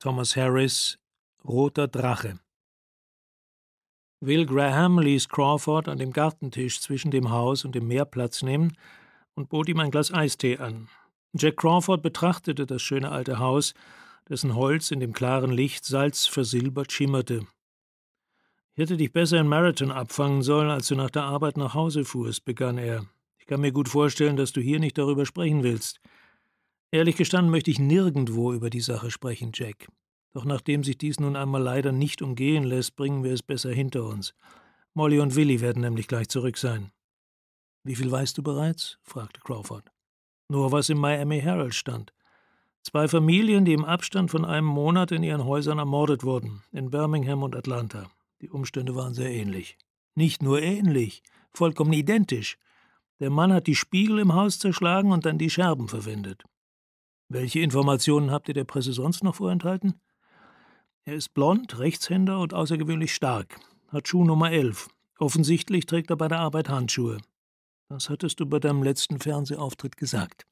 Thomas Harris Roter Drache. Will Graham ließ Crawford an dem Gartentisch zwischen dem Haus und dem Meer Platz nehmen und bot ihm ein Glas Eistee an. Jack Crawford betrachtete das schöne alte Haus, dessen Holz in dem klaren Licht salzversilbert schimmerte. Ich hätte dich besser in Marathon abfangen sollen, als du nach der Arbeit nach Hause fuhrst, begann er. Ich kann mir gut vorstellen, dass du hier nicht darüber sprechen willst. Ehrlich gestanden möchte ich nirgendwo über die Sache sprechen, Jack. Doch nachdem sich dies nun einmal leider nicht umgehen lässt, bringen wir es besser hinter uns. Molly und Willi werden nämlich gleich zurück sein. Wie viel weißt du bereits? fragte Crawford. Nur was im Miami Herald stand. Zwei Familien, die im Abstand von einem Monat in ihren Häusern ermordet wurden, in Birmingham und Atlanta. Die Umstände waren sehr ähnlich. Nicht nur ähnlich, vollkommen identisch. Der Mann hat die Spiegel im Haus zerschlagen und dann die Scherben verwendet. Welche Informationen habt ihr der Presse sonst noch vorenthalten? Er ist blond, Rechtshänder und außergewöhnlich stark, hat Schuh Nummer 11. Offensichtlich trägt er bei der Arbeit Handschuhe. Das hattest du bei deinem letzten Fernsehauftritt gesagt.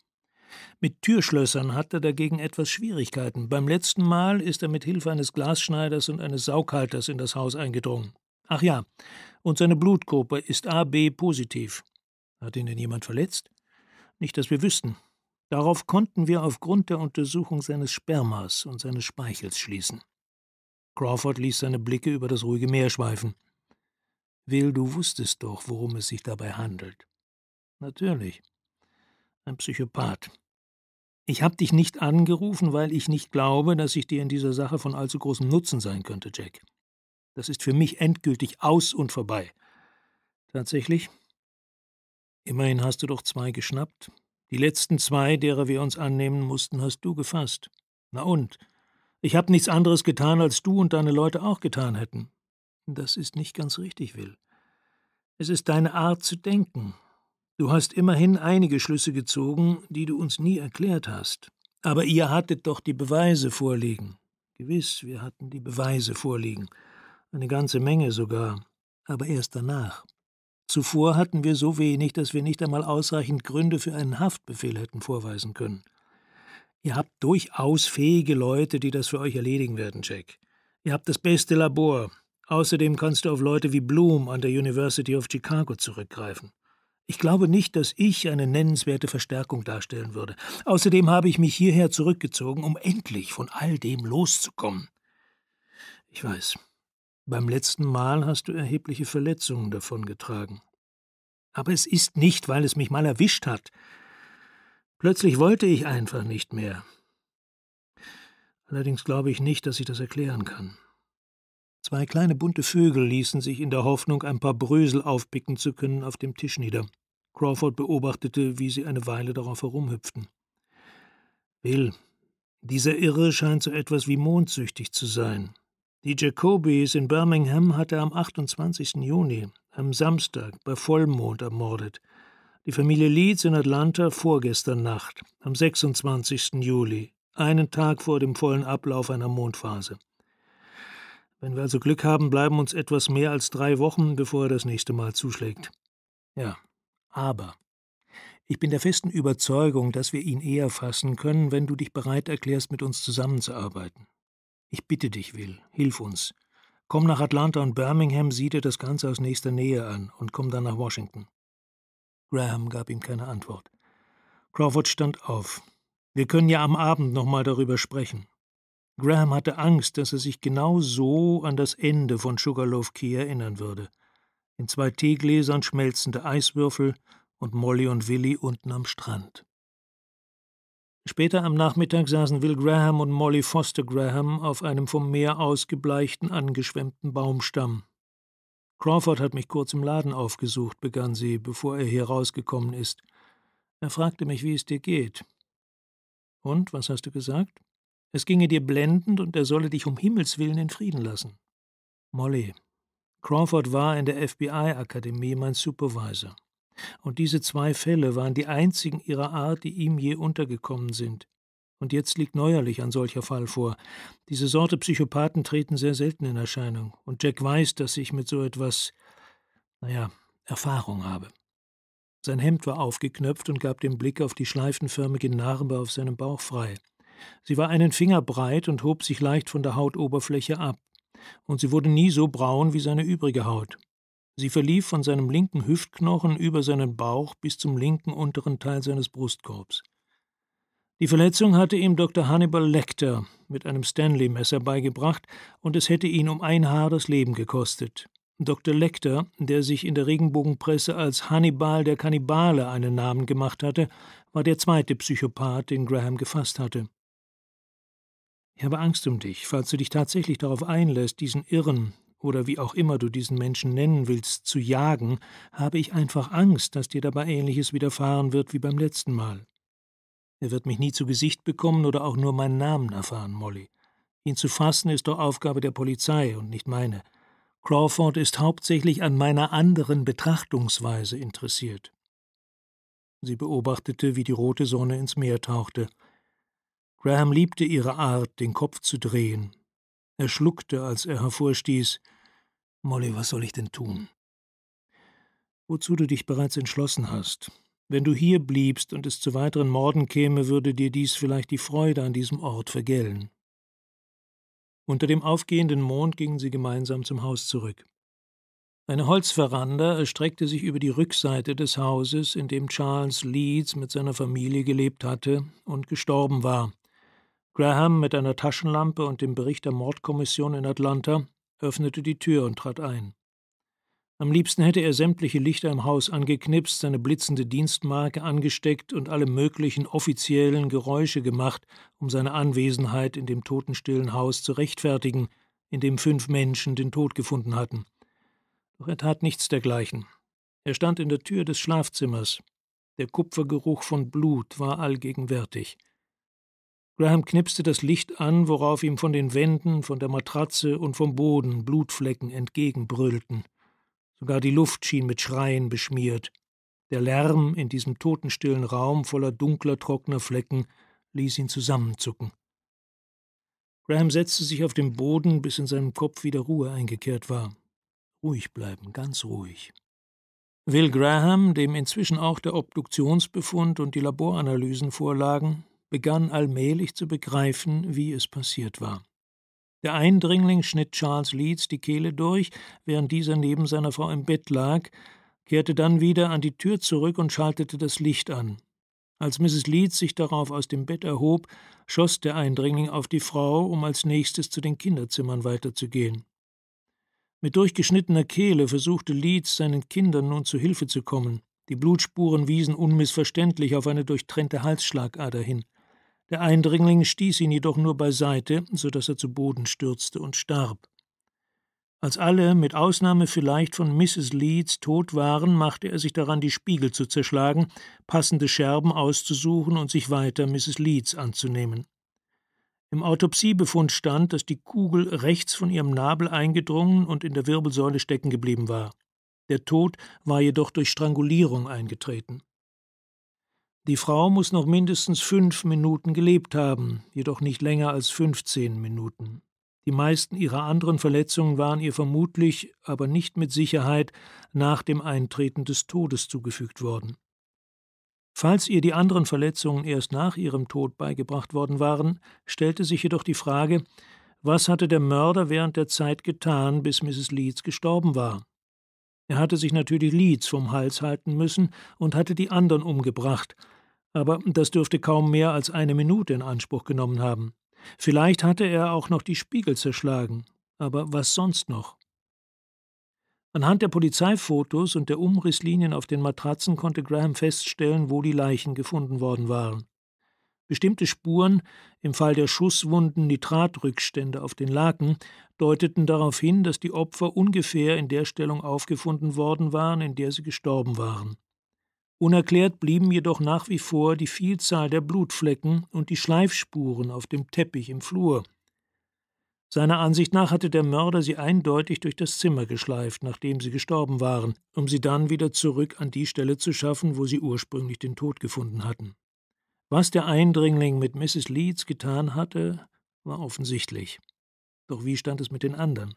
Mit Türschlössern hat er dagegen etwas Schwierigkeiten. Beim letzten Mal ist er mit Hilfe eines Glasschneiders und eines Saughalters in das Haus eingedrungen. Ach ja, und seine Blutgruppe ist AB positiv. Hat ihn denn jemand verletzt? Nicht, dass wir wüssten. Darauf konnten wir aufgrund der Untersuchung seines Spermas und seines Speichels schließen. Crawford ließ seine Blicke über das ruhige Meer schweifen. Will, du wusstest doch, worum es sich dabei handelt. Natürlich. Ein Psychopath. Ich habe dich nicht angerufen, weil ich nicht glaube, dass ich dir in dieser Sache von allzu großem Nutzen sein könnte, Jack. Das ist für mich endgültig aus und vorbei. Tatsächlich? Immerhin hast du doch zwei geschnappt, die letzten zwei, derer wir uns annehmen mussten, hast du gefasst. Na und? Ich habe nichts anderes getan, als du und deine Leute auch getan hätten. Das ist nicht ganz richtig, Will. Es ist deine Art zu denken. Du hast immerhin einige Schlüsse gezogen, die du uns nie erklärt hast. Aber ihr hattet doch die Beweise vorliegen. Gewiss, wir hatten die Beweise vorliegen. Eine ganze Menge sogar. Aber erst danach. Zuvor hatten wir so wenig, dass wir nicht einmal ausreichend Gründe für einen Haftbefehl hätten vorweisen können. Ihr habt durchaus fähige Leute, die das für euch erledigen werden, Jack. Ihr habt das beste Labor. Außerdem kannst du auf Leute wie Bloom an der University of Chicago zurückgreifen. Ich glaube nicht, dass ich eine nennenswerte Verstärkung darstellen würde. Außerdem habe ich mich hierher zurückgezogen, um endlich von all dem loszukommen. Ich weiß, beim letzten Mal hast du erhebliche Verletzungen davongetragen. Aber es ist nicht, weil es mich mal erwischt hat. Plötzlich wollte ich einfach nicht mehr. Allerdings glaube ich nicht, dass ich das erklären kann. Zwei kleine bunte Vögel ließen sich in der Hoffnung, ein paar Brösel aufpicken zu können, auf dem Tisch nieder. Crawford beobachtete, wie sie eine Weile darauf herumhüpften. Will, dieser Irre scheint so etwas wie mondsüchtig zu sein. Die Jacobis in Birmingham hat er am 28. Juni, am Samstag, bei Vollmond ermordet. Die Familie Leeds in Atlanta vorgestern Nacht, am 26. Juli, einen Tag vor dem vollen Ablauf einer Mondphase. Wenn wir also Glück haben, bleiben uns etwas mehr als drei Wochen, bevor er das nächste Mal zuschlägt. Ja, aber ich bin der festen Überzeugung, dass wir ihn eher fassen können, wenn du dich bereit erklärst, mit uns zusammenzuarbeiten. Ich bitte dich, Will, hilf uns. Komm nach Atlanta und Birmingham, sieh dir das Ganze aus nächster Nähe an und komm dann nach Washington. Graham gab ihm keine Antwort. Crawford stand auf. Wir können ja am Abend nochmal darüber sprechen. Graham hatte Angst, dass er sich genau so an das Ende von Sugarloaf Key erinnern würde. In zwei Teegläsern schmelzende Eiswürfel und Molly und Willi unten am Strand. Später am Nachmittag saßen Will Graham und Molly Foster Graham auf einem vom Meer ausgebleichten, angeschwemmten Baumstamm. Crawford hat mich kurz im Laden aufgesucht, begann sie, bevor er hier rausgekommen ist. Er fragte mich, wie es dir geht. Und, was hast du gesagt? Es ginge dir blendend und er solle dich um Himmels willen in Frieden lassen. Molly, Crawford war in der FBI-Akademie mein Supervisor. Und diese zwei Fälle waren die einzigen ihrer Art, die ihm je untergekommen sind. Und jetzt liegt neuerlich ein solcher Fall vor. Diese Sorte Psychopathen treten sehr selten in Erscheinung. Und Jack weiß, dass ich mit so etwas, naja, Erfahrung habe. Sein Hemd war aufgeknöpft und gab den Blick auf die schleifenförmige Narbe auf seinem Bauch frei. Sie war einen Finger breit und hob sich leicht von der Hautoberfläche ab. Und sie wurde nie so braun wie seine übrige Haut. Sie verlief von seinem linken Hüftknochen über seinen Bauch bis zum linken unteren Teil seines Brustkorbs. Die Verletzung hatte ihm Dr. Hannibal Lecter mit einem Stanley-Messer beigebracht und es hätte ihn um ein Haar das Leben gekostet. Dr. Lecter, der sich in der Regenbogenpresse als Hannibal der Kannibale einen Namen gemacht hatte, war der zweite Psychopath, den Graham gefasst hatte. Ich habe Angst um dich, falls du dich tatsächlich darauf einlässt, diesen Irren, oder wie auch immer du diesen Menschen nennen willst, zu jagen, habe ich einfach Angst, dass dir dabei ähnliches widerfahren wird wie beim letzten Mal. Er wird mich nie zu Gesicht bekommen oder auch nur meinen Namen erfahren, Molly. Ihn zu fassen ist doch Aufgabe der Polizei und nicht meine. Crawford ist hauptsächlich an meiner anderen Betrachtungsweise interessiert. Sie beobachtete, wie die rote Sonne ins Meer tauchte. Graham liebte ihre Art, den Kopf zu drehen, er schluckte, als er hervorstieß Molly, was soll ich denn tun? Wozu du dich bereits entschlossen hast. Wenn du hier bliebst und es zu weiteren Morden käme, würde dir dies vielleicht die Freude an diesem Ort vergällen. Unter dem aufgehenden Mond gingen sie gemeinsam zum Haus zurück. Eine Holzveranda erstreckte sich über die Rückseite des Hauses, in dem Charles Leeds mit seiner Familie gelebt hatte und gestorben war. Graham mit einer Taschenlampe und dem Bericht der Mordkommission in Atlanta öffnete die Tür und trat ein. Am liebsten hätte er sämtliche Lichter im Haus angeknipst, seine blitzende Dienstmarke angesteckt und alle möglichen offiziellen Geräusche gemacht, um seine Anwesenheit in dem totenstillen Haus zu rechtfertigen, in dem fünf Menschen den Tod gefunden hatten. Doch er tat nichts dergleichen. Er stand in der Tür des Schlafzimmers. Der Kupfergeruch von Blut war allgegenwärtig. Graham knipste das Licht an, worauf ihm von den Wänden, von der Matratze und vom Boden Blutflecken entgegenbrüllten. Sogar die Luft schien mit Schreien beschmiert. Der Lärm in diesem totenstillen Raum voller dunkler, trockener Flecken ließ ihn zusammenzucken. Graham setzte sich auf den Boden, bis in seinem Kopf wieder Ruhe eingekehrt war. Ruhig bleiben, ganz ruhig. Will Graham, dem inzwischen auch der Obduktionsbefund und die Laboranalysen vorlagen, begann allmählich zu begreifen, wie es passiert war. Der Eindringling schnitt Charles Leeds die Kehle durch, während dieser neben seiner Frau im Bett lag, kehrte dann wieder an die Tür zurück und schaltete das Licht an. Als Mrs. Leeds sich darauf aus dem Bett erhob, schoss der Eindringling auf die Frau, um als nächstes zu den Kinderzimmern weiterzugehen. Mit durchgeschnittener Kehle versuchte Leeds seinen Kindern nun zu Hilfe zu kommen. Die Blutspuren wiesen unmissverständlich auf eine durchtrennte Halsschlagader hin. Der Eindringling stieß ihn jedoch nur beiseite, so dass er zu Boden stürzte und starb. Als alle, mit Ausnahme vielleicht von Mrs. Leeds, tot waren, machte er sich daran, die Spiegel zu zerschlagen, passende Scherben auszusuchen und sich weiter Mrs. Leeds anzunehmen. Im Autopsiebefund stand, dass die Kugel rechts von ihrem Nabel eingedrungen und in der Wirbelsäule stecken geblieben war. Der Tod war jedoch durch Strangulierung eingetreten. Die Frau muss noch mindestens fünf Minuten gelebt haben, jedoch nicht länger als 15 Minuten. Die meisten ihrer anderen Verletzungen waren ihr vermutlich, aber nicht mit Sicherheit, nach dem Eintreten des Todes zugefügt worden. Falls ihr die anderen Verletzungen erst nach ihrem Tod beigebracht worden waren, stellte sich jedoch die Frage, was hatte der Mörder während der Zeit getan, bis Mrs. Leeds gestorben war? Er hatte sich natürlich Leeds vom Hals halten müssen und hatte die anderen umgebracht, aber das dürfte kaum mehr als eine Minute in Anspruch genommen haben. Vielleicht hatte er auch noch die Spiegel zerschlagen, aber was sonst noch? Anhand der Polizeifotos und der Umrisslinien auf den Matratzen konnte Graham feststellen, wo die Leichen gefunden worden waren. Bestimmte Spuren, im Fall der Schusswunden Nitratrückstände auf den Laken, deuteten darauf hin, dass die Opfer ungefähr in der Stellung aufgefunden worden waren, in der sie gestorben waren. Unerklärt blieben jedoch nach wie vor die Vielzahl der Blutflecken und die Schleifspuren auf dem Teppich im Flur. Seiner Ansicht nach hatte der Mörder sie eindeutig durch das Zimmer geschleift, nachdem sie gestorben waren, um sie dann wieder zurück an die Stelle zu schaffen, wo sie ursprünglich den Tod gefunden hatten. Was der Eindringling mit Mrs. Leeds getan hatte, war offensichtlich. Doch wie stand es mit den anderen?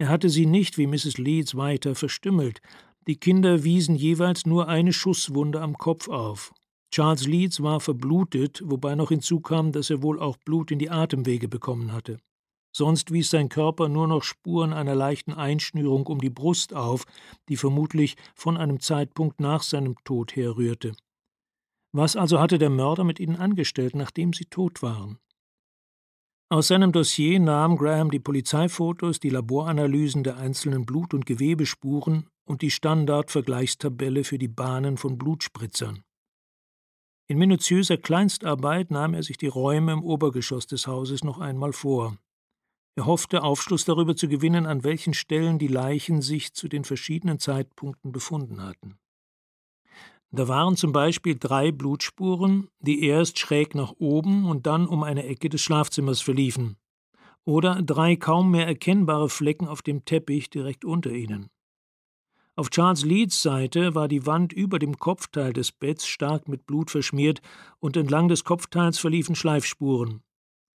Er hatte sie nicht wie Mrs. Leeds weiter verstümmelt, die Kinder wiesen jeweils nur eine Schusswunde am Kopf auf. Charles Leeds war verblutet, wobei noch hinzukam, dass er wohl auch Blut in die Atemwege bekommen hatte. Sonst wies sein Körper nur noch Spuren einer leichten Einschnürung um die Brust auf, die vermutlich von einem Zeitpunkt nach seinem Tod herrührte. Was also hatte der Mörder mit ihnen angestellt, nachdem sie tot waren? Aus seinem Dossier nahm Graham die Polizeifotos, die Laboranalysen der einzelnen Blut- und Gewebespuren und die Standardvergleichstabelle für die Bahnen von Blutspritzern. In minutiöser Kleinstarbeit nahm er sich die Räume im Obergeschoss des Hauses noch einmal vor. Er hoffte, Aufschluss darüber zu gewinnen, an welchen Stellen die Leichen sich zu den verschiedenen Zeitpunkten befunden hatten. Da waren zum Beispiel drei Blutspuren, die erst schräg nach oben und dann um eine Ecke des Schlafzimmers verliefen, oder drei kaum mehr erkennbare Flecken auf dem Teppich direkt unter ihnen. Auf Charles Leeds Seite war die Wand über dem Kopfteil des Betts stark mit Blut verschmiert und entlang des Kopfteils verliefen Schleifspuren.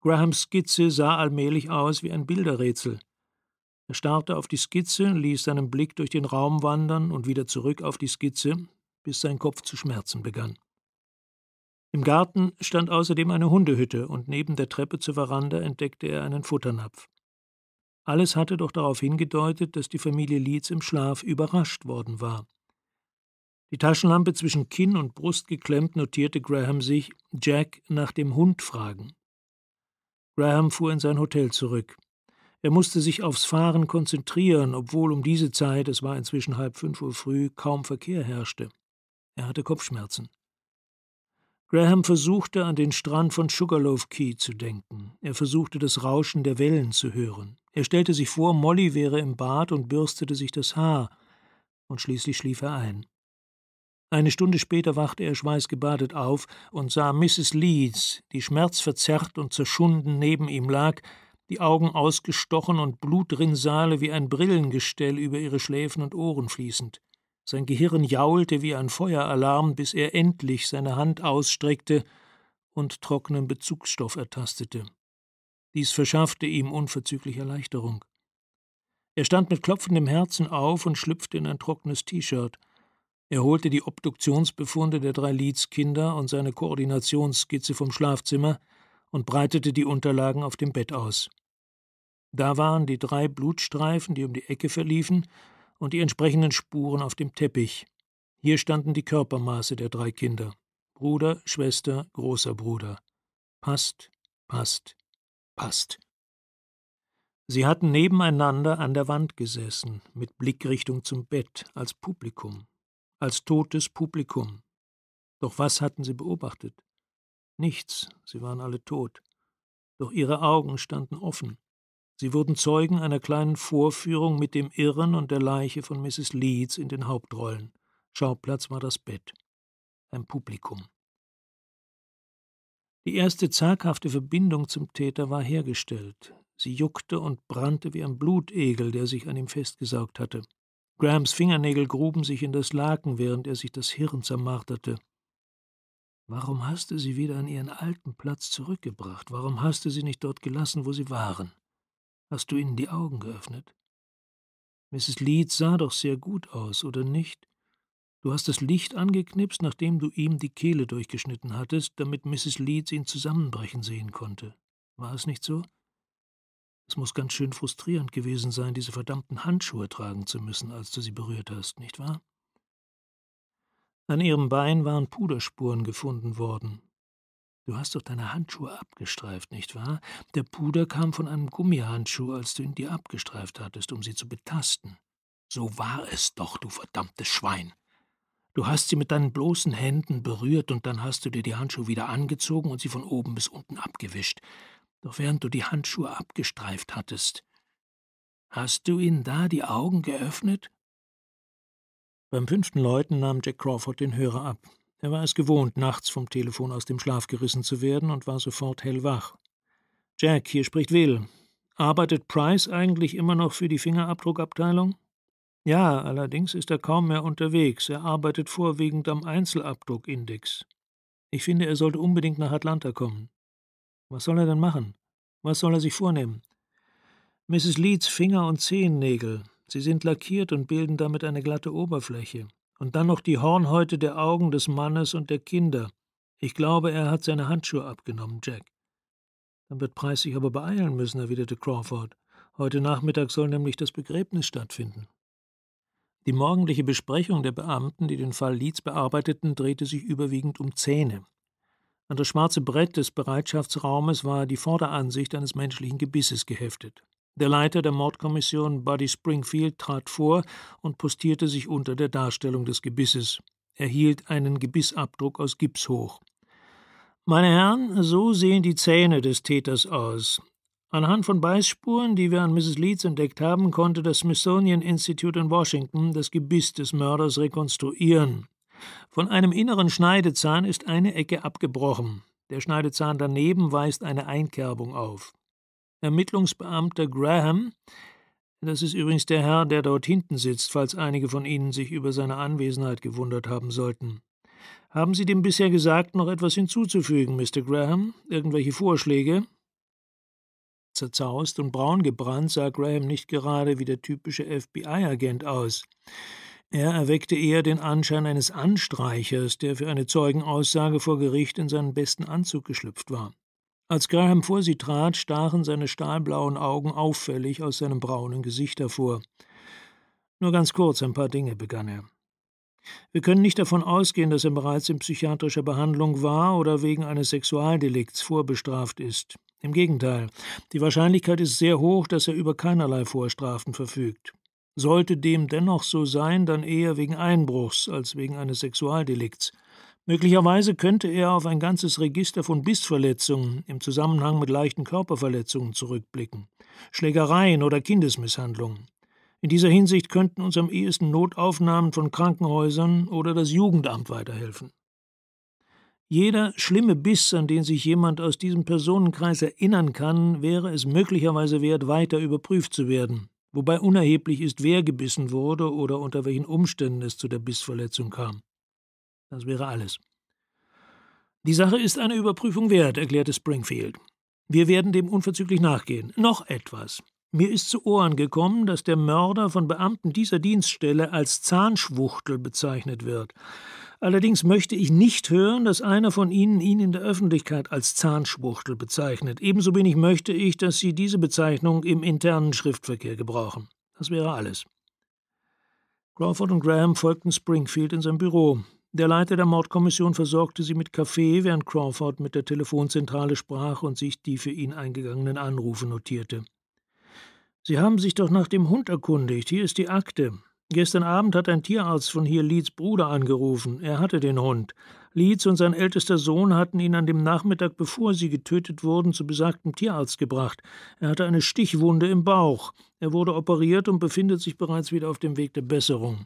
Grahams Skizze sah allmählich aus wie ein Bilderrätsel. Er starrte auf die Skizze, ließ seinen Blick durch den Raum wandern und wieder zurück auf die Skizze, bis sein Kopf zu schmerzen begann. Im Garten stand außerdem eine Hundehütte, und neben der Treppe zur Veranda entdeckte er einen Futternapf. Alles hatte doch darauf hingedeutet, dass die Familie Lietz im Schlaf überrascht worden war. Die Taschenlampe zwischen Kinn und Brust geklemmt, notierte Graham sich, Jack nach dem Hund fragen. Graham fuhr in sein Hotel zurück. Er musste sich aufs Fahren konzentrieren, obwohl um diese Zeit, es war inzwischen halb fünf Uhr früh, kaum Verkehr herrschte. Er hatte Kopfschmerzen. Graham versuchte, an den Strand von Sugarloaf Key zu denken. Er versuchte, das Rauschen der Wellen zu hören. Er stellte sich vor, Molly wäre im Bad und bürstete sich das Haar, und schließlich schlief er ein. Eine Stunde später wachte er schweißgebadet auf und sah Mrs. Leeds, die schmerzverzerrt und zerschunden neben ihm lag, die Augen ausgestochen und Blutrinsale wie ein Brillengestell über ihre Schläfen und Ohren fließend. Sein Gehirn jaulte wie ein Feueralarm, bis er endlich seine Hand ausstreckte und trockenen Bezugsstoff ertastete. Dies verschaffte ihm unverzüglich Erleichterung. Er stand mit klopfendem Herzen auf und schlüpfte in ein trockenes T-Shirt. Er holte die Obduktionsbefunde der drei Leeds-Kinder und seine Koordinationsskizze vom Schlafzimmer und breitete die Unterlagen auf dem Bett aus. Da waren die drei Blutstreifen, die um die Ecke verliefen, und die entsprechenden Spuren auf dem Teppich. Hier standen die Körpermaße der drei Kinder. Bruder, Schwester, großer Bruder. Passt, passt, passt. Sie hatten nebeneinander an der Wand gesessen, mit Blickrichtung zum Bett, als Publikum, als totes Publikum. Doch was hatten sie beobachtet? Nichts, sie waren alle tot. Doch ihre Augen standen offen. Sie wurden Zeugen einer kleinen Vorführung mit dem Irren und der Leiche von Mrs. Leeds in den Hauptrollen. Schauplatz war das Bett. Ein Publikum. Die erste zaghafte Verbindung zum Täter war hergestellt. Sie juckte und brannte wie ein Blutegel, der sich an ihm festgesaugt hatte. Grahams Fingernägel gruben sich in das Laken, während er sich das Hirn zermarterte. Warum hast du sie wieder an ihren alten Platz zurückgebracht? Warum hast du sie nicht dort gelassen, wo sie waren? Hast du ihnen die Augen geöffnet? Mrs. Leeds sah doch sehr gut aus, oder nicht? Du hast das Licht angeknipst, nachdem du ihm die Kehle durchgeschnitten hattest, damit Mrs. Leeds ihn zusammenbrechen sehen konnte. War es nicht so? Es muss ganz schön frustrierend gewesen sein, diese verdammten Handschuhe tragen zu müssen, als du sie berührt hast, nicht wahr? An ihrem Bein waren Puderspuren gefunden worden. Du hast doch deine Handschuhe abgestreift, nicht wahr? Der Puder kam von einem Gummihandschuh, als du ihn dir abgestreift hattest, um sie zu betasten. So war es doch, du verdammtes Schwein. Du hast sie mit deinen bloßen Händen berührt und dann hast du dir die Handschuhe wieder angezogen und sie von oben bis unten abgewischt. Doch während du die Handschuhe abgestreift hattest, hast du ihnen da die Augen geöffnet? Beim fünften Läuten nahm Jack Crawford den Hörer ab. Er war es gewohnt, nachts vom Telefon aus dem Schlaf gerissen zu werden und war sofort hellwach. Jack, hier spricht Will. Arbeitet Price eigentlich immer noch für die Fingerabdruckabteilung? Ja, allerdings ist er kaum mehr unterwegs, er arbeitet vorwiegend am Einzelabdruckindex. Ich finde, er sollte unbedingt nach Atlanta kommen. Was soll er denn machen? Was soll er sich vornehmen? Mrs. Leeds Finger und Zehennägel, sie sind lackiert und bilden damit eine glatte Oberfläche. Und dann noch die Hornhäute der Augen des Mannes und der Kinder. Ich glaube, er hat seine Handschuhe abgenommen, Jack. Dann wird Preis sich aber beeilen müssen, erwiderte Crawford. Heute Nachmittag soll nämlich das Begräbnis stattfinden. Die morgendliche Besprechung der Beamten, die den Fall Leeds bearbeiteten, drehte sich überwiegend um Zähne. An das schwarze Brett des Bereitschaftsraumes war die Vorderansicht eines menschlichen Gebisses geheftet. Der Leiter der Mordkommission, Buddy Springfield, trat vor und postierte sich unter der Darstellung des Gebisses. Er hielt einen Gebissabdruck aus Gips hoch. Meine Herren, so sehen die Zähne des Täters aus. Anhand von Beißspuren, die wir an Mrs. Leeds entdeckt haben, konnte das Smithsonian Institute in Washington das Gebiss des Mörders rekonstruieren. Von einem inneren Schneidezahn ist eine Ecke abgebrochen. Der Schneidezahn daneben weist eine Einkerbung auf. Ermittlungsbeamter Graham, das ist übrigens der Herr, der dort hinten sitzt, falls einige von Ihnen sich über seine Anwesenheit gewundert haben sollten. Haben Sie dem bisher Gesagten noch etwas hinzuzufügen, Mr. Graham? Irgendwelche Vorschläge? Zerzaust und braun gebrannt sah Graham nicht gerade wie der typische FBI-Agent aus. Er erweckte eher den Anschein eines Anstreichers, der für eine Zeugenaussage vor Gericht in seinen besten Anzug geschlüpft war. Als Graham vor sie trat, stachen seine stahlblauen Augen auffällig aus seinem braunen Gesicht hervor. Nur ganz kurz ein paar Dinge, begann er. Wir können nicht davon ausgehen, dass er bereits in psychiatrischer Behandlung war oder wegen eines Sexualdelikts vorbestraft ist. Im Gegenteil, die Wahrscheinlichkeit ist sehr hoch, dass er über keinerlei Vorstrafen verfügt. Sollte dem dennoch so sein, dann eher wegen Einbruchs als wegen eines Sexualdelikts. Möglicherweise könnte er auf ein ganzes Register von Bissverletzungen im Zusammenhang mit leichten Körperverletzungen zurückblicken, Schlägereien oder Kindesmisshandlungen. In dieser Hinsicht könnten uns am ehesten Notaufnahmen von Krankenhäusern oder das Jugendamt weiterhelfen. Jeder schlimme Biss, an den sich jemand aus diesem Personenkreis erinnern kann, wäre es möglicherweise wert, weiter überprüft zu werden, wobei unerheblich ist, wer gebissen wurde oder unter welchen Umständen es zu der Bissverletzung kam. Das wäre alles. Die Sache ist eine Überprüfung wert, erklärte Springfield. Wir werden dem unverzüglich nachgehen. Noch etwas. Mir ist zu Ohren gekommen, dass der Mörder von Beamten dieser Dienststelle als Zahnschwuchtel bezeichnet wird. Allerdings möchte ich nicht hören, dass einer von Ihnen ihn in der Öffentlichkeit als Zahnspuchtel bezeichnet. Ebenso wenig möchte ich, dass Sie diese Bezeichnung im internen Schriftverkehr gebrauchen. Das wäre alles. Crawford und Graham folgten Springfield in sein Büro. Der Leiter der Mordkommission versorgte sie mit Kaffee, während Crawford mit der Telefonzentrale sprach und sich die für ihn eingegangenen Anrufe notierte. Sie haben sich doch nach dem Hund erkundigt. Hier ist die Akte. Gestern Abend hat ein Tierarzt von hier Leeds Bruder angerufen. Er hatte den Hund. Leeds und sein ältester Sohn hatten ihn an dem Nachmittag, bevor sie getötet wurden, zu besagtem Tierarzt gebracht. Er hatte eine Stichwunde im Bauch. Er wurde operiert und befindet sich bereits wieder auf dem Weg der Besserung.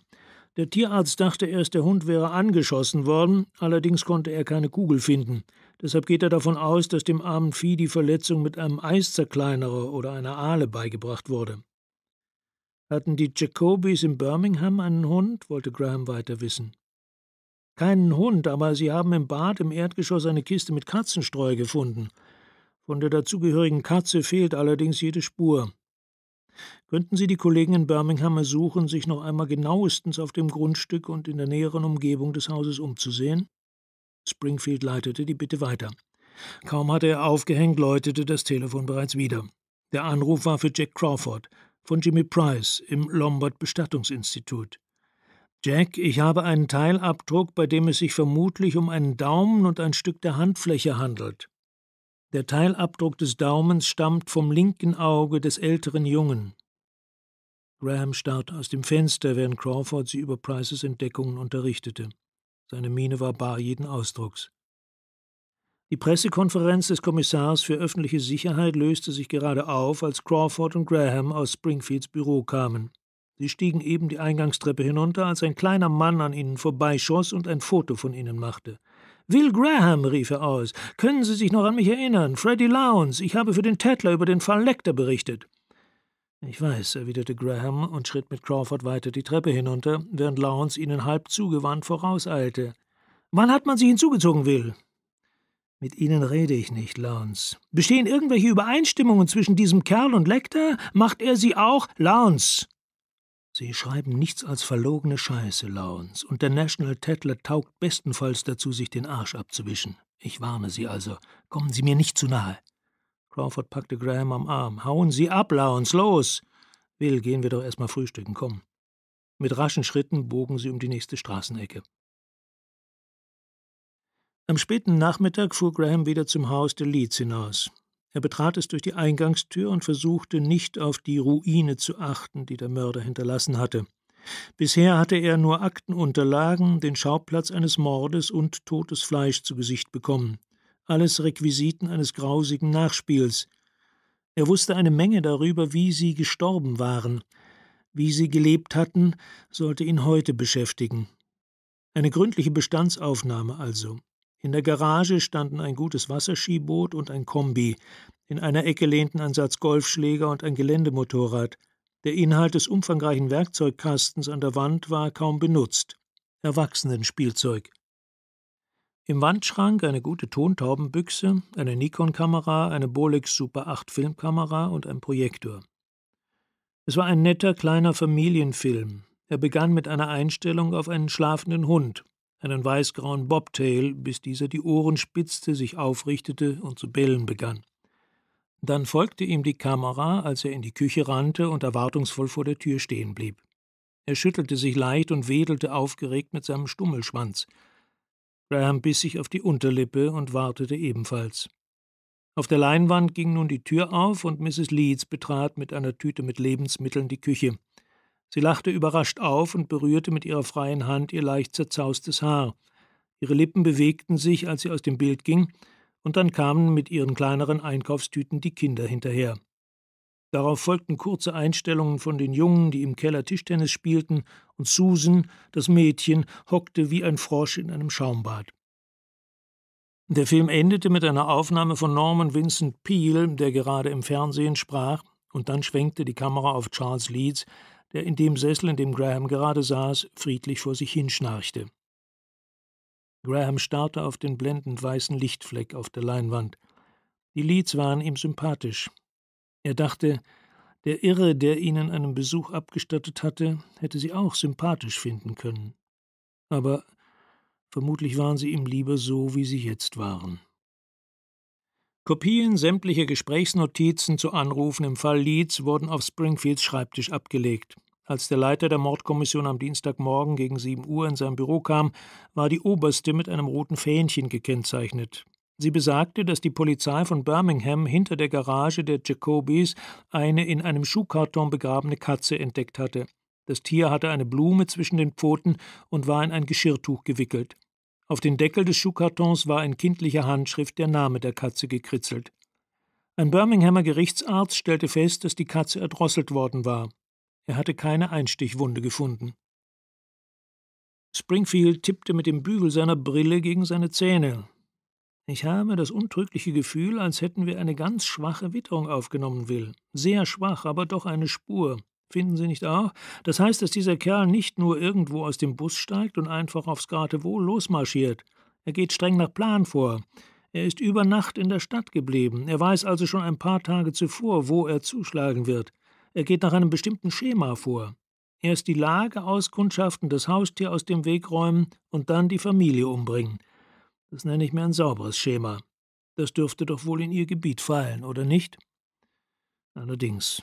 Der Tierarzt dachte erst, der Hund wäre angeschossen worden, allerdings konnte er keine Kugel finden. Deshalb geht er davon aus, dass dem armen Vieh die Verletzung mit einem Eiszerkleinerer oder einer Ahle beigebracht wurde. Hatten die Jacobys in Birmingham einen Hund? wollte Graham weiter wissen. Keinen Hund, aber sie haben im Bad im Erdgeschoss eine Kiste mit Katzenstreu gefunden. Von der dazugehörigen Katze fehlt allerdings jede Spur. Könnten Sie die Kollegen in Birmingham ersuchen, sich noch einmal genauestens auf dem Grundstück und in der näheren Umgebung des Hauses umzusehen? Springfield leitete die Bitte weiter. Kaum hatte er aufgehängt, läutete das Telefon bereits wieder. Der Anruf war für Jack Crawford, von Jimmy Price im Lombard Bestattungsinstitut. Jack, ich habe einen Teilabdruck, bei dem es sich vermutlich um einen Daumen und ein Stück der Handfläche handelt. Der Teilabdruck des Daumens stammt vom linken Auge des älteren Jungen. Graham starrte aus dem Fenster, während Crawford sie über Prices Entdeckungen unterrichtete. Seine Miene war bar jeden Ausdrucks. Die Pressekonferenz des Kommissars für öffentliche Sicherheit löste sich gerade auf, als Crawford und Graham aus Springfields Büro kamen. Sie stiegen eben die Eingangstreppe hinunter, als ein kleiner Mann an ihnen vorbeischoss und ein Foto von ihnen machte. Will Graham, rief er aus, können Sie sich noch an mich erinnern? Freddy Lowndes, ich habe für den Tatler über den Fall Lecter berichtet. Ich weiß, erwiderte Graham und schritt mit Crawford weiter die Treppe hinunter, während Lowndes ihnen halb zugewandt vorauseilte. Wann hat man Sie hinzugezogen, Will? Mit Ihnen rede ich nicht, Lawrence. Bestehen irgendwelche Übereinstimmungen zwischen diesem Kerl und Lecter? Macht er sie auch? Lawrence! Sie schreiben nichts als verlogene Scheiße, Lawrence, und der National Tatler taugt bestenfalls dazu, sich den Arsch abzuwischen. Ich warne Sie also. Kommen Sie mir nicht zu nahe. Crawford packte Graham am Arm. Hauen Sie ab, Lawrence, los! Will, gehen wir doch erstmal frühstücken, komm. Mit raschen Schritten bogen sie um die nächste Straßenecke. Am späten Nachmittag fuhr Graham wieder zum Haus der Leeds hinaus. Er betrat es durch die Eingangstür und versuchte nicht auf die Ruine zu achten, die der Mörder hinterlassen hatte. Bisher hatte er nur Aktenunterlagen, den Schauplatz eines Mordes und totes Fleisch zu Gesicht bekommen, alles Requisiten eines grausigen Nachspiels. Er wusste eine Menge darüber, wie sie gestorben waren. Wie sie gelebt hatten, sollte ihn heute beschäftigen. Eine gründliche Bestandsaufnahme also, in der Garage standen ein gutes Wasserskiboot und ein Kombi. In einer Ecke lehnten ein Satz Golfschläger und ein Geländemotorrad. Der Inhalt des umfangreichen Werkzeugkastens an der Wand war kaum benutzt. Erwachsenenspielzeug. Im Wandschrank eine gute Tontaubenbüchse, eine Nikon-Kamera, eine Bolex Super 8 Filmkamera und ein Projektor. Es war ein netter kleiner Familienfilm. Er begann mit einer Einstellung auf einen schlafenden Hund einen weißgrauen Bobtail, bis dieser die Ohren spitzte, sich aufrichtete und zu bellen begann. Dann folgte ihm die Kamera, als er in die Küche rannte und erwartungsvoll vor der Tür stehen blieb. Er schüttelte sich leicht und wedelte aufgeregt mit seinem Stummelschwanz. Graham biss sich auf die Unterlippe und wartete ebenfalls. Auf der Leinwand ging nun die Tür auf und Mrs. Leeds betrat mit einer Tüte mit Lebensmitteln die Küche. Sie lachte überrascht auf und berührte mit ihrer freien Hand ihr leicht zerzaustes Haar. Ihre Lippen bewegten sich, als sie aus dem Bild ging, und dann kamen mit ihren kleineren Einkaufstüten die Kinder hinterher. Darauf folgten kurze Einstellungen von den Jungen, die im Keller Tischtennis spielten, und Susan, das Mädchen, hockte wie ein Frosch in einem Schaumbad. Der Film endete mit einer Aufnahme von Norman Vincent Peale, der gerade im Fernsehen sprach, und dann schwenkte die Kamera auf Charles Leeds, der in dem Sessel, in dem Graham gerade saß, friedlich vor sich hinschnarchte. Graham starrte auf den blendend weißen Lichtfleck auf der Leinwand. Die Leads waren ihm sympathisch. Er dachte, der Irre, der ihnen einen Besuch abgestattet hatte, hätte sie auch sympathisch finden können. Aber vermutlich waren sie ihm lieber so, wie sie jetzt waren. Kopien sämtlicher Gesprächsnotizen zu Anrufen im Fall Leeds wurden auf Springfields Schreibtisch abgelegt. Als der Leiter der Mordkommission am Dienstagmorgen gegen 7 Uhr in sein Büro kam, war die oberste mit einem roten Fähnchen gekennzeichnet. Sie besagte, dass die Polizei von Birmingham hinter der Garage der Jacobis eine in einem Schuhkarton begrabene Katze entdeckt hatte. Das Tier hatte eine Blume zwischen den Pfoten und war in ein Geschirrtuch gewickelt. Auf den Deckel des Schuhkartons war in kindlicher Handschrift der Name der Katze gekritzelt. Ein Birminghamer Gerichtsarzt stellte fest, dass die Katze erdrosselt worden war. Er hatte keine Einstichwunde gefunden. Springfield tippte mit dem Bügel seiner Brille gegen seine Zähne. Ich habe das untrügliche Gefühl, als hätten wir eine ganz schwache Witterung aufgenommen, Will. Sehr schwach, aber doch eine Spur. Finden Sie nicht auch? Das heißt, dass dieser Kerl nicht nur irgendwo aus dem Bus steigt und einfach aufs Geratewohl losmarschiert. Er geht streng nach Plan vor. Er ist über Nacht in der Stadt geblieben. Er weiß also schon ein paar Tage zuvor, wo er zuschlagen wird. Er geht nach einem bestimmten Schema vor. Erst die Lage auskundschaften, das Haustier aus dem Weg räumen und dann die Familie umbringen. Das nenne ich mir ein sauberes Schema. Das dürfte doch wohl in Ihr Gebiet fallen, oder nicht? Allerdings,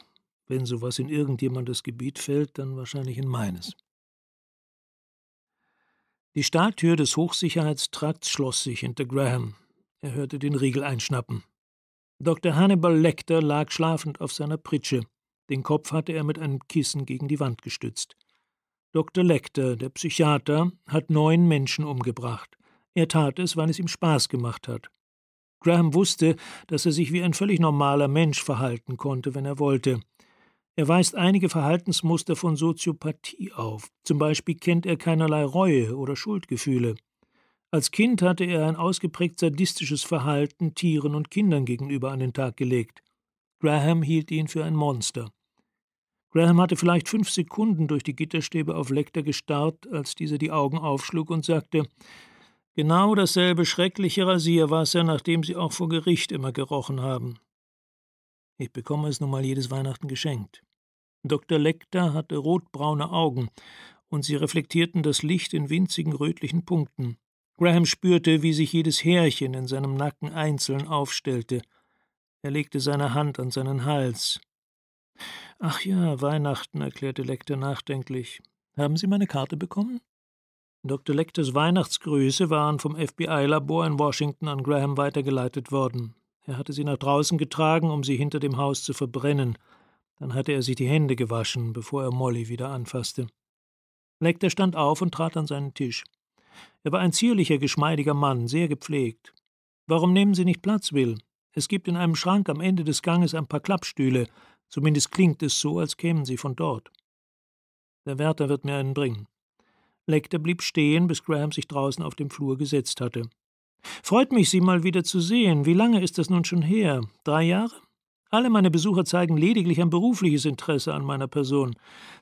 wenn sowas in irgendjemandes Gebiet fällt, dann wahrscheinlich in meines. Die Stahltür des Hochsicherheitstrakts schloss sich hinter Graham. Er hörte den Riegel einschnappen. Dr. Hannibal Lecter lag schlafend auf seiner Pritsche. Den Kopf hatte er mit einem Kissen gegen die Wand gestützt. Dr. Lecter, der Psychiater, hat neun Menschen umgebracht. Er tat es, weil es ihm Spaß gemacht hat. Graham wusste, dass er sich wie ein völlig normaler Mensch verhalten konnte, wenn er wollte. Er weist einige Verhaltensmuster von Soziopathie auf. Zum Beispiel kennt er keinerlei Reue oder Schuldgefühle. Als Kind hatte er ein ausgeprägt sadistisches Verhalten Tieren und Kindern gegenüber an den Tag gelegt. Graham hielt ihn für ein Monster. Graham hatte vielleicht fünf Sekunden durch die Gitterstäbe auf Lecter gestarrt, als dieser die Augen aufschlug und sagte: Genau dasselbe schreckliche Rasierwasser, nach dem sie auch vor Gericht immer gerochen haben. Ich bekomme es nun mal jedes Weihnachten geschenkt. Dr. Lecter hatte rotbraune Augen, und sie reflektierten das Licht in winzigen rötlichen Punkten. Graham spürte, wie sich jedes Härchen in seinem Nacken einzeln aufstellte. Er legte seine Hand an seinen Hals. Ach ja, Weihnachten, erklärte Lecter nachdenklich. Haben Sie meine Karte bekommen? Dr. Lecters Weihnachtsgrüße waren vom FBI-Labor in Washington an Graham weitergeleitet worden. Er hatte sie nach draußen getragen, um sie hinter dem Haus zu verbrennen. Dann hatte er sich die Hände gewaschen, bevor er Molly wieder anfasste. Lecter stand auf und trat an seinen Tisch. Er war ein zierlicher, geschmeidiger Mann, sehr gepflegt. Warum nehmen Sie nicht Platz, Will? Es gibt in einem Schrank am Ende des Ganges ein paar Klappstühle. Zumindest klingt es so, als kämen sie von dort. Der Wärter wird mir einen bringen. Lecter blieb stehen, bis Graham sich draußen auf dem Flur gesetzt hatte. Freut mich, Sie mal wieder zu sehen. Wie lange ist das nun schon her? Drei Jahre? Alle meine Besucher zeigen lediglich ein berufliches Interesse an meiner Person.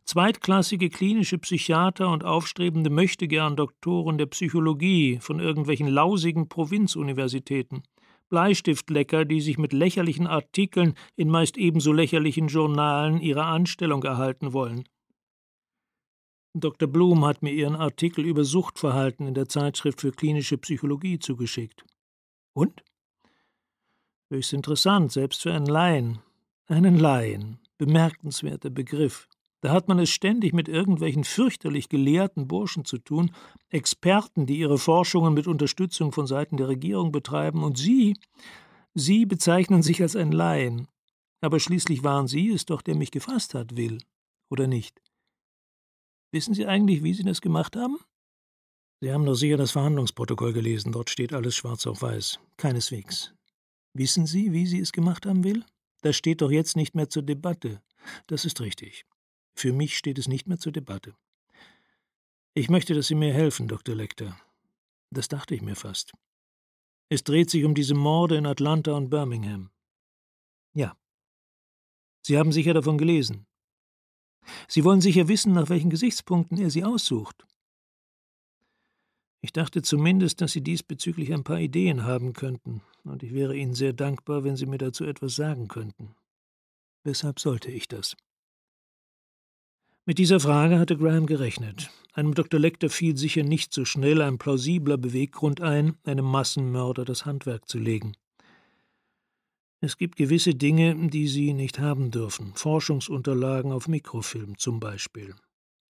Zweitklassige klinische Psychiater und aufstrebende möchtegern Doktoren der Psychologie von irgendwelchen lausigen Provinzuniversitäten. Bleistiftlecker, die sich mit lächerlichen Artikeln in meist ebenso lächerlichen Journalen ihre Anstellung erhalten wollen. Dr. Blum hat mir Ihren Artikel über Suchtverhalten in der Zeitschrift für klinische Psychologie zugeschickt. Und? Höchst interessant, selbst für einen Laien. Einen Laien. Bemerkenswerter Begriff. Da hat man es ständig mit irgendwelchen fürchterlich gelehrten Burschen zu tun, Experten, die ihre Forschungen mit Unterstützung von Seiten der Regierung betreiben, und Sie, Sie bezeichnen sich als ein Laien. Aber schließlich waren Sie es doch, der mich gefasst hat, Will, oder nicht? Wissen Sie eigentlich, wie Sie das gemacht haben? Sie haben doch sicher das Verhandlungsprotokoll gelesen, dort steht alles schwarz auf weiß. Keineswegs. Wissen Sie, wie sie es gemacht haben will? Das steht doch jetzt nicht mehr zur Debatte. Das ist richtig. Für mich steht es nicht mehr zur Debatte. Ich möchte, dass Sie mir helfen, Dr. Lecter. Das dachte ich mir fast. Es dreht sich um diese Morde in Atlanta und Birmingham. Ja. Sie haben sicher davon gelesen. Sie wollen sicher wissen, nach welchen Gesichtspunkten er sie aussucht. Ich dachte zumindest, dass Sie diesbezüglich ein paar Ideen haben könnten, und ich wäre Ihnen sehr dankbar, wenn Sie mir dazu etwas sagen könnten. Weshalb sollte ich das? Mit dieser Frage hatte Graham gerechnet. Einem Dr. Lecter fiel sicher nicht so schnell ein plausibler Beweggrund ein, einem Massenmörder das Handwerk zu legen. Es gibt gewisse Dinge, die Sie nicht haben dürfen. Forschungsunterlagen auf Mikrofilm zum Beispiel.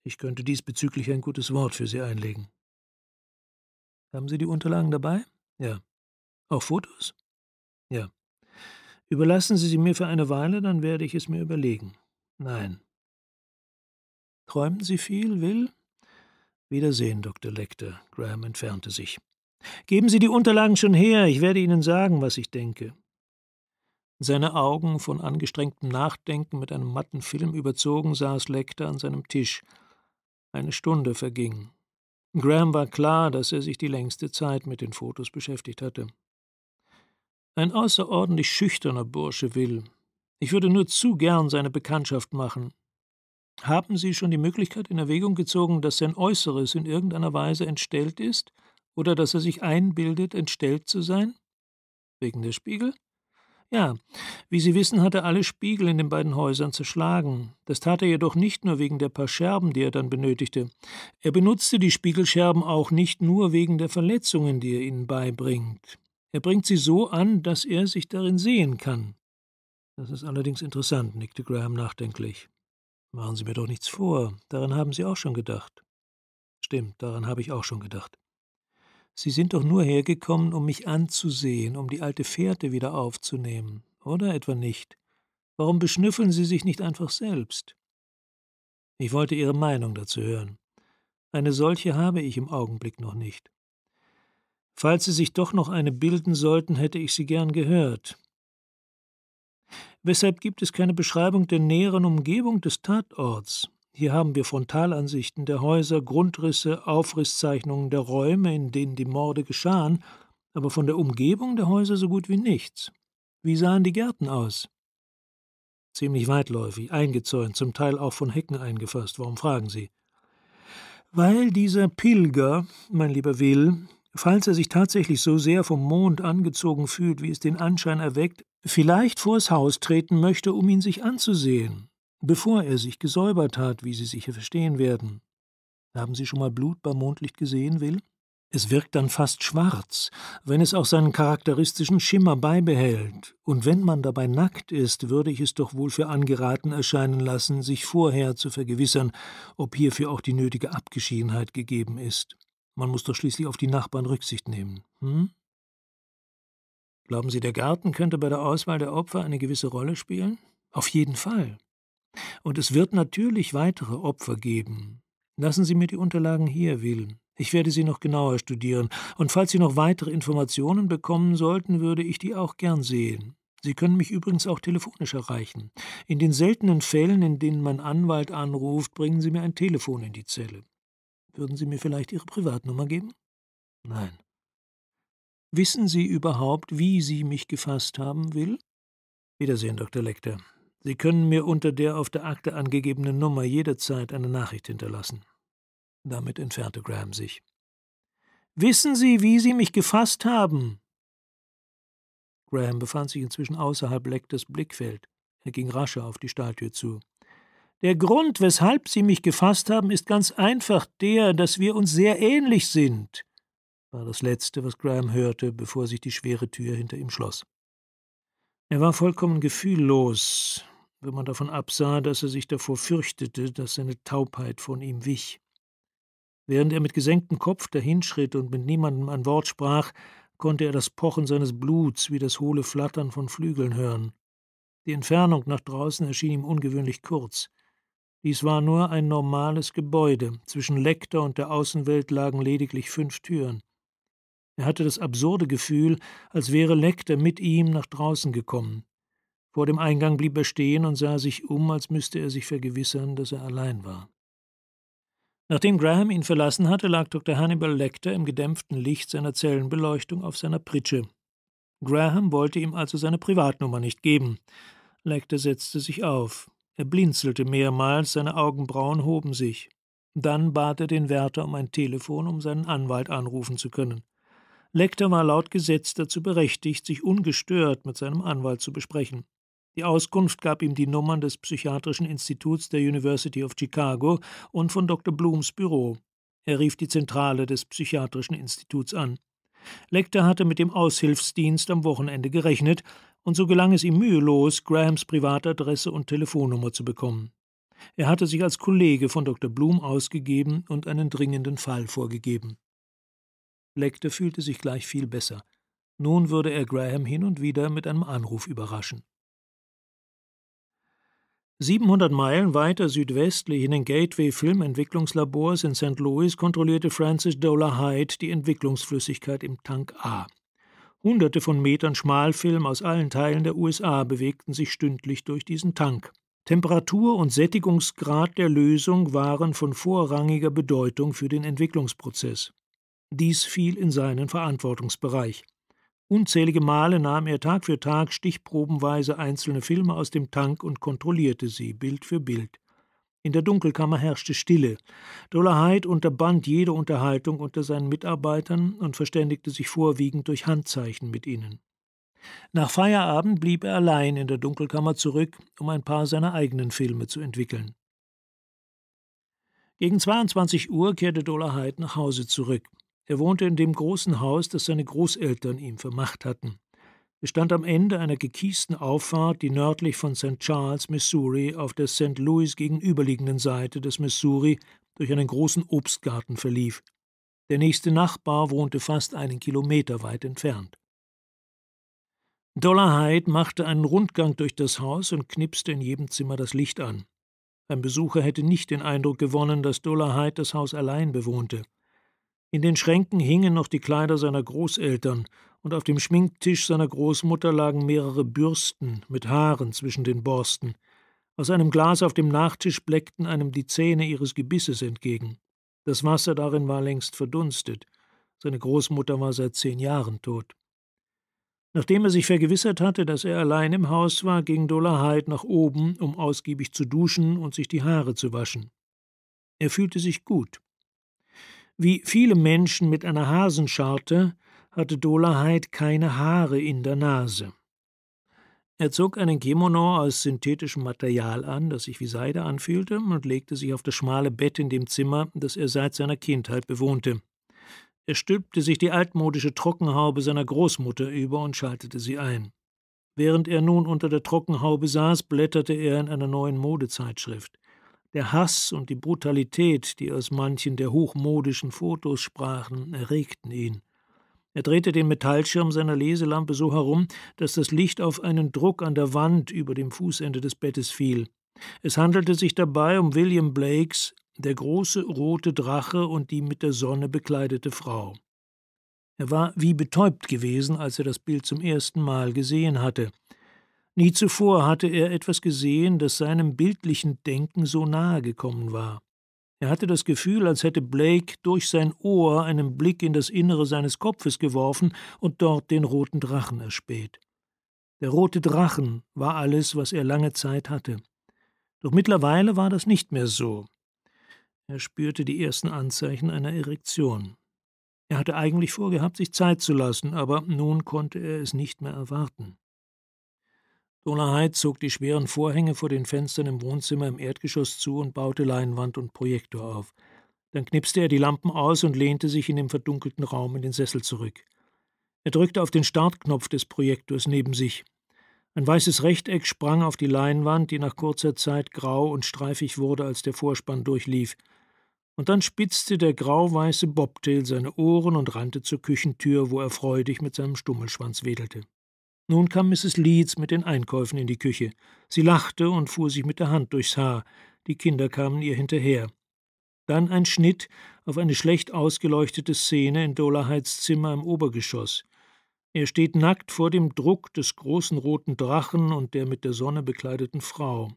Ich könnte diesbezüglich ein gutes Wort für Sie einlegen. Haben Sie die Unterlagen dabei? Ja. Auch Fotos? Ja. Überlassen Sie sie mir für eine Weile, dann werde ich es mir überlegen. Nein. Träumen Sie viel, Will? Wiedersehen, Dr. Lecter. Graham entfernte sich. Geben Sie die Unterlagen schon her, ich werde Ihnen sagen, was ich denke. Seine Augen, von angestrengtem Nachdenken mit einem matten Film überzogen, saß Lecter an seinem Tisch. Eine Stunde verging. Graham war klar, dass er sich die längste Zeit mit den Fotos beschäftigt hatte. Ein außerordentlich schüchterner Bursche will. Ich würde nur zu gern seine Bekanntschaft machen. Haben Sie schon die Möglichkeit in Erwägung gezogen, dass sein Äußeres in irgendeiner Weise entstellt ist oder dass er sich einbildet, entstellt zu sein? Wegen der Spiegel? Ja, wie Sie wissen, hat er alle Spiegel in den beiden Häusern zerschlagen. Das tat er jedoch nicht nur wegen der paar Scherben, die er dann benötigte. Er benutzte die Spiegelscherben auch nicht nur wegen der Verletzungen, die er ihnen beibringt. Er bringt sie so an, dass er sich darin sehen kann. Das ist allerdings interessant, nickte Graham nachdenklich. Machen Sie mir doch nichts vor, daran haben Sie auch schon gedacht. Stimmt, daran habe ich auch schon gedacht. Sie sind doch nur hergekommen, um mich anzusehen, um die alte Fährte wieder aufzunehmen, oder etwa nicht? Warum beschnüffeln Sie sich nicht einfach selbst? Ich wollte Ihre Meinung dazu hören. Eine solche habe ich im Augenblick noch nicht. Falls Sie sich doch noch eine bilden sollten, hätte ich sie gern gehört. Weshalb gibt es keine Beschreibung der näheren Umgebung des Tatorts? Hier haben wir Frontalansichten der Häuser, Grundrisse, Aufrisszeichnungen der Räume, in denen die Morde geschahen, aber von der Umgebung der Häuser so gut wie nichts. Wie sahen die Gärten aus? Ziemlich weitläufig, eingezäunt, zum Teil auch von Hecken eingefasst. Warum fragen Sie? Weil dieser Pilger, mein lieber Will, falls er sich tatsächlich so sehr vom Mond angezogen fühlt, wie es den Anschein erweckt, vielleicht vors Haus treten möchte, um ihn sich anzusehen bevor er sich gesäubert hat, wie Sie sicher verstehen werden. Haben Sie schon mal Blut beim Mondlicht gesehen, Will? Es wirkt dann fast schwarz, wenn es auch seinen charakteristischen Schimmer beibehält, und wenn man dabei nackt ist, würde ich es doch wohl für angeraten erscheinen lassen, sich vorher zu vergewissern, ob hierfür auch die nötige Abgeschiedenheit gegeben ist. Man muss doch schließlich auf die Nachbarn Rücksicht nehmen, hm? Glauben Sie, der Garten könnte bei der Auswahl der Opfer eine gewisse Rolle spielen? Auf jeden Fall. Und es wird natürlich weitere Opfer geben. Lassen Sie mir die Unterlagen hier, Will. Ich werde sie noch genauer studieren, und falls Sie noch weitere Informationen bekommen sollten, würde ich die auch gern sehen. Sie können mich übrigens auch telefonisch erreichen. In den seltenen Fällen, in denen mein Anwalt anruft, bringen Sie mir ein Telefon in die Zelle. Würden Sie mir vielleicht Ihre Privatnummer geben? Nein. Wissen Sie überhaupt, wie Sie mich gefasst haben will? Wiedersehen, Dr. Lecter. Sie können mir unter der auf der Akte angegebenen Nummer jederzeit eine Nachricht hinterlassen. Damit entfernte Graham sich. Wissen Sie, wie Sie mich gefasst haben? Graham befand sich inzwischen außerhalb Lecktes Blickfeld. Er ging rascher auf die Stahltür zu. Der Grund, weshalb Sie mich gefasst haben, ist ganz einfach der, dass wir uns sehr ähnlich sind, war das Letzte, was Graham hörte, bevor sich die schwere Tür hinter ihm schloss. Er war vollkommen gefühllos, wenn man davon absah, dass er sich davor fürchtete, dass seine Taubheit von ihm wich. Während er mit gesenktem Kopf dahinschritt und mit niemandem ein Wort sprach, konnte er das Pochen seines Bluts wie das hohle Flattern von Flügeln hören. Die Entfernung nach draußen erschien ihm ungewöhnlich kurz. Dies war nur ein normales Gebäude, zwischen Lektor und der Außenwelt lagen lediglich fünf Türen. Er hatte das absurde Gefühl, als wäre Lektor mit ihm nach draußen gekommen, vor dem Eingang blieb er stehen und sah sich um, als müsste er sich vergewissern, dass er allein war. Nachdem Graham ihn verlassen hatte, lag Dr. Hannibal Lecter im gedämpften Licht seiner Zellenbeleuchtung auf seiner Pritsche. Graham wollte ihm also seine Privatnummer nicht geben. Lecter setzte sich auf. Er blinzelte mehrmals, seine Augenbrauen hoben sich. Dann bat er den Wärter um ein Telefon, um seinen Anwalt anrufen zu können. Lecter war laut Gesetz dazu berechtigt, sich ungestört mit seinem Anwalt zu besprechen. Die Auskunft gab ihm die Nummern des Psychiatrischen Instituts der University of Chicago und von Dr. Blooms Büro. Er rief die Zentrale des Psychiatrischen Instituts an. Lecter hatte mit dem Aushilfsdienst am Wochenende gerechnet, und so gelang es ihm mühelos, Grahams Privatadresse und Telefonnummer zu bekommen. Er hatte sich als Kollege von Dr. Bloom ausgegeben und einen dringenden Fall vorgegeben. Lecter fühlte sich gleich viel besser. Nun würde er Graham hin und wieder mit einem Anruf überraschen. 700 Meilen weiter südwestlich in den Gateway Filmentwicklungslabors in St. Louis kontrollierte Francis Dola Hyde die Entwicklungsflüssigkeit im Tank A. Hunderte von Metern Schmalfilm aus allen Teilen der USA bewegten sich stündlich durch diesen Tank. Temperatur und Sättigungsgrad der Lösung waren von vorrangiger Bedeutung für den Entwicklungsprozess. Dies fiel in seinen Verantwortungsbereich. Unzählige Male nahm er Tag für Tag stichprobenweise einzelne Filme aus dem Tank und kontrollierte sie, Bild für Bild. In der Dunkelkammer herrschte Stille. Dollar Hyde unterband jede Unterhaltung unter seinen Mitarbeitern und verständigte sich vorwiegend durch Handzeichen mit ihnen. Nach Feierabend blieb er allein in der Dunkelkammer zurück, um ein paar seiner eigenen Filme zu entwickeln. Gegen 22 Uhr kehrte Dollar Hyde nach Hause zurück. Er wohnte in dem großen Haus, das seine Großeltern ihm vermacht hatten. Er stand am Ende einer gekiesten Auffahrt, die nördlich von St. Charles, Missouri, auf der St. Louis gegenüberliegenden Seite des Missouri durch einen großen Obstgarten verlief. Der nächste Nachbar wohnte fast einen Kilometer weit entfernt. Dollar Hyde machte einen Rundgang durch das Haus und knipste in jedem Zimmer das Licht an. Ein Besucher hätte nicht den Eindruck gewonnen, dass Dollar Hyde das Haus allein bewohnte. In den Schränken hingen noch die Kleider seiner Großeltern, und auf dem Schminktisch seiner Großmutter lagen mehrere Bürsten mit Haaren zwischen den Borsten. Aus einem Glas auf dem Nachtisch bleckten einem die Zähne ihres Gebisses entgegen. Das Wasser darin war längst verdunstet. Seine Großmutter war seit zehn Jahren tot. Nachdem er sich vergewissert hatte, dass er allein im Haus war, ging Dola Hyde nach oben, um ausgiebig zu duschen und sich die Haare zu waschen. Er fühlte sich gut. Wie viele Menschen mit einer Hasenscharte hatte Dolaheit keine Haare in der Nase. Er zog einen Kimono aus synthetischem Material an, das sich wie Seide anfühlte, und legte sich auf das schmale Bett in dem Zimmer, das er seit seiner Kindheit bewohnte. Er stülpte sich die altmodische Trockenhaube seiner Großmutter über und schaltete sie ein. Während er nun unter der Trockenhaube saß, blätterte er in einer neuen Modezeitschrift. Der Hass und die Brutalität, die aus manchen der hochmodischen Fotos sprachen, erregten ihn. Er drehte den Metallschirm seiner Leselampe so herum, dass das Licht auf einen Druck an der Wand über dem Fußende des Bettes fiel. Es handelte sich dabei um William Blakes Der große rote Drache und die mit der Sonne bekleidete Frau. Er war wie betäubt gewesen, als er das Bild zum ersten Mal gesehen hatte. Nie zuvor hatte er etwas gesehen, das seinem bildlichen Denken so nahe gekommen war. Er hatte das Gefühl, als hätte Blake durch sein Ohr einen Blick in das Innere seines Kopfes geworfen und dort den roten Drachen erspäht. Der rote Drachen war alles, was er lange Zeit hatte. Doch mittlerweile war das nicht mehr so. Er spürte die ersten Anzeichen einer Erektion. Er hatte eigentlich vorgehabt, sich Zeit zu lassen, aber nun konnte er es nicht mehr erwarten. Dolahide zog die schweren Vorhänge vor den Fenstern im Wohnzimmer im Erdgeschoss zu und baute Leinwand und Projektor auf. Dann knipste er die Lampen aus und lehnte sich in dem verdunkelten Raum in den Sessel zurück. Er drückte auf den Startknopf des Projektors neben sich. Ein weißes Rechteck sprang auf die Leinwand, die nach kurzer Zeit grau und streifig wurde, als der Vorspann durchlief. Und dann spitzte der grauweiße Bobtail seine Ohren und rannte zur Küchentür, wo er freudig mit seinem Stummelschwanz wedelte. Nun kam Mrs. Leeds mit den Einkäufen in die Küche. Sie lachte und fuhr sich mit der Hand durchs Haar. Die Kinder kamen ihr hinterher. Dann ein Schnitt auf eine schlecht ausgeleuchtete Szene in Dolaheids Zimmer im Obergeschoss. Er steht nackt vor dem Druck des großen roten Drachen und der mit der Sonne bekleideten Frau.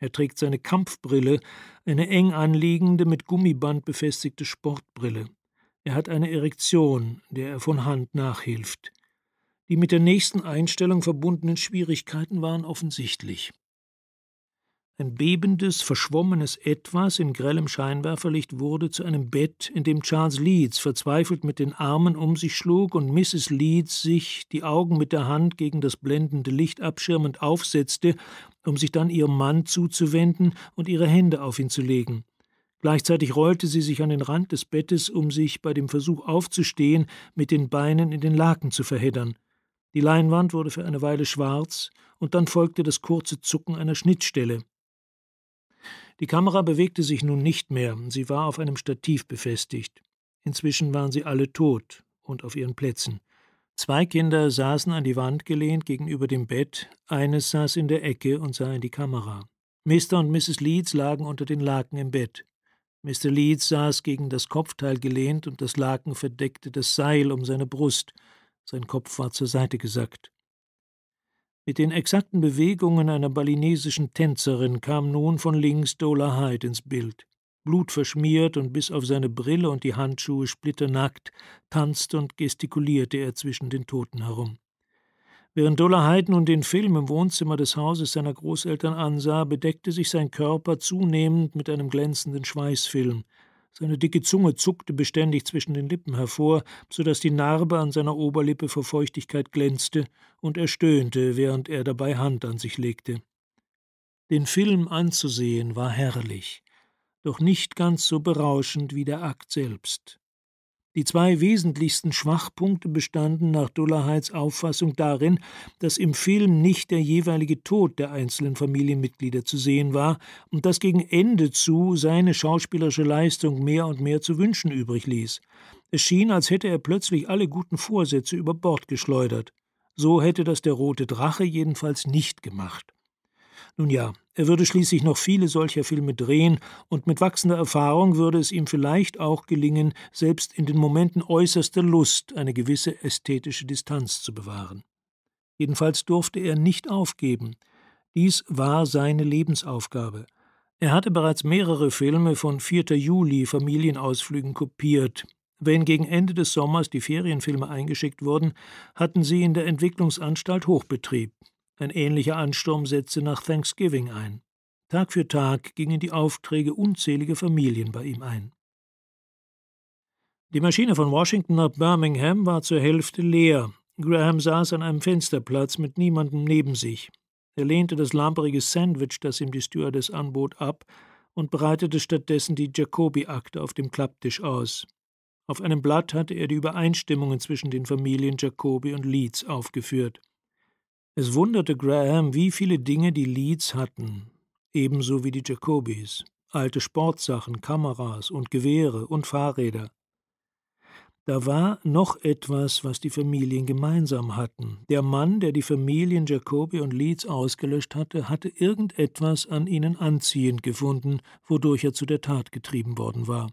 Er trägt seine Kampfbrille, eine eng anliegende, mit Gummiband befestigte Sportbrille. Er hat eine Erektion, der er von Hand nachhilft. Die mit der nächsten Einstellung verbundenen Schwierigkeiten waren offensichtlich. Ein bebendes, verschwommenes Etwas in grellem Scheinwerferlicht wurde zu einem Bett, in dem Charles Leeds verzweifelt mit den Armen um sich schlug und Mrs. Leeds sich, die Augen mit der Hand gegen das blendende Licht abschirmend, aufsetzte, um sich dann ihrem Mann zuzuwenden und ihre Hände auf ihn zu legen. Gleichzeitig rollte sie sich an den Rand des Bettes, um sich bei dem Versuch aufzustehen, mit den Beinen in den Laken zu verheddern. Die Leinwand wurde für eine Weile schwarz und dann folgte das kurze Zucken einer Schnittstelle. Die Kamera bewegte sich nun nicht mehr, sie war auf einem Stativ befestigt. Inzwischen waren sie alle tot und auf ihren Plätzen. Zwei Kinder saßen an die Wand gelehnt gegenüber dem Bett, eines saß in der Ecke und sah in die Kamera. Mr. und Mrs. Leeds lagen unter den Laken im Bett. Mr. Leeds saß gegen das Kopfteil gelehnt und das Laken verdeckte das Seil um seine Brust. Sein Kopf war zur Seite gesackt. Mit den exakten Bewegungen einer balinesischen Tänzerin kam nun von links Dola Hyde ins Bild. Blutverschmiert und bis auf seine Brille und die Handschuhe splitternackt, tanzte und gestikulierte er zwischen den Toten herum. Während Dola Hyde nun den Film im Wohnzimmer des Hauses seiner Großeltern ansah, bedeckte sich sein Körper zunehmend mit einem glänzenden Schweißfilm, seine dicke Zunge zuckte beständig zwischen den Lippen hervor, so dass die Narbe an seiner Oberlippe vor Feuchtigkeit glänzte, und er stöhnte, während er dabei Hand an sich legte. Den Film anzusehen war herrlich, doch nicht ganz so berauschend wie der Akt selbst. Die zwei wesentlichsten Schwachpunkte bestanden nach Dullaheits Auffassung darin, dass im Film nicht der jeweilige Tod der einzelnen Familienmitglieder zu sehen war und dass gegen Ende zu seine schauspielerische Leistung mehr und mehr zu wünschen übrig ließ. Es schien, als hätte er plötzlich alle guten Vorsätze über Bord geschleudert. So hätte das der rote Drache jedenfalls nicht gemacht. Nun ja, er würde schließlich noch viele solcher Filme drehen, und mit wachsender Erfahrung würde es ihm vielleicht auch gelingen, selbst in den Momenten äußerster Lust eine gewisse ästhetische Distanz zu bewahren. Jedenfalls durfte er nicht aufgeben. Dies war seine Lebensaufgabe. Er hatte bereits mehrere Filme von 4. Juli Familienausflügen kopiert. Wenn gegen Ende des Sommers die Ferienfilme eingeschickt wurden, hatten sie in der Entwicklungsanstalt Hochbetrieb. Ein ähnlicher Ansturm setzte nach Thanksgiving ein. Tag für Tag gingen die Aufträge unzähliger Familien bei ihm ein. Die Maschine von Washington nach Birmingham war zur Hälfte leer. Graham saß an einem Fensterplatz mit niemandem neben sich. Er lehnte das lamperige Sandwich, das ihm die Stewardess anbot, ab und breitete stattdessen die Jacobi-Akte auf dem Klapptisch aus. Auf einem Blatt hatte er die Übereinstimmungen zwischen den Familien Jacobi und Leeds aufgeführt. Es wunderte Graham, wie viele Dinge die Leeds hatten, ebenso wie die Jacobys, alte Sportsachen, Kameras und Gewehre und Fahrräder. Da war noch etwas, was die Familien gemeinsam hatten. Der Mann, der die Familien Jacobi und Leeds ausgelöscht hatte, hatte irgendetwas an ihnen anziehend gefunden, wodurch er zu der Tat getrieben worden war.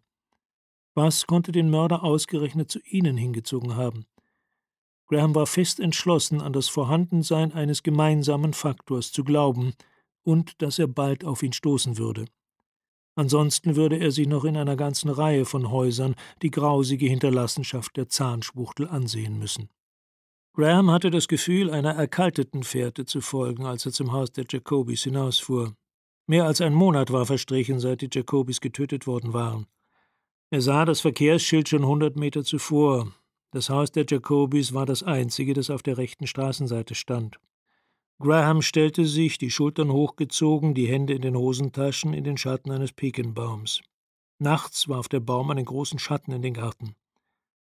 Was konnte den Mörder ausgerechnet zu ihnen hingezogen haben? Graham war fest entschlossen, an das Vorhandensein eines gemeinsamen Faktors zu glauben und dass er bald auf ihn stoßen würde. Ansonsten würde er sich noch in einer ganzen Reihe von Häusern die grausige Hinterlassenschaft der Zahnschwuchtel ansehen müssen. Graham hatte das Gefühl, einer erkalteten Fährte zu folgen, als er zum Haus der Jacobys hinausfuhr. Mehr als ein Monat war verstrichen, seit die Jacobys getötet worden waren. Er sah das Verkehrsschild schon hundert Meter zuvor, das Haus der Jacobys war das einzige, das auf der rechten Straßenseite stand. Graham stellte sich, die Schultern hochgezogen, die Hände in den Hosentaschen, in den Schatten eines Pekenbaums. Nachts warf der Baum einen großen Schatten in den Garten.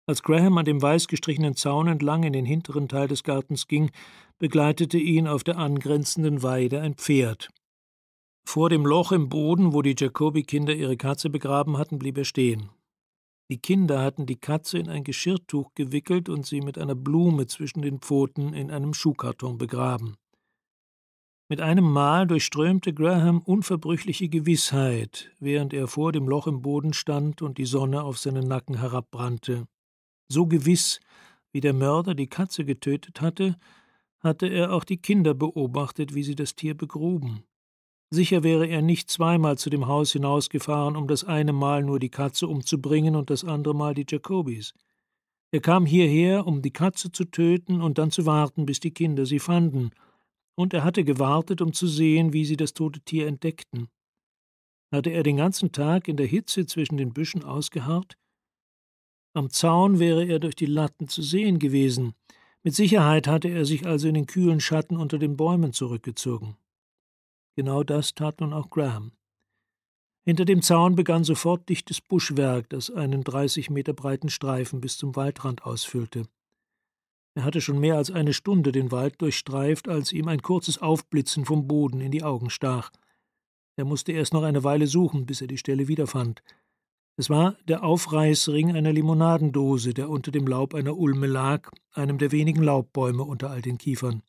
Als Graham an dem weiß gestrichenen Zaun entlang in den hinteren Teil des Gartens ging, begleitete ihn auf der angrenzenden Weide ein Pferd. Vor dem Loch im Boden, wo die Jacobi-Kinder ihre Katze begraben hatten, blieb er stehen. Die Kinder hatten die Katze in ein Geschirrtuch gewickelt und sie mit einer Blume zwischen den Pfoten in einem Schuhkarton begraben. Mit einem Mal durchströmte Graham unverbrüchliche Gewissheit, während er vor dem Loch im Boden stand und die Sonne auf seinen Nacken herabbrannte. So gewiss, wie der Mörder die Katze getötet hatte, hatte er auch die Kinder beobachtet, wie sie das Tier begruben. Sicher wäre er nicht zweimal zu dem Haus hinausgefahren, um das eine Mal nur die Katze umzubringen und das andere Mal die Jacobis. Er kam hierher, um die Katze zu töten und dann zu warten, bis die Kinder sie fanden, und er hatte gewartet, um zu sehen, wie sie das tote Tier entdeckten. Hatte er den ganzen Tag in der Hitze zwischen den Büschen ausgeharrt? Am Zaun wäre er durch die Latten zu sehen gewesen. Mit Sicherheit hatte er sich also in den kühlen Schatten unter den Bäumen zurückgezogen. Genau das tat nun auch Graham. Hinter dem Zaun begann sofort dichtes Buschwerk, das einen 30 Meter breiten Streifen bis zum Waldrand ausfüllte. Er hatte schon mehr als eine Stunde den Wald durchstreift, als ihm ein kurzes Aufblitzen vom Boden in die Augen stach. Er musste erst noch eine Weile suchen, bis er die Stelle wiederfand. Es war der Aufreißring einer Limonadendose, der unter dem Laub einer Ulme lag, einem der wenigen Laubbäume unter all den Kiefern.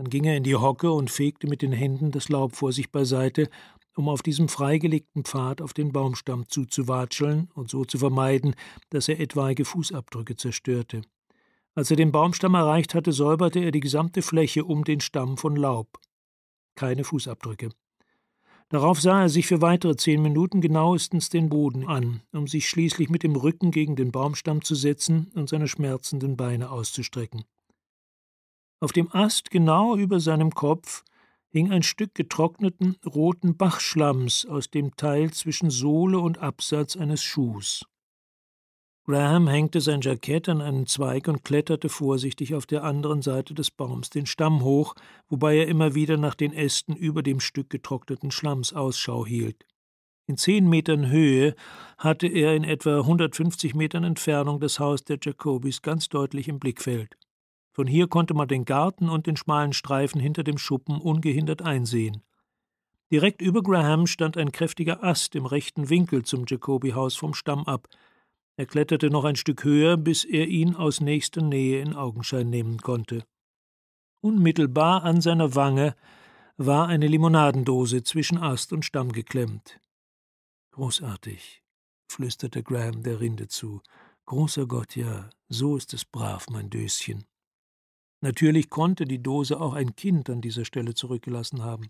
Dann ging er in die Hocke und fegte mit den Händen das Laub vor sich beiseite, um auf diesem freigelegten Pfad auf den Baumstamm zuzuwatscheln und so zu vermeiden, dass er etwaige Fußabdrücke zerstörte. Als er den Baumstamm erreicht hatte, säuberte er die gesamte Fläche um den Stamm von Laub. Keine Fußabdrücke. Darauf sah er sich für weitere zehn Minuten genauestens den Boden an, um sich schließlich mit dem Rücken gegen den Baumstamm zu setzen und seine schmerzenden Beine auszustrecken. Auf dem Ast genau über seinem Kopf hing ein Stück getrockneten roten Bachschlamms aus dem Teil zwischen Sohle und Absatz eines Schuhs. Graham hängte sein Jackett an einen Zweig und kletterte vorsichtig auf der anderen Seite des Baums den Stamm hoch, wobei er immer wieder nach den Ästen über dem Stück getrockneten Schlamms Ausschau hielt. In zehn Metern Höhe hatte er in etwa 150 Metern Entfernung das Haus der Jacobis ganz deutlich im Blickfeld. Von hier konnte man den Garten und den schmalen Streifen hinter dem Schuppen ungehindert einsehen. Direkt über Graham stand ein kräftiger Ast im rechten Winkel zum Jacobi-Haus vom Stamm ab. Er kletterte noch ein Stück höher, bis er ihn aus nächster Nähe in Augenschein nehmen konnte. Unmittelbar an seiner Wange war eine Limonadendose zwischen Ast und Stamm geklemmt. Großartig, flüsterte Graham der Rinde zu. Großer Gott, ja, so ist es brav, mein Döschen. Natürlich konnte die Dose auch ein Kind an dieser Stelle zurückgelassen haben.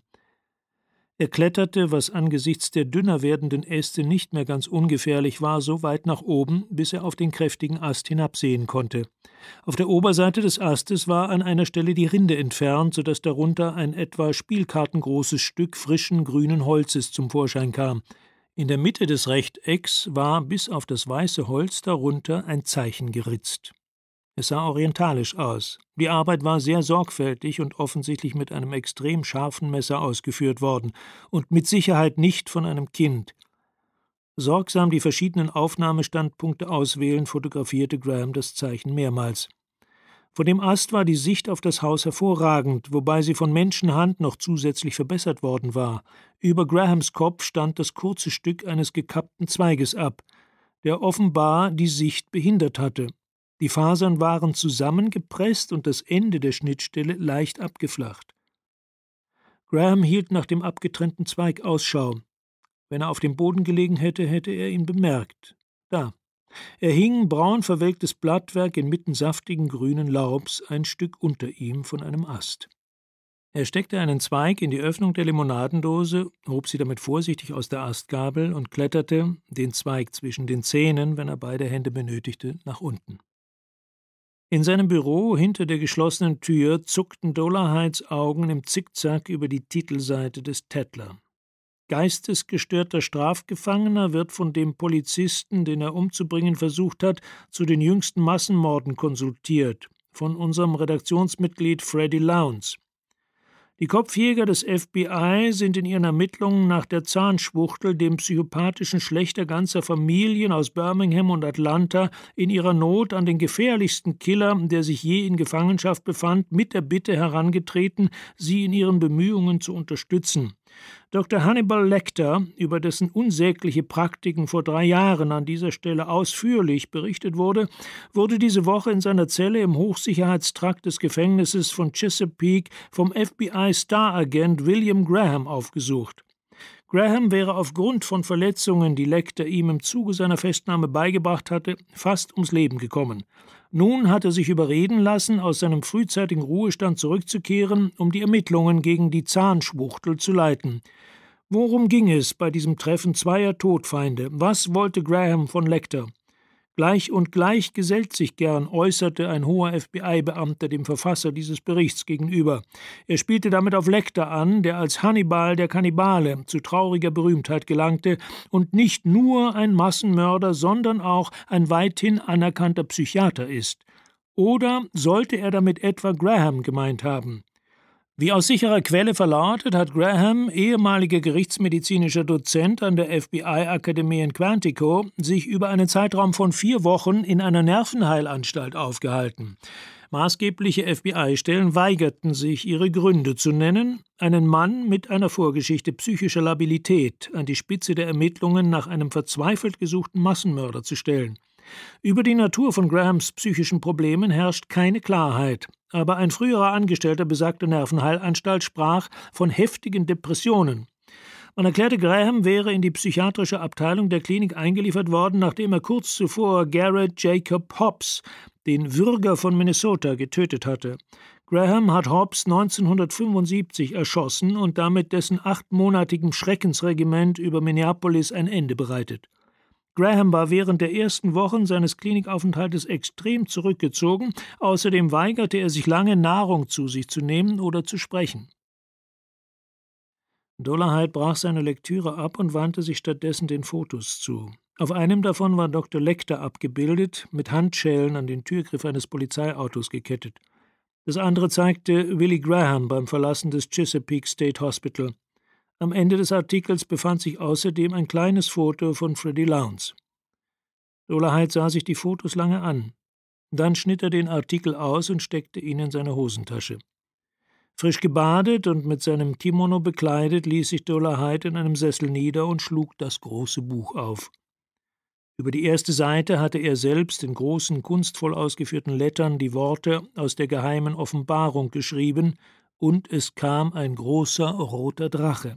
Er kletterte, was angesichts der dünner werdenden Äste nicht mehr ganz ungefährlich war, so weit nach oben, bis er auf den kräftigen Ast hinabsehen konnte. Auf der Oberseite des Astes war an einer Stelle die Rinde entfernt, so dass darunter ein etwa spielkartengroßes Stück frischen grünen Holzes zum Vorschein kam. In der Mitte des Rechtecks war bis auf das weiße Holz darunter ein Zeichen geritzt. Es sah orientalisch aus. Die Arbeit war sehr sorgfältig und offensichtlich mit einem extrem scharfen Messer ausgeführt worden und mit Sicherheit nicht von einem Kind. Sorgsam die verschiedenen Aufnahmestandpunkte auswählend fotografierte Graham das Zeichen mehrmals. Von dem Ast war die Sicht auf das Haus hervorragend, wobei sie von Menschenhand noch zusätzlich verbessert worden war. Über Grahams Kopf stand das kurze Stück eines gekappten Zweiges ab, der offenbar die Sicht behindert hatte. Die Fasern waren zusammengepresst und das Ende der Schnittstelle leicht abgeflacht. Graham hielt nach dem abgetrennten Zweig Ausschau. Wenn er auf dem Boden gelegen hätte, hätte er ihn bemerkt. Da. Er hing braun verwelktes Blattwerk inmitten saftigen grünen Laubs ein Stück unter ihm von einem Ast. Er steckte einen Zweig in die Öffnung der Limonadendose, hob sie damit vorsichtig aus der Astgabel und kletterte, den Zweig zwischen den Zähnen, wenn er beide Hände benötigte, nach unten. In seinem Büro hinter der geschlossenen Tür zuckten Dolahides Augen im Zickzack über die Titelseite des Tettler. Geistesgestörter Strafgefangener wird von dem Polizisten, den er umzubringen versucht hat, zu den jüngsten Massenmorden konsultiert, von unserem Redaktionsmitglied Freddy Lowndes. Die Kopfjäger des FBI sind in ihren Ermittlungen nach der Zahnschwuchtel, dem psychopathischen Schlechter ganzer Familien aus Birmingham und Atlanta, in ihrer Not an den gefährlichsten Killer, der sich je in Gefangenschaft befand, mit der Bitte herangetreten, sie in ihren Bemühungen zu unterstützen. Dr. Hannibal Lecter, über dessen unsägliche Praktiken vor drei Jahren an dieser Stelle ausführlich berichtet wurde, wurde diese Woche in seiner Zelle im Hochsicherheitstrakt des Gefängnisses von Chesapeake vom FBI-Staragent William Graham aufgesucht. Graham wäre aufgrund von Verletzungen, die Lecter ihm im Zuge seiner Festnahme beigebracht hatte, fast ums Leben gekommen. Nun hat er sich überreden lassen, aus seinem frühzeitigen Ruhestand zurückzukehren, um die Ermittlungen gegen die Zahnschwuchtel zu leiten. Worum ging es bei diesem Treffen zweier Todfeinde? Was wollte Graham von Lecter? Gleich und gleich gesellt sich gern, äußerte ein hoher FBI-Beamter dem Verfasser dieses Berichts gegenüber. Er spielte damit auf Lecter an, der als Hannibal der Kannibale zu trauriger Berühmtheit gelangte und nicht nur ein Massenmörder, sondern auch ein weithin anerkannter Psychiater ist. Oder sollte er damit etwa Graham gemeint haben? Wie aus sicherer Quelle verlautet, hat Graham, ehemaliger gerichtsmedizinischer Dozent an der FBI-Akademie in Quantico, sich über einen Zeitraum von vier Wochen in einer Nervenheilanstalt aufgehalten. Maßgebliche FBI-Stellen weigerten sich, ihre Gründe zu nennen, einen Mann mit einer Vorgeschichte psychischer Labilität an die Spitze der Ermittlungen nach einem verzweifelt gesuchten Massenmörder zu stellen. Über die Natur von Grahams psychischen Problemen herrscht keine Klarheit, aber ein früherer Angestellter besagter Nervenheilanstalt sprach von heftigen Depressionen. Man erklärte, Graham wäre in die psychiatrische Abteilung der Klinik eingeliefert worden, nachdem er kurz zuvor Garrett Jacob Hobbs, den Würger von Minnesota, getötet hatte. Graham hat Hobbs 1975 erschossen und damit dessen achtmonatigem Schreckensregiment über Minneapolis ein Ende bereitet. Graham war während der ersten Wochen seines Klinikaufenthaltes extrem zurückgezogen, außerdem weigerte er sich lange, Nahrung zu sich zu nehmen oder zu sprechen. Dollarheit brach seine Lektüre ab und wandte sich stattdessen den Fotos zu. Auf einem davon war Dr. Lecter abgebildet, mit Handschellen an den Türgriff eines Polizeiautos gekettet. Das andere zeigte Willie Graham beim Verlassen des Chesapeake State Hospital. Am Ende des Artikels befand sich außerdem ein kleines Foto von Freddy Lowndes. Dolerheit sah sich die Fotos lange an. Dann schnitt er den Artikel aus und steckte ihn in seine Hosentasche. Frisch gebadet und mit seinem Kimono bekleidet ließ sich Dolerheit in einem Sessel nieder und schlug das große Buch auf. Über die erste Seite hatte er selbst in großen, kunstvoll ausgeführten Lettern die Worte aus der geheimen Offenbarung geschrieben, und es kam ein großer roter Drache.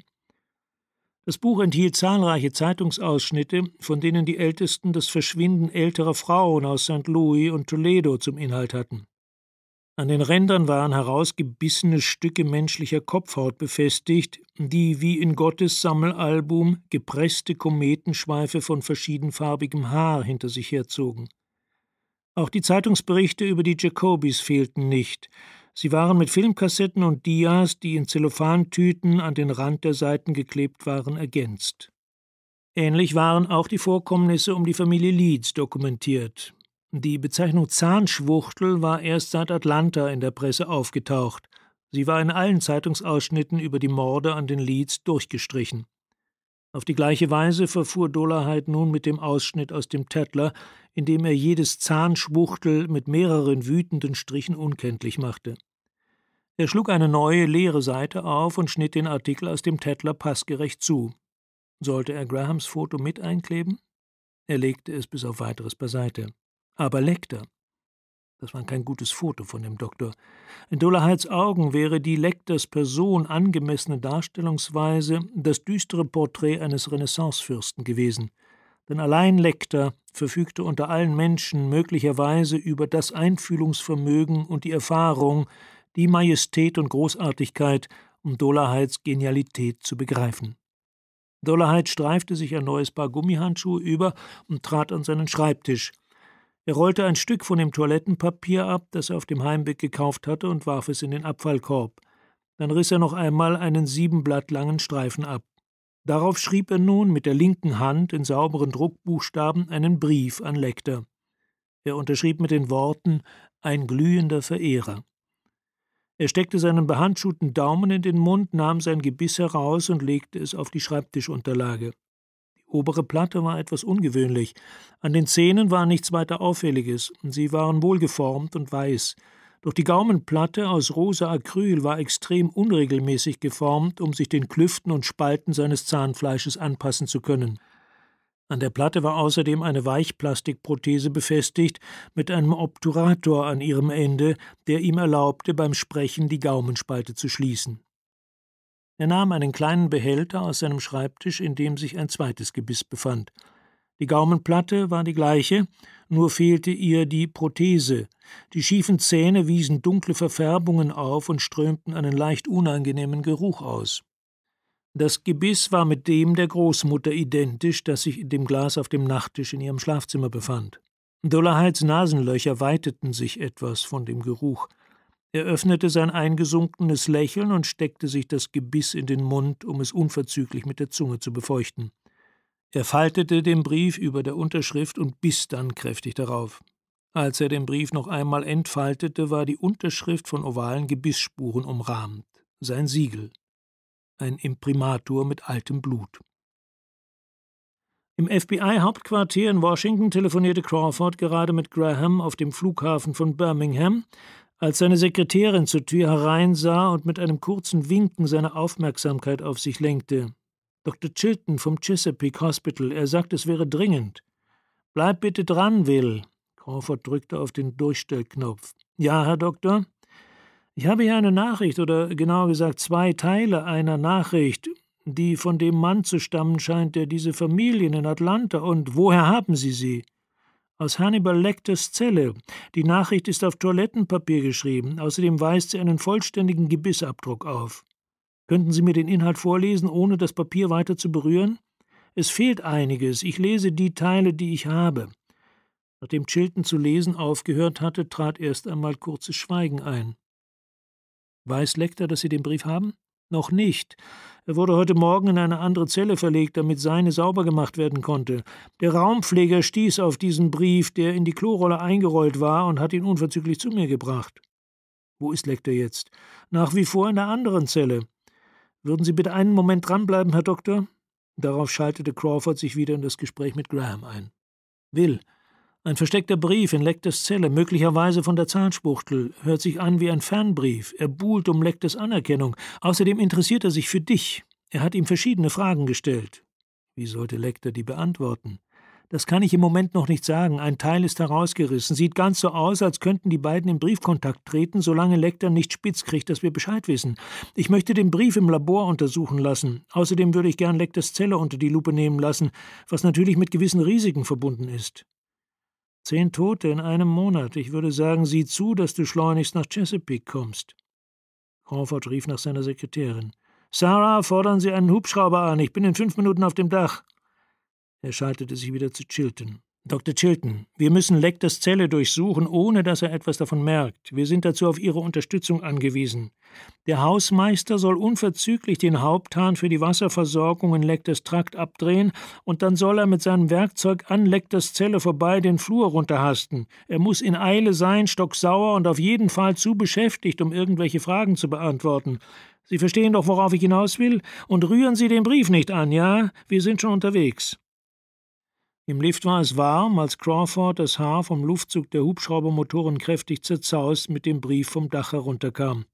Das Buch enthielt zahlreiche Zeitungsausschnitte, von denen die ältesten das Verschwinden älterer Frauen aus St. Louis und Toledo zum Inhalt hatten. An den Rändern waren herausgebissene Stücke menschlicher Kopfhaut befestigt, die wie in Gottes Sammelalbum gepresste Kometenschweife von verschiedenfarbigem Haar hinter sich herzogen. Auch die Zeitungsberichte über die Jacobis fehlten nicht, Sie waren mit Filmkassetten und Dias, die in Zellophantüten an den Rand der Seiten geklebt waren, ergänzt. Ähnlich waren auch die Vorkommnisse um die Familie Leeds dokumentiert. Die Bezeichnung Zahnschwuchtel war erst seit Atlanta in der Presse aufgetaucht. Sie war in allen Zeitungsausschnitten über die Morde an den Leeds durchgestrichen. Auf die gleiche Weise verfuhr Dollerheit nun mit dem Ausschnitt aus dem Tettler, indem er jedes Zahnschwuchtel mit mehreren wütenden Strichen unkenntlich machte. Er schlug eine neue, leere Seite auf und schnitt den Artikel aus dem Tettler passgerecht zu. Sollte er Grahams Foto mit einkleben? Er legte es bis auf weiteres beiseite. Aber Lecter, das war kein gutes Foto von dem Doktor. In Dolaheids Augen wäre die Lecters Person angemessene Darstellungsweise das düstere Porträt eines Renaissancefürsten gewesen. Denn allein Lecter verfügte unter allen Menschen möglicherweise über das Einfühlungsvermögen und die Erfahrung, die Majestät und Großartigkeit, um Dolaheids Genialität zu begreifen. Dollerheit streifte sich ein neues Paar Gummihandschuhe über und trat an seinen Schreibtisch – er rollte ein Stück von dem Toilettenpapier ab, das er auf dem Heimweg gekauft hatte, und warf es in den Abfallkorb. Dann riss er noch einmal einen siebenblatt langen Streifen ab. Darauf schrieb er nun mit der linken Hand in sauberen Druckbuchstaben einen Brief an Lecter. Er unterschrieb mit den Worten ein glühender Verehrer. Er steckte seinen behandschuhten Daumen in den Mund, nahm sein Gebiss heraus und legte es auf die Schreibtischunterlage. Obere Platte war etwas ungewöhnlich. An den Zähnen war nichts weiter Auffälliges, sie waren wohlgeformt und weiß. Doch die Gaumenplatte aus rosa Acryl war extrem unregelmäßig geformt, um sich den Klüften und Spalten seines Zahnfleisches anpassen zu können. An der Platte war außerdem eine Weichplastikprothese befestigt mit einem Obturator an ihrem Ende, der ihm erlaubte, beim Sprechen die Gaumenspalte zu schließen. Er nahm einen kleinen Behälter aus seinem Schreibtisch, in dem sich ein zweites Gebiss befand. Die Gaumenplatte war die gleiche, nur fehlte ihr die Prothese. Die schiefen Zähne wiesen dunkle Verfärbungen auf und strömten einen leicht unangenehmen Geruch aus. Das Gebiss war mit dem der Großmutter identisch, das sich in dem Glas auf dem Nachttisch in ihrem Schlafzimmer befand. Dolahides Nasenlöcher weiteten sich etwas von dem Geruch. Er öffnete sein eingesunkenes Lächeln und steckte sich das Gebiss in den Mund, um es unverzüglich mit der Zunge zu befeuchten. Er faltete den Brief über der Unterschrift und biss dann kräftig darauf. Als er den Brief noch einmal entfaltete, war die Unterschrift von ovalen Gebissspuren umrahmt. Sein Siegel. Ein Imprimatur mit altem Blut. Im FBI-Hauptquartier in Washington telefonierte Crawford gerade mit Graham auf dem Flughafen von Birmingham, als seine Sekretärin zur Tür hereinsah und mit einem kurzen Winken seine Aufmerksamkeit auf sich lenkte. Dr. Chilton vom Chesapeake Hospital, er sagt, es wäre dringend. Bleib bitte dran, Will. Crawford drückte auf den Durchstellknopf. Ja, Herr Doktor? Ich habe hier eine Nachricht oder genauer gesagt zwei Teile einer Nachricht, die von dem Mann zu stammen scheint, der diese Familien in Atlanta und woher haben Sie sie? Aus Hannibal Lecters Zelle. Die Nachricht ist auf Toilettenpapier geschrieben. Außerdem weist sie einen vollständigen Gebissabdruck auf. Könnten Sie mir den Inhalt vorlesen, ohne das Papier weiter zu berühren? Es fehlt einiges. Ich lese die Teile, die ich habe. Nachdem Chilton zu lesen aufgehört hatte, trat erst einmal kurzes Schweigen ein. Weiß Lecter, dass Sie den Brief haben? Noch nicht. Er wurde heute Morgen in eine andere Zelle verlegt, damit seine sauber gemacht werden konnte. Der Raumpfleger stieß auf diesen Brief, der in die Klorolle eingerollt war, und hat ihn unverzüglich zu mir gebracht. Wo ist Lecter jetzt? Nach wie vor in der anderen Zelle. Würden Sie bitte einen Moment dranbleiben, Herr Doktor? Darauf schaltete Crawford sich wieder in das Gespräch mit Graham ein. Will, ein versteckter Brief in Lectes Zelle, möglicherweise von der Zahnspuchtel, hört sich an wie ein Fernbrief. Er buhlt um Lectes Anerkennung. Außerdem interessiert er sich für dich. Er hat ihm verschiedene Fragen gestellt. Wie sollte Lecter die beantworten? Das kann ich im Moment noch nicht sagen. Ein Teil ist herausgerissen. Sieht ganz so aus, als könnten die beiden in Briefkontakt treten, solange Lecter nicht spitz kriegt, dass wir Bescheid wissen. Ich möchte den Brief im Labor untersuchen lassen. Außerdem würde ich gern Lecters Zelle unter die Lupe nehmen lassen, was natürlich mit gewissen Risiken verbunden ist. Zehn Tote in einem Monat. Ich würde sagen, sieh zu, dass du schleunigst nach Chesapeake kommst. Crawford rief nach seiner Sekretärin. Sarah, fordern Sie einen Hubschrauber an. Ich bin in fünf Minuten auf dem Dach. Er schaltete sich wieder zu Chilton. Dr. Chilton, wir müssen Lecters Zelle durchsuchen, ohne dass er etwas davon merkt. Wir sind dazu auf Ihre Unterstützung angewiesen. Der Hausmeister soll unverzüglich den Haupthahn für die Wasserversorgung in Lecters Trakt abdrehen und dann soll er mit seinem Werkzeug an Lecters Zelle vorbei den Flur runterhasten. Er muss in Eile sein, stocksauer und auf jeden Fall zu beschäftigt, um irgendwelche Fragen zu beantworten. Sie verstehen doch, worauf ich hinaus will? Und rühren Sie den Brief nicht an, ja? Wir sind schon unterwegs. Im Lift war es warm, als Crawford das Haar vom Luftzug der Hubschraubermotoren kräftig zerzaust mit dem Brief vom Dach herunterkam.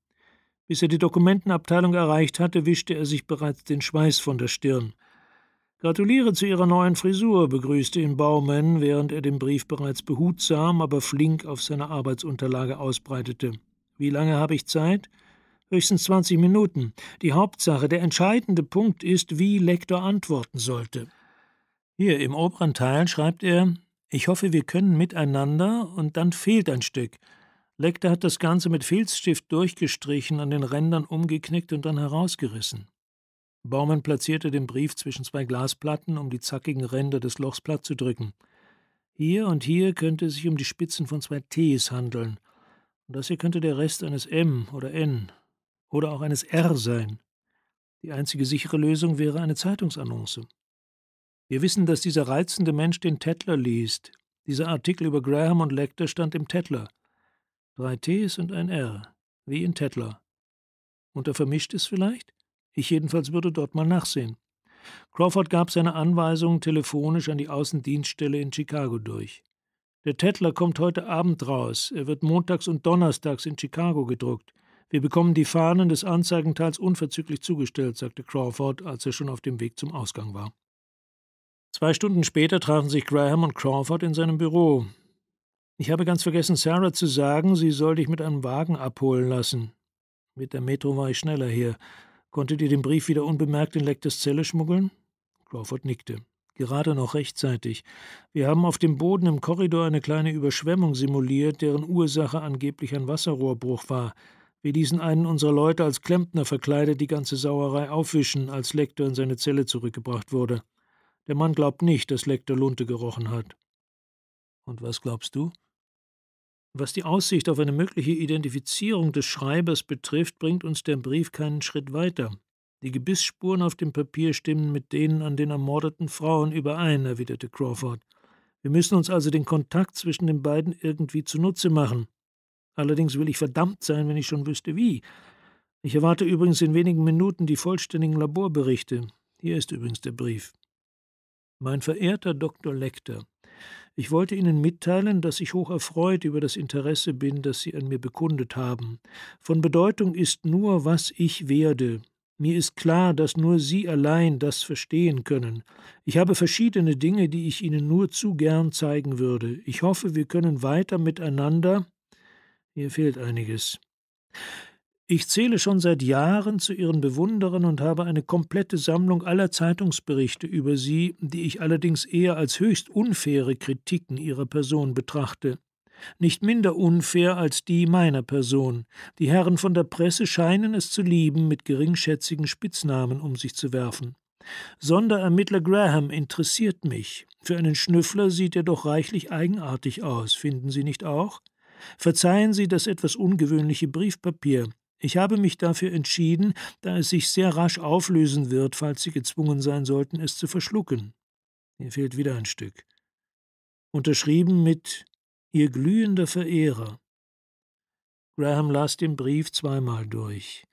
Bis er die Dokumentenabteilung erreicht hatte, wischte er sich bereits den Schweiß von der Stirn. Gratuliere zu Ihrer neuen Frisur, begrüßte ihn Baumann, während er den Brief bereits behutsam, aber flink auf seiner Arbeitsunterlage ausbreitete. Wie lange habe ich Zeit? Höchstens 20 Minuten. Die Hauptsache, der entscheidende Punkt ist, wie Lektor antworten sollte. Hier im oberen Teil schreibt er, ich hoffe, wir können miteinander und dann fehlt ein Stück. Lecter hat das Ganze mit Filzstift durchgestrichen, an den Rändern umgeknickt und dann herausgerissen. Baumann platzierte den Brief zwischen zwei Glasplatten, um die zackigen Ränder des Lochs platt zu drücken. Hier und hier könnte es sich um die Spitzen von zwei Ts handeln. Und das hier könnte der Rest eines M oder N oder auch eines R sein. Die einzige sichere Lösung wäre eine Zeitungsannonce. Wir wissen, dass dieser reizende Mensch den Tettler liest. Dieser Artikel über Graham und Lecter stand im Tettler. Drei Ts und ein R, wie in Tettler. Unter Vermischtes vielleicht? Ich jedenfalls würde dort mal nachsehen. Crawford gab seine Anweisungen telefonisch an die Außendienststelle in Chicago durch. Der Tettler kommt heute Abend raus. Er wird montags und donnerstags in Chicago gedruckt. Wir bekommen die Fahnen des Anzeigenteils unverzüglich zugestellt, sagte Crawford, als er schon auf dem Weg zum Ausgang war. Zwei Stunden später trafen sich Graham und Crawford in seinem Büro. Ich habe ganz vergessen, Sarah zu sagen, sie soll dich mit einem Wagen abholen lassen. Mit der Metro war ich schneller hier. Konntet ihr den Brief wieder unbemerkt in Lecters Zelle schmuggeln? Crawford nickte. Gerade noch rechtzeitig. Wir haben auf dem Boden im Korridor eine kleine Überschwemmung simuliert, deren Ursache angeblich ein Wasserrohrbruch war. Wir ließen einen unserer Leute als Klempner verkleidet die ganze Sauerei aufwischen, als Lecter in seine Zelle zurückgebracht wurde. Der Mann glaubt nicht, dass Lektor Lunte gerochen hat. Und was glaubst du? Was die Aussicht auf eine mögliche Identifizierung des Schreibers betrifft, bringt uns der Brief keinen Schritt weiter. Die Gebissspuren auf dem Papier stimmen mit denen an den ermordeten Frauen überein, erwiderte Crawford. Wir müssen uns also den Kontakt zwischen den beiden irgendwie zunutze machen. Allerdings will ich verdammt sein, wenn ich schon wüsste, wie. Ich erwarte übrigens in wenigen Minuten die vollständigen Laborberichte. Hier ist übrigens der Brief. Mein verehrter Dr. Lecter, ich wollte Ihnen mitteilen, dass ich hoch erfreut über das Interesse bin, das Sie an mir bekundet haben. Von Bedeutung ist nur, was ich werde. Mir ist klar, dass nur Sie allein das verstehen können. Ich habe verschiedene Dinge, die ich Ihnen nur zu gern zeigen würde. Ich hoffe, wir können weiter miteinander. Mir fehlt einiges. Ich zähle schon seit Jahren zu Ihren Bewunderern und habe eine komplette Sammlung aller Zeitungsberichte über Sie, die ich allerdings eher als höchst unfaire Kritiken Ihrer Person betrachte. Nicht minder unfair als die meiner Person. Die Herren von der Presse scheinen es zu lieben, mit geringschätzigen Spitznamen um sich zu werfen. Sonderermittler Graham interessiert mich. Für einen Schnüffler sieht er doch reichlich eigenartig aus, finden Sie nicht auch? Verzeihen Sie das etwas ungewöhnliche Briefpapier. Ich habe mich dafür entschieden, da es sich sehr rasch auflösen wird, falls Sie gezwungen sein sollten, es zu verschlucken. Mir fehlt wieder ein Stück. Unterschrieben mit Ihr glühender Verehrer. Graham las den Brief zweimal durch.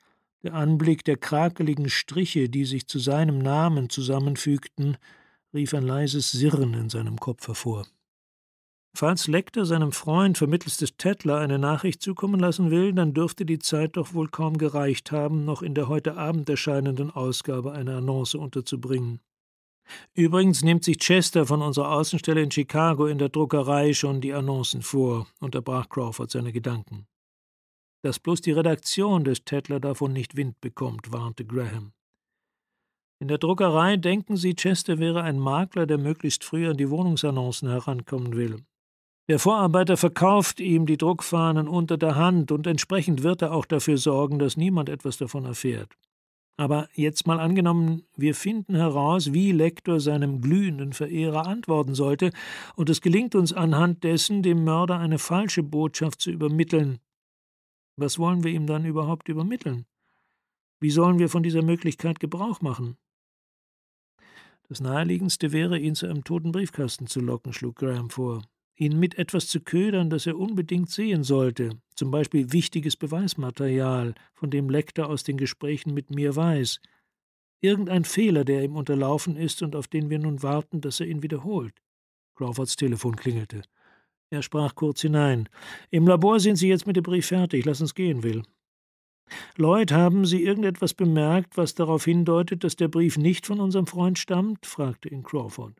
Der Anblick der krakeligen Striche, die sich zu seinem Namen zusammenfügten, rief ein leises Sirren in seinem Kopf hervor. Falls Lecter seinem Freund vermittels des Tettler eine Nachricht zukommen lassen will, dann dürfte die Zeit doch wohl kaum gereicht haben, noch in der heute Abend erscheinenden Ausgabe eine Annonce unterzubringen. Übrigens nimmt sich Chester von unserer Außenstelle in Chicago in der Druckerei schon die Annoncen vor, unterbrach Crawford seine Gedanken. Dass bloß die Redaktion des Tettler davon nicht Wind bekommt, warnte Graham. In der Druckerei denken Sie, Chester wäre ein Makler, der möglichst früh an die Wohnungsannoncen herankommen will. Der Vorarbeiter verkauft ihm die Druckfahnen unter der Hand und entsprechend wird er auch dafür sorgen, dass niemand etwas davon erfährt. Aber jetzt mal angenommen, wir finden heraus, wie Lektor seinem glühenden Verehrer antworten sollte, und es gelingt uns anhand dessen, dem Mörder eine falsche Botschaft zu übermitteln. Was wollen wir ihm dann überhaupt übermitteln? Wie sollen wir von dieser Möglichkeit Gebrauch machen? Das Naheliegendste wäre, ihn zu einem toten Briefkasten zu locken, schlug Graham vor ihn mit etwas zu ködern, das er unbedingt sehen sollte, zum Beispiel wichtiges Beweismaterial, von dem Lecter aus den Gesprächen mit mir weiß, irgendein Fehler, der ihm unterlaufen ist und auf den wir nun warten, dass er ihn wiederholt. Crawfords Telefon klingelte. Er sprach kurz hinein. Im Labor sind Sie jetzt mit dem Brief fertig. Lass uns gehen, Will. Lloyd, haben Sie irgendetwas bemerkt, was darauf hindeutet, dass der Brief nicht von unserem Freund stammt? fragte ihn Crawford.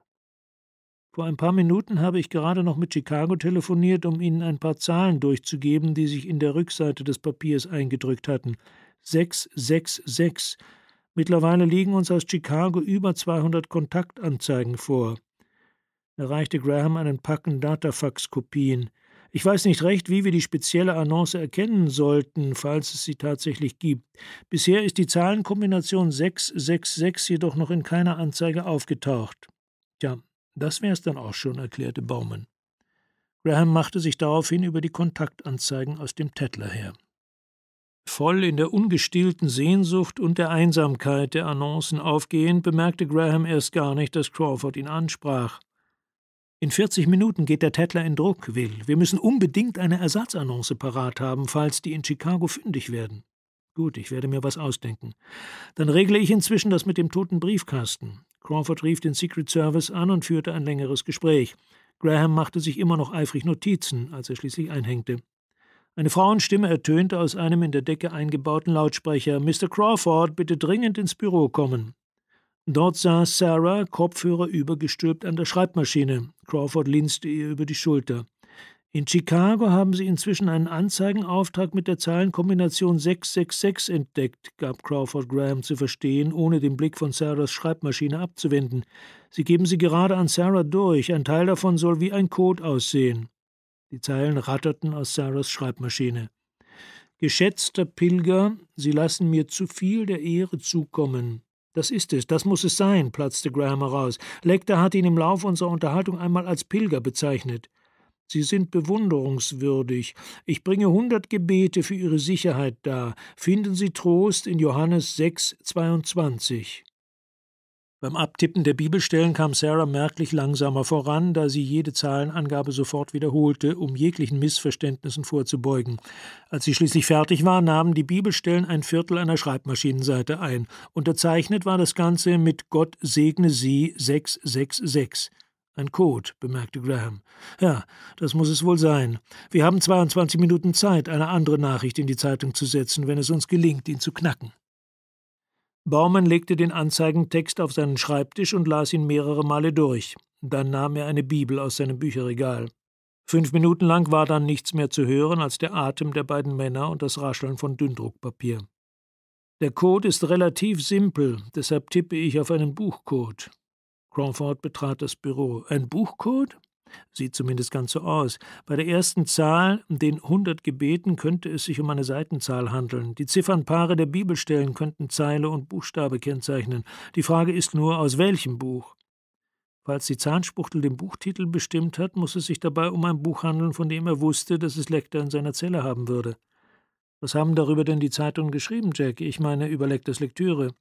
Vor ein paar Minuten habe ich gerade noch mit Chicago telefoniert, um Ihnen ein paar Zahlen durchzugeben, die sich in der Rückseite des Papiers eingedrückt hatten. 666. Mittlerweile liegen uns aus Chicago über 200 Kontaktanzeigen vor. Erreichte Graham einen Packen Datafax-Kopien. Ich weiß nicht recht, wie wir die spezielle Annonce erkennen sollten, falls es sie tatsächlich gibt. Bisher ist die Zahlenkombination 666 jedoch noch in keiner Anzeige aufgetaucht. Tja, das wär's dann auch schon, erklärte Baumann. Graham machte sich daraufhin über die Kontaktanzeigen aus dem Tettler her. Voll in der ungestillten Sehnsucht und der Einsamkeit der Annoncen aufgehend, bemerkte Graham erst gar nicht, dass Crawford ihn ansprach. In 40 Minuten geht der Tettler in Druck, Will. Wir müssen unbedingt eine Ersatzannonce parat haben, falls die in Chicago fündig werden. Gut, ich werde mir was ausdenken. Dann regle ich inzwischen das mit dem toten Briefkasten. Crawford rief den Secret Service an und führte ein längeres Gespräch. Graham machte sich immer noch eifrig Notizen, als er schließlich einhängte. Eine Frauenstimme ertönte aus einem in der Decke eingebauten Lautsprecher Mr. Crawford, bitte dringend ins Büro kommen. Dort saß Sarah, Kopfhörer übergestülpt an der Schreibmaschine. Crawford linste ihr über die Schulter. In Chicago haben sie inzwischen einen Anzeigenauftrag mit der Zahlenkombination 666 entdeckt, gab Crawford Graham zu verstehen, ohne den Blick von Sarahs Schreibmaschine abzuwenden. Sie geben sie gerade an Sarah durch, ein Teil davon soll wie ein Code aussehen. Die Zeilen ratterten aus Sarahs Schreibmaschine. Geschätzter Pilger, Sie lassen mir zu viel der Ehre zukommen. Das ist es, das muss es sein, platzte Graham heraus. Lecter hat ihn im Lauf unserer Unterhaltung einmal als Pilger bezeichnet. Sie sind bewunderungswürdig. Ich bringe hundert Gebete für Ihre Sicherheit dar. Finden Sie Trost in Johannes 6, 22. Beim Abtippen der Bibelstellen kam Sarah merklich langsamer voran, da sie jede Zahlenangabe sofort wiederholte, um jeglichen Missverständnissen vorzubeugen. Als sie schließlich fertig war, nahmen die Bibelstellen ein Viertel einer Schreibmaschinenseite ein. Unterzeichnet war das Ganze mit Gott segne sie 666. Ein Code, bemerkte Graham. Ja, das muss es wohl sein. Wir haben 22 Minuten Zeit, eine andere Nachricht in die Zeitung zu setzen, wenn es uns gelingt, ihn zu knacken. Baumann legte den Anzeigentext auf seinen Schreibtisch und las ihn mehrere Male durch. Dann nahm er eine Bibel aus seinem Bücherregal. Fünf Minuten lang war dann nichts mehr zu hören als der Atem der beiden Männer und das Rascheln von Dünndruckpapier. Der Code ist relativ simpel, deshalb tippe ich auf einen Buchcode. Crawford betrat das Büro. Ein Buchcode? Sieht zumindest ganz so aus. Bei der ersten Zahl, den 100 gebeten, könnte es sich um eine Seitenzahl handeln. Die Ziffernpaare der Bibelstellen könnten Zeile und Buchstabe kennzeichnen. Die Frage ist nur, aus welchem Buch? Falls die Zahnspuchtel den Buchtitel bestimmt hat, muss es sich dabei um ein Buch handeln, von dem er wusste, dass es Lecter in seiner Zelle haben würde. Was haben darüber denn die Zeitungen geschrieben, Jack? Ich meine, über Lecters Lektüre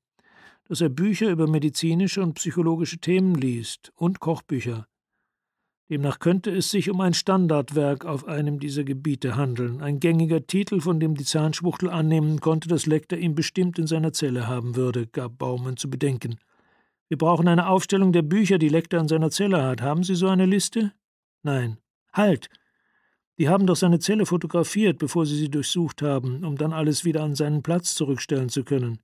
dass er Bücher über medizinische und psychologische Themen liest und Kochbücher. Demnach könnte es sich um ein Standardwerk auf einem dieser Gebiete handeln, ein gängiger Titel, von dem die Zahnschwuchtel annehmen konnte, dass Lecter ihn bestimmt in seiner Zelle haben würde, gab Baumann zu bedenken. Wir brauchen eine Aufstellung der Bücher, die Lecter in seiner Zelle hat. Haben Sie so eine Liste? Nein. Halt! Die haben doch seine Zelle fotografiert, bevor sie sie durchsucht haben, um dann alles wieder an seinen Platz zurückstellen zu können.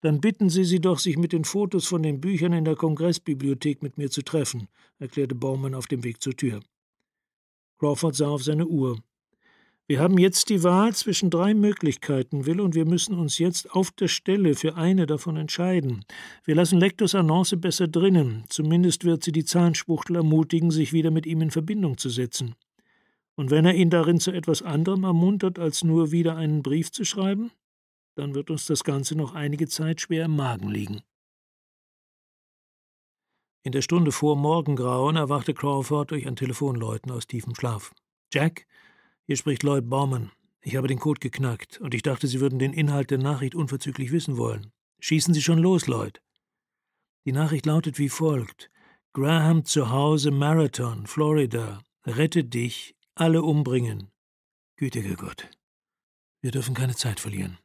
Dann bitten Sie sie doch, sich mit den Fotos von den Büchern in der Kongressbibliothek mit mir zu treffen, erklärte Baumann auf dem Weg zur Tür. Crawford sah auf seine Uhr. Wir haben jetzt die Wahl zwischen drei Möglichkeiten, Will, und wir müssen uns jetzt auf der Stelle für eine davon entscheiden. Wir lassen Lectors Annonce besser drinnen, zumindest wird sie die Zahnspuchtel ermutigen, sich wieder mit ihm in Verbindung zu setzen. Und wenn er ihn darin zu etwas anderem ermuntert, als nur wieder einen Brief zu schreiben? dann wird uns das Ganze noch einige Zeit schwer im Magen liegen. In der Stunde vor Morgengrauen erwachte Crawford durch ein Telefonläuten aus tiefem Schlaf. Jack, hier spricht Lloyd Baumann. Ich habe den Code geknackt und ich dachte, Sie würden den Inhalt der Nachricht unverzüglich wissen wollen. Schießen Sie schon los, Lloyd. Die Nachricht lautet wie folgt: Graham zu Hause, Marathon, Florida. Rette dich, alle umbringen. Gütiger Gott. Wir dürfen keine Zeit verlieren.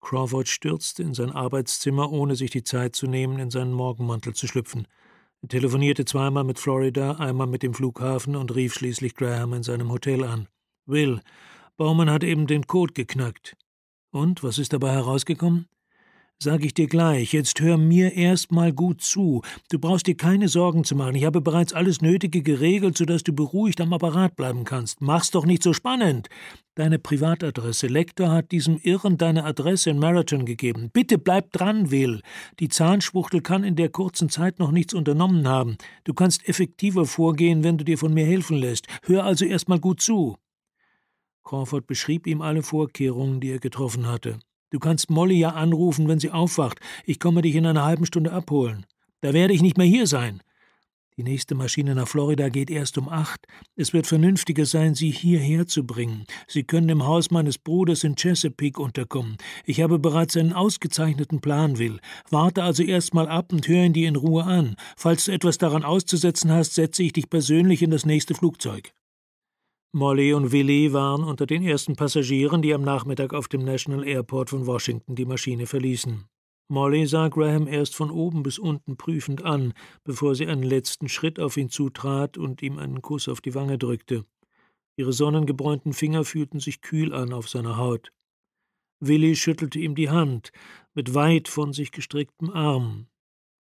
Crawford stürzte in sein Arbeitszimmer, ohne sich die Zeit zu nehmen, in seinen Morgenmantel zu schlüpfen. Er telefonierte zweimal mit Florida, einmal mit dem Flughafen und rief schließlich Graham in seinem Hotel an. Will, Baumann hat eben den Code geknackt. Und, was ist dabei herausgekommen? Sag ich dir gleich, jetzt hör mir erst mal gut zu. Du brauchst dir keine Sorgen zu machen. Ich habe bereits alles Nötige geregelt, sodass du beruhigt am Apparat bleiben kannst. Mach's doch nicht so spannend. Deine Privatadresse. Lektor hat diesem Irren deine Adresse in Marathon gegeben. Bitte bleib dran, Will. Die Zahnschwuchtel kann in der kurzen Zeit noch nichts unternommen haben. Du kannst effektiver vorgehen, wenn du dir von mir helfen lässt. Hör also erst mal gut zu. Crawford beschrieb ihm alle Vorkehrungen, die er getroffen hatte. Du kannst Molly ja anrufen, wenn sie aufwacht. Ich komme dich in einer halben Stunde abholen. Da werde ich nicht mehr hier sein. Die nächste Maschine nach Florida geht erst um acht. Es wird vernünftiger sein, Sie hierher zu bringen. Sie können im Haus meines Bruders in Chesapeake unterkommen. Ich habe bereits einen ausgezeichneten Plan, Will. Warte also erst mal ab und höre ihn dir in Ruhe an. Falls du etwas daran auszusetzen hast, setze ich dich persönlich in das nächste Flugzeug. Molly und Willi waren unter den ersten Passagieren, die am Nachmittag auf dem National Airport von Washington die Maschine verließen. Molly sah Graham erst von oben bis unten prüfend an, bevor sie einen letzten Schritt auf ihn zutrat und ihm einen Kuss auf die Wange drückte. Ihre sonnengebräunten Finger fühlten sich kühl an auf seiner Haut. Willi schüttelte ihm die Hand mit weit von sich gestrecktem Arm.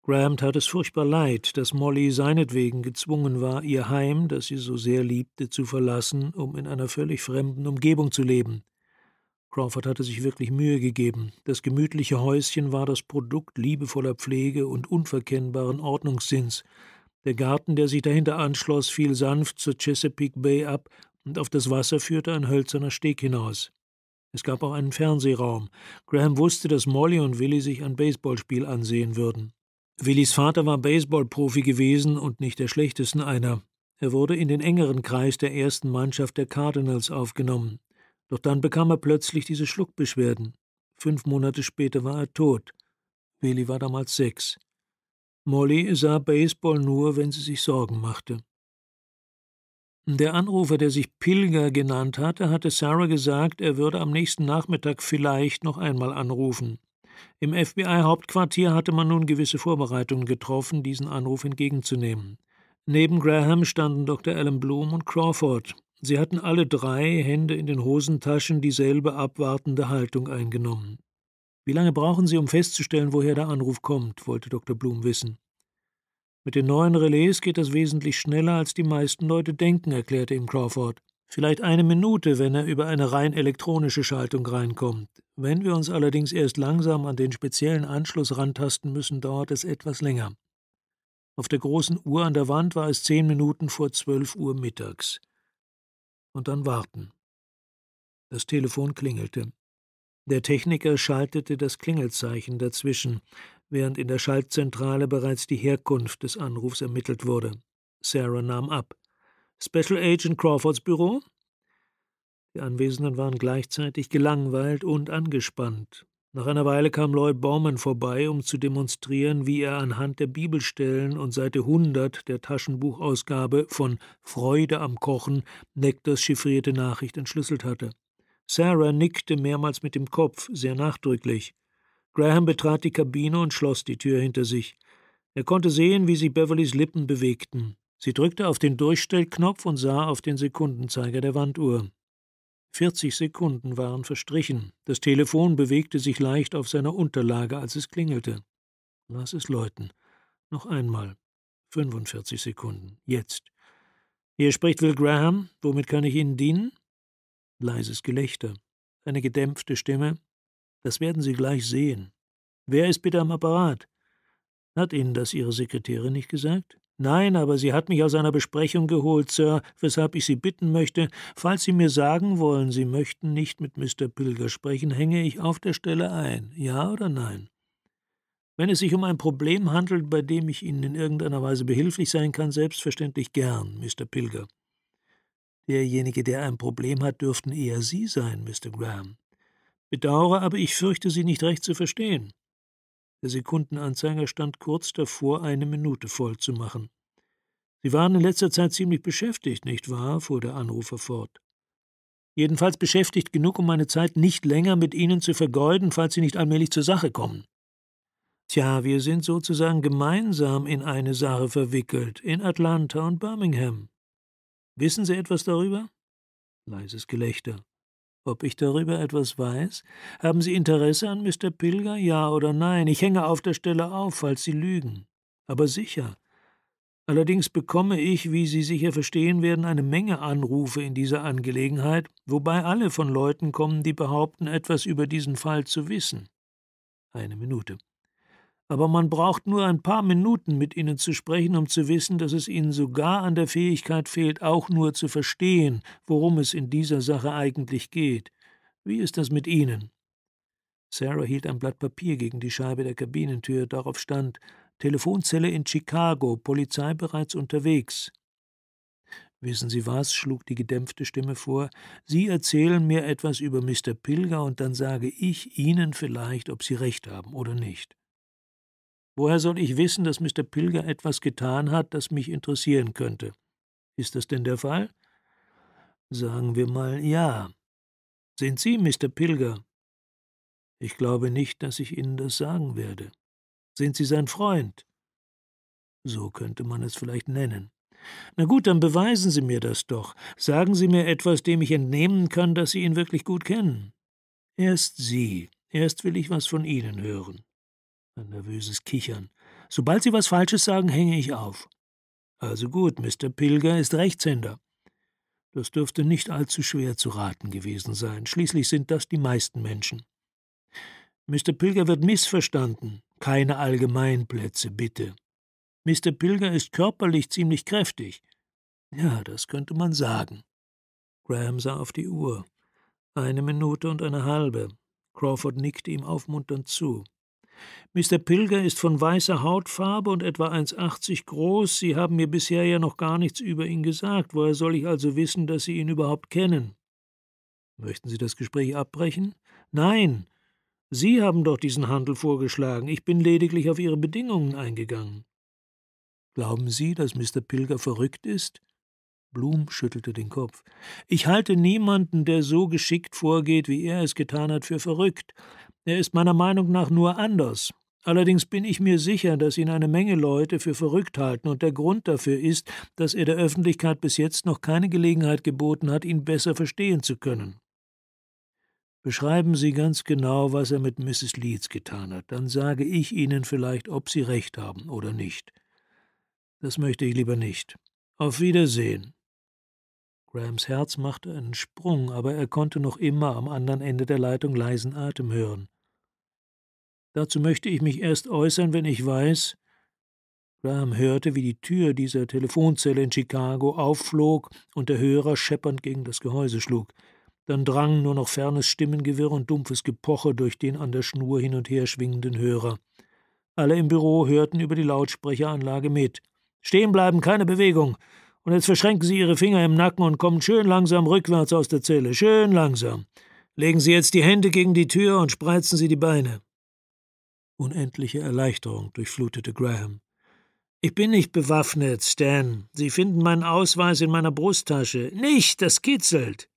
Graham tat es furchtbar leid, dass Molly seinetwegen gezwungen war, ihr Heim, das sie so sehr liebte, zu verlassen, um in einer völlig fremden Umgebung zu leben. Crawford hatte sich wirklich Mühe gegeben. Das gemütliche Häuschen war das Produkt liebevoller Pflege und unverkennbaren Ordnungssinns. Der Garten, der sich dahinter anschloss, fiel sanft zur Chesapeake Bay ab und auf das Wasser führte ein hölzerner Steg hinaus. Es gab auch einen Fernsehraum. Graham wusste, dass Molly und Willie sich ein Baseballspiel ansehen würden. Willis Vater war Baseballprofi gewesen und nicht der schlechtesten einer. Er wurde in den engeren Kreis der ersten Mannschaft der Cardinals aufgenommen. Doch dann bekam er plötzlich diese Schluckbeschwerden. Fünf Monate später war er tot. Willi war damals sechs. Molly sah Baseball nur, wenn sie sich Sorgen machte. Der Anrufer, der sich Pilger genannt hatte, hatte Sarah gesagt, er würde am nächsten Nachmittag vielleicht noch einmal anrufen. Im FBI-Hauptquartier hatte man nun gewisse Vorbereitungen getroffen, diesen Anruf entgegenzunehmen. Neben Graham standen Dr. Alan Bloom und Crawford. Sie hatten alle drei, Hände in den Hosentaschen, dieselbe abwartende Haltung eingenommen. Wie lange brauchen Sie, um festzustellen, woher der Anruf kommt? wollte Dr. Bloom wissen. Mit den neuen Relais geht das wesentlich schneller, als die meisten Leute denken, erklärte ihm Crawford. Vielleicht eine Minute, wenn er über eine rein elektronische Schaltung reinkommt. Wenn wir uns allerdings erst langsam an den speziellen Anschluss rantasten müssen, dauert es etwas länger. Auf der großen Uhr an der Wand war es zehn Minuten vor zwölf Uhr mittags. Und dann warten. Das Telefon klingelte. Der Techniker schaltete das Klingelzeichen dazwischen, während in der Schaltzentrale bereits die Herkunft des Anrufs ermittelt wurde. Sarah nahm ab. Special Agent Crawfords Büro? Die Anwesenden waren gleichzeitig gelangweilt und angespannt. Nach einer Weile kam Lloyd Baumann vorbei, um zu demonstrieren, wie er anhand der Bibelstellen und Seite 100 der Taschenbuchausgabe von Freude am Kochen Nectars chiffrierte Nachricht entschlüsselt hatte. Sarah nickte mehrmals mit dem Kopf, sehr nachdrücklich. Graham betrat die Kabine und schloss die Tür hinter sich. Er konnte sehen, wie sich Beverlys Lippen bewegten. Sie drückte auf den Durchstellknopf und sah auf den Sekundenzeiger der Wanduhr. 40 Sekunden waren verstrichen. Das Telefon bewegte sich leicht auf seiner Unterlage, als es klingelte. Lass es läuten. Noch einmal. 45 Sekunden. Jetzt. Hier spricht Will Graham. Womit kann ich Ihnen dienen? Leises Gelächter. Eine gedämpfte Stimme. Das werden Sie gleich sehen. Wer ist bitte am Apparat? Hat Ihnen das Ihre Sekretärin nicht gesagt? Nein, aber sie hat mich aus einer Besprechung geholt, Sir, weshalb ich Sie bitten möchte, falls Sie mir sagen wollen, Sie möchten nicht mit Mr. Pilger sprechen, hänge ich auf der Stelle ein, ja oder nein? Wenn es sich um ein Problem handelt, bei dem ich Ihnen in irgendeiner Weise behilflich sein kann, selbstverständlich gern, Mr. Pilger. Derjenige, der ein Problem hat, dürften eher Sie sein, Mr. Graham. Bedauere, aber ich fürchte, Sie nicht recht zu verstehen. Der Sekundenanzeiger stand kurz davor, eine Minute voll zu machen. Sie waren in letzter Zeit ziemlich beschäftigt, nicht wahr? fuhr der Anrufer fort. Jedenfalls beschäftigt genug, um meine Zeit nicht länger mit Ihnen zu vergeuden, falls Sie nicht allmählich zur Sache kommen. Tja, wir sind sozusagen gemeinsam in eine Sache verwickelt, in Atlanta und Birmingham. Wissen Sie etwas darüber? Leises Gelächter. Ob ich darüber etwas weiß? Haben Sie Interesse an Mr. Pilger? Ja oder nein? Ich hänge auf der Stelle auf, falls Sie lügen. Aber sicher. Allerdings bekomme ich, wie Sie sicher verstehen werden, eine Menge Anrufe in dieser Angelegenheit, wobei alle von Leuten kommen, die behaupten, etwas über diesen Fall zu wissen. Eine Minute aber man braucht nur ein paar Minuten mit ihnen zu sprechen, um zu wissen, dass es ihnen sogar an der Fähigkeit fehlt, auch nur zu verstehen, worum es in dieser Sache eigentlich geht. Wie ist das mit Ihnen? Sarah hielt ein Blatt Papier gegen die Scheibe der Kabinentür, darauf stand Telefonzelle in Chicago, Polizei bereits unterwegs. Wissen Sie was, schlug die gedämpfte Stimme vor, Sie erzählen mir etwas über Mr. Pilger und dann sage ich Ihnen vielleicht, ob Sie recht haben oder nicht. Woher soll ich wissen, dass Mr. Pilger etwas getan hat, das mich interessieren könnte? Ist das denn der Fall? Sagen wir mal ja. Sind Sie Mr. Pilger? Ich glaube nicht, dass ich Ihnen das sagen werde. Sind Sie sein Freund? So könnte man es vielleicht nennen. Na gut, dann beweisen Sie mir das doch. Sagen Sie mir etwas, dem ich entnehmen kann, dass Sie ihn wirklich gut kennen. Erst Sie. Erst will ich was von Ihnen hören. Ein nervöses Kichern. Sobald Sie was Falsches sagen, hänge ich auf. Also gut, Mr. Pilger ist Rechtshänder. Das dürfte nicht allzu schwer zu raten gewesen sein. Schließlich sind das die meisten Menschen. Mr. Pilger wird missverstanden. Keine Allgemeinplätze, bitte. Mr. Pilger ist körperlich ziemlich kräftig. Ja, das könnte man sagen. Graham sah auf die Uhr. Eine Minute und eine halbe. Crawford nickte ihm aufmunternd zu. Mr. Pilger ist von weißer Hautfarbe und etwa 1,80 groß. Sie haben mir bisher ja noch gar nichts über ihn gesagt. Woher soll ich also wissen, dass Sie ihn überhaupt kennen? Möchten Sie das Gespräch abbrechen? Nein. Sie haben doch diesen Handel vorgeschlagen. Ich bin lediglich auf Ihre Bedingungen eingegangen. Glauben Sie, dass Mr. Pilger verrückt ist? Blum schüttelte den Kopf. Ich halte niemanden, der so geschickt vorgeht, wie er es getan hat, für verrückt. Er ist meiner Meinung nach nur anders. Allerdings bin ich mir sicher, dass ihn eine Menge Leute für verrückt halten, und der Grund dafür ist, dass er der Öffentlichkeit bis jetzt noch keine Gelegenheit geboten hat, ihn besser verstehen zu können. Beschreiben Sie ganz genau, was er mit Mrs. Leeds getan hat, dann sage ich Ihnen vielleicht, ob Sie recht haben oder nicht. Das möchte ich lieber nicht. Auf Wiedersehen. Grahams Herz machte einen Sprung, aber er konnte noch immer am anderen Ende der Leitung leisen Atem hören. Dazu möchte ich mich erst äußern, wenn ich weiß. Graham hörte, wie die Tür dieser Telefonzelle in Chicago aufflog und der Hörer scheppernd gegen das Gehäuse schlug. Dann drang nur noch fernes Stimmengewirr und dumpfes Gepoche durch den an der Schnur hin und her schwingenden Hörer. Alle im Büro hörten über die Lautsprecheranlage mit. Stehen bleiben, keine Bewegung. Und jetzt verschränken Sie Ihre Finger im Nacken und kommen schön langsam rückwärts aus der Zelle. Schön langsam. Legen Sie jetzt die Hände gegen die Tür und spreizen Sie die Beine. Unendliche Erleichterung durchflutete Graham. Ich bin nicht bewaffnet, Stan. Sie finden meinen Ausweis in meiner Brusttasche. Nicht, das kitzelt.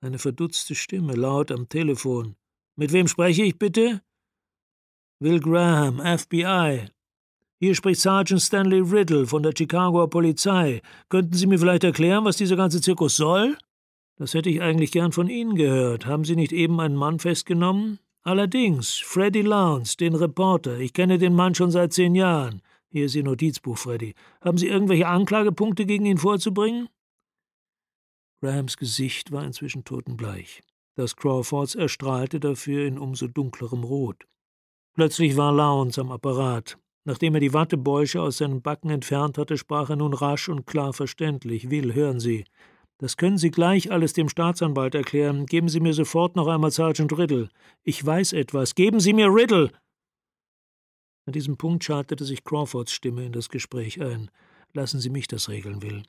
Eine verdutzte Stimme laut am Telefon. Mit wem spreche ich bitte? Will Graham, FBI. Hier spricht Sergeant Stanley Riddle von der Chicagoer Polizei. Könnten Sie mir vielleicht erklären, was dieser ganze Zirkus soll? Das hätte ich eigentlich gern von Ihnen gehört. Haben Sie nicht eben einen Mann festgenommen? Allerdings, Freddy Lowndes, den Reporter, ich kenne den Mann schon seit zehn Jahren. Hier ist Ihr Notizbuch, Freddy. Haben Sie irgendwelche Anklagepunkte gegen ihn vorzubringen? Grahams Gesicht war inzwischen totenbleich. Das Crawfords erstrahlte dafür in umso dunklerem Rot. Plötzlich war Lowndes am Apparat. Nachdem er die Wattebäusche aus seinen Backen entfernt hatte, sprach er nun rasch und klar verständlich. Will, hören Sie. Das können Sie gleich alles dem Staatsanwalt erklären. Geben Sie mir sofort noch einmal Sergeant Riddle. Ich weiß etwas. Geben Sie mir Riddle! An diesem Punkt schaltete sich Crawfords Stimme in das Gespräch ein. Lassen Sie mich das regeln, Will.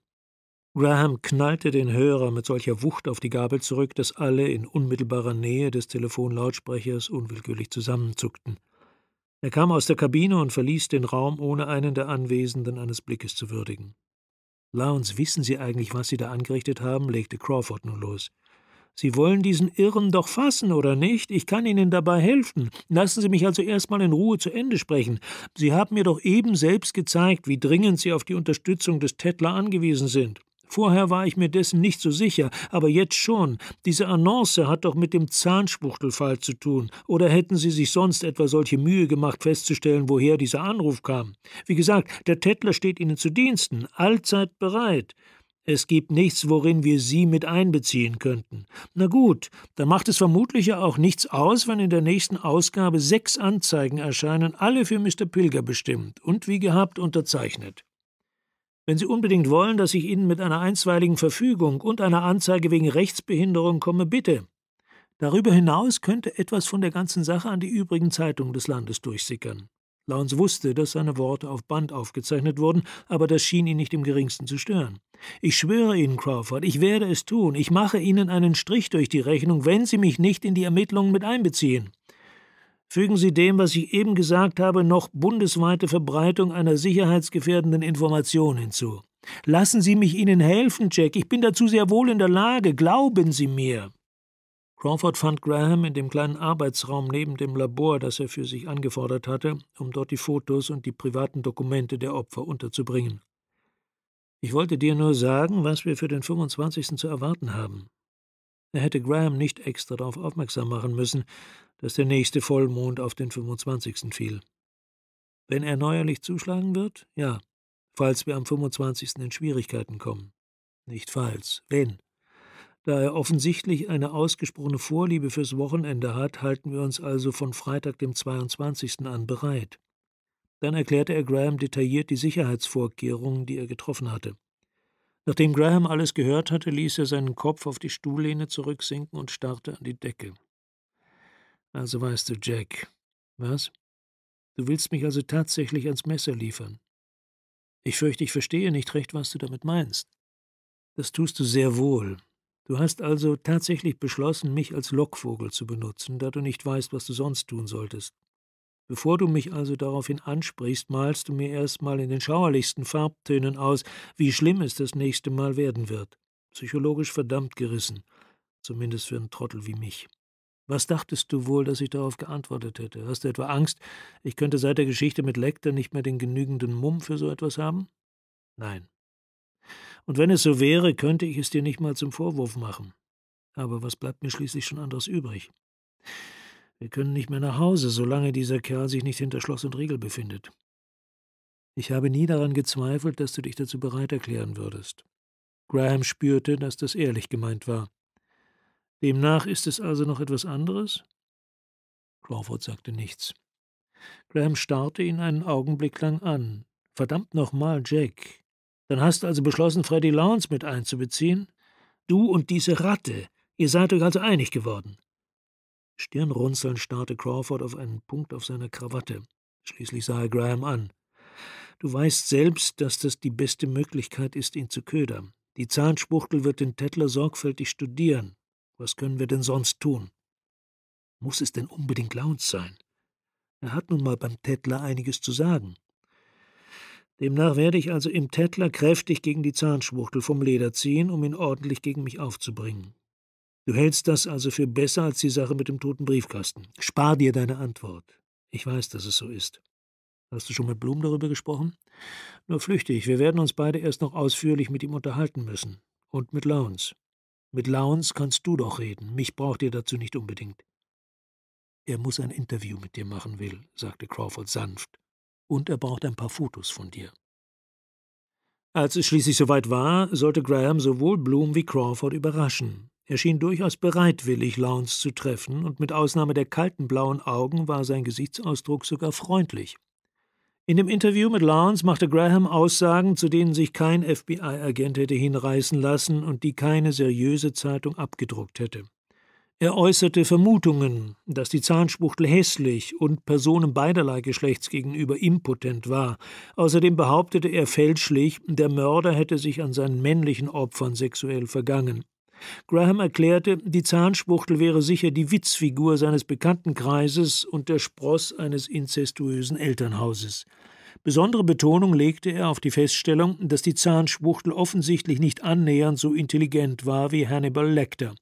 Graham knallte den Hörer mit solcher Wucht auf die Gabel zurück, dass alle in unmittelbarer Nähe des Telefonlautsprechers unwillkürlich zusammenzuckten. Er kam aus der Kabine und verließ den Raum, ohne einen der Anwesenden eines Blickes zu würdigen. Lowndes, wissen Sie eigentlich, was Sie da angerichtet haben? legte Crawford nun los. Sie wollen diesen Irren doch fassen, oder nicht? Ich kann Ihnen dabei helfen. Lassen Sie mich also erstmal in Ruhe zu Ende sprechen. Sie haben mir doch eben selbst gezeigt, wie dringend Sie auf die Unterstützung des Tettler angewiesen sind. Vorher war ich mir dessen nicht so sicher, aber jetzt schon. Diese Annonce hat doch mit dem Zahnspuchtelfall zu tun. Oder hätten Sie sich sonst etwa solche Mühe gemacht, festzustellen, woher dieser Anruf kam? Wie gesagt, der Tettler steht Ihnen zu Diensten, allzeit bereit. Es gibt nichts, worin wir Sie mit einbeziehen könnten. Na gut, da macht es vermutlich ja auch nichts aus, wenn in der nächsten Ausgabe sechs Anzeigen erscheinen, alle für Mr. Pilger bestimmt und wie gehabt unterzeichnet. Wenn Sie unbedingt wollen, dass ich Ihnen mit einer einstweiligen Verfügung und einer Anzeige wegen Rechtsbehinderung komme, bitte. Darüber hinaus könnte etwas von der ganzen Sache an die übrigen Zeitungen des Landes durchsickern. Launs wusste, dass seine Worte auf Band aufgezeichnet wurden, aber das schien ihn nicht im geringsten zu stören. Ich schwöre Ihnen, Crawford, ich werde es tun. Ich mache Ihnen einen Strich durch die Rechnung, wenn Sie mich nicht in die Ermittlungen mit einbeziehen fügen Sie dem, was ich eben gesagt habe, noch bundesweite Verbreitung einer sicherheitsgefährdenden Information hinzu. Lassen Sie mich Ihnen helfen, Jack. Ich bin dazu sehr wohl in der Lage. Glauben Sie mir. Crawford fand Graham in dem kleinen Arbeitsraum neben dem Labor, das er für sich angefordert hatte, um dort die Fotos und die privaten Dokumente der Opfer unterzubringen. Ich wollte dir nur sagen, was wir für den 25. zu erwarten haben, er hätte Graham nicht extra darauf aufmerksam machen müssen, dass der nächste Vollmond auf den 25. fiel. Wenn er neuerlich zuschlagen wird? Ja. Falls wir am 25. in Schwierigkeiten kommen. Nicht falls, wenn. Da er offensichtlich eine ausgesprochene Vorliebe fürs Wochenende hat, halten wir uns also von Freitag, dem 22. an bereit. Dann erklärte er Graham detailliert die Sicherheitsvorkehrungen, die er getroffen hatte. Nachdem Graham alles gehört hatte, ließ er seinen Kopf auf die Stuhllehne zurücksinken und starrte an die Decke. Also weißt du, Jack. Was? Du willst mich also tatsächlich ans Messer liefern. Ich fürchte, ich verstehe nicht recht, was du damit meinst. Das tust du sehr wohl. Du hast also tatsächlich beschlossen, mich als Lockvogel zu benutzen, da du nicht weißt, was du sonst tun solltest. Bevor du mich also daraufhin ansprichst, malst du mir erstmal in den schauerlichsten Farbtönen aus, wie schlimm es das nächste Mal werden wird. Psychologisch verdammt gerissen. Zumindest für einen Trottel wie mich. Was dachtest du wohl, dass ich darauf geantwortet hätte? Hast du etwa Angst, ich könnte seit der Geschichte mit Lecter nicht mehr den genügenden Mumm für so etwas haben? Nein. Und wenn es so wäre, könnte ich es dir nicht mal zum Vorwurf machen. Aber was bleibt mir schließlich schon anderes übrig? Wir können nicht mehr nach Hause, solange dieser Kerl sich nicht hinter Schloss und Riegel befindet. Ich habe nie daran gezweifelt, dass du dich dazu bereit erklären würdest. Graham spürte, dass das ehrlich gemeint war. Demnach ist es also noch etwas anderes? Crawford sagte nichts. Graham starrte ihn einen Augenblick lang an. Verdammt nochmal, Jack. Dann hast du also beschlossen, Freddy Lawrence mit einzubeziehen? Du und diese Ratte. Ihr seid euch also einig geworden. Stirnrunzelnd starrte Crawford auf einen Punkt auf seiner Krawatte. Schließlich sah er Graham an. Du weißt selbst, dass das die beste Möglichkeit ist, ihn zu ködern. Die Zahnspuchtel wird den Tettler sorgfältig studieren. Was können wir denn sonst tun? Muss es denn unbedingt Lounge sein? Er hat nun mal beim Tettler einiges zu sagen. Demnach werde ich also im Tettler kräftig gegen die Zahnschwuchtel vom Leder ziehen, um ihn ordentlich gegen mich aufzubringen. Du hältst das also für besser als die Sache mit dem toten Briefkasten. Spar dir deine Antwort. Ich weiß, dass es so ist. Hast du schon mit Blum darüber gesprochen? Nur flüchtig, wir werden uns beide erst noch ausführlich mit ihm unterhalten müssen. Und mit Lowndes. Mit Lowndes kannst du doch reden, mich braucht ihr dazu nicht unbedingt. Er muss ein Interview mit dir machen, Will, sagte Crawford sanft, und er braucht ein paar Fotos von dir. Als es schließlich soweit war, sollte Graham sowohl Blum wie Crawford überraschen. Er schien durchaus bereitwillig, Lawrence zu treffen, und mit Ausnahme der kalten blauen Augen war sein Gesichtsausdruck sogar freundlich. In dem Interview mit Lawrence machte Graham Aussagen, zu denen sich kein FBI-Agent hätte hinreißen lassen und die keine seriöse Zeitung abgedruckt hätte. Er äußerte Vermutungen, dass die Zahnspuchtel hässlich und Personen beiderlei Geschlechts gegenüber impotent war. Außerdem behauptete er fälschlich, der Mörder hätte sich an seinen männlichen Opfern sexuell vergangen. Graham erklärte, die Zahnspuchtel wäre sicher die Witzfigur seines Bekanntenkreises und der Spross eines inzestuösen Elternhauses. Besondere Betonung legte er auf die Feststellung, dass die Zahnspuchtel offensichtlich nicht annähernd so intelligent war wie Hannibal Lecter.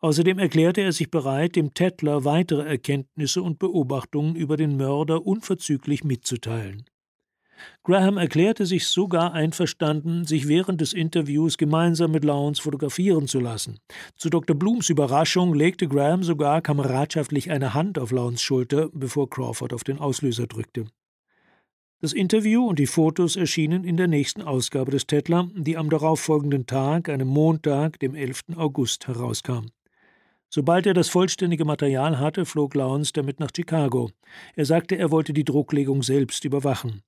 Außerdem erklärte er sich bereit, dem Tettler weitere Erkenntnisse und Beobachtungen über den Mörder unverzüglich mitzuteilen. Graham erklärte sich sogar einverstanden, sich während des Interviews gemeinsam mit Lawrence fotografieren zu lassen. Zu Dr. Blooms Überraschung legte Graham sogar kameradschaftlich eine Hand auf Lawrence Schulter, bevor Crawford auf den Auslöser drückte. Das Interview und die Fotos erschienen in der nächsten Ausgabe des Tettler, die am darauffolgenden Tag, einem Montag, dem 11. August, herauskam. Sobald er das vollständige Material hatte, flog Lawrence damit nach Chicago. Er sagte, er wollte die Drucklegung selbst überwachen.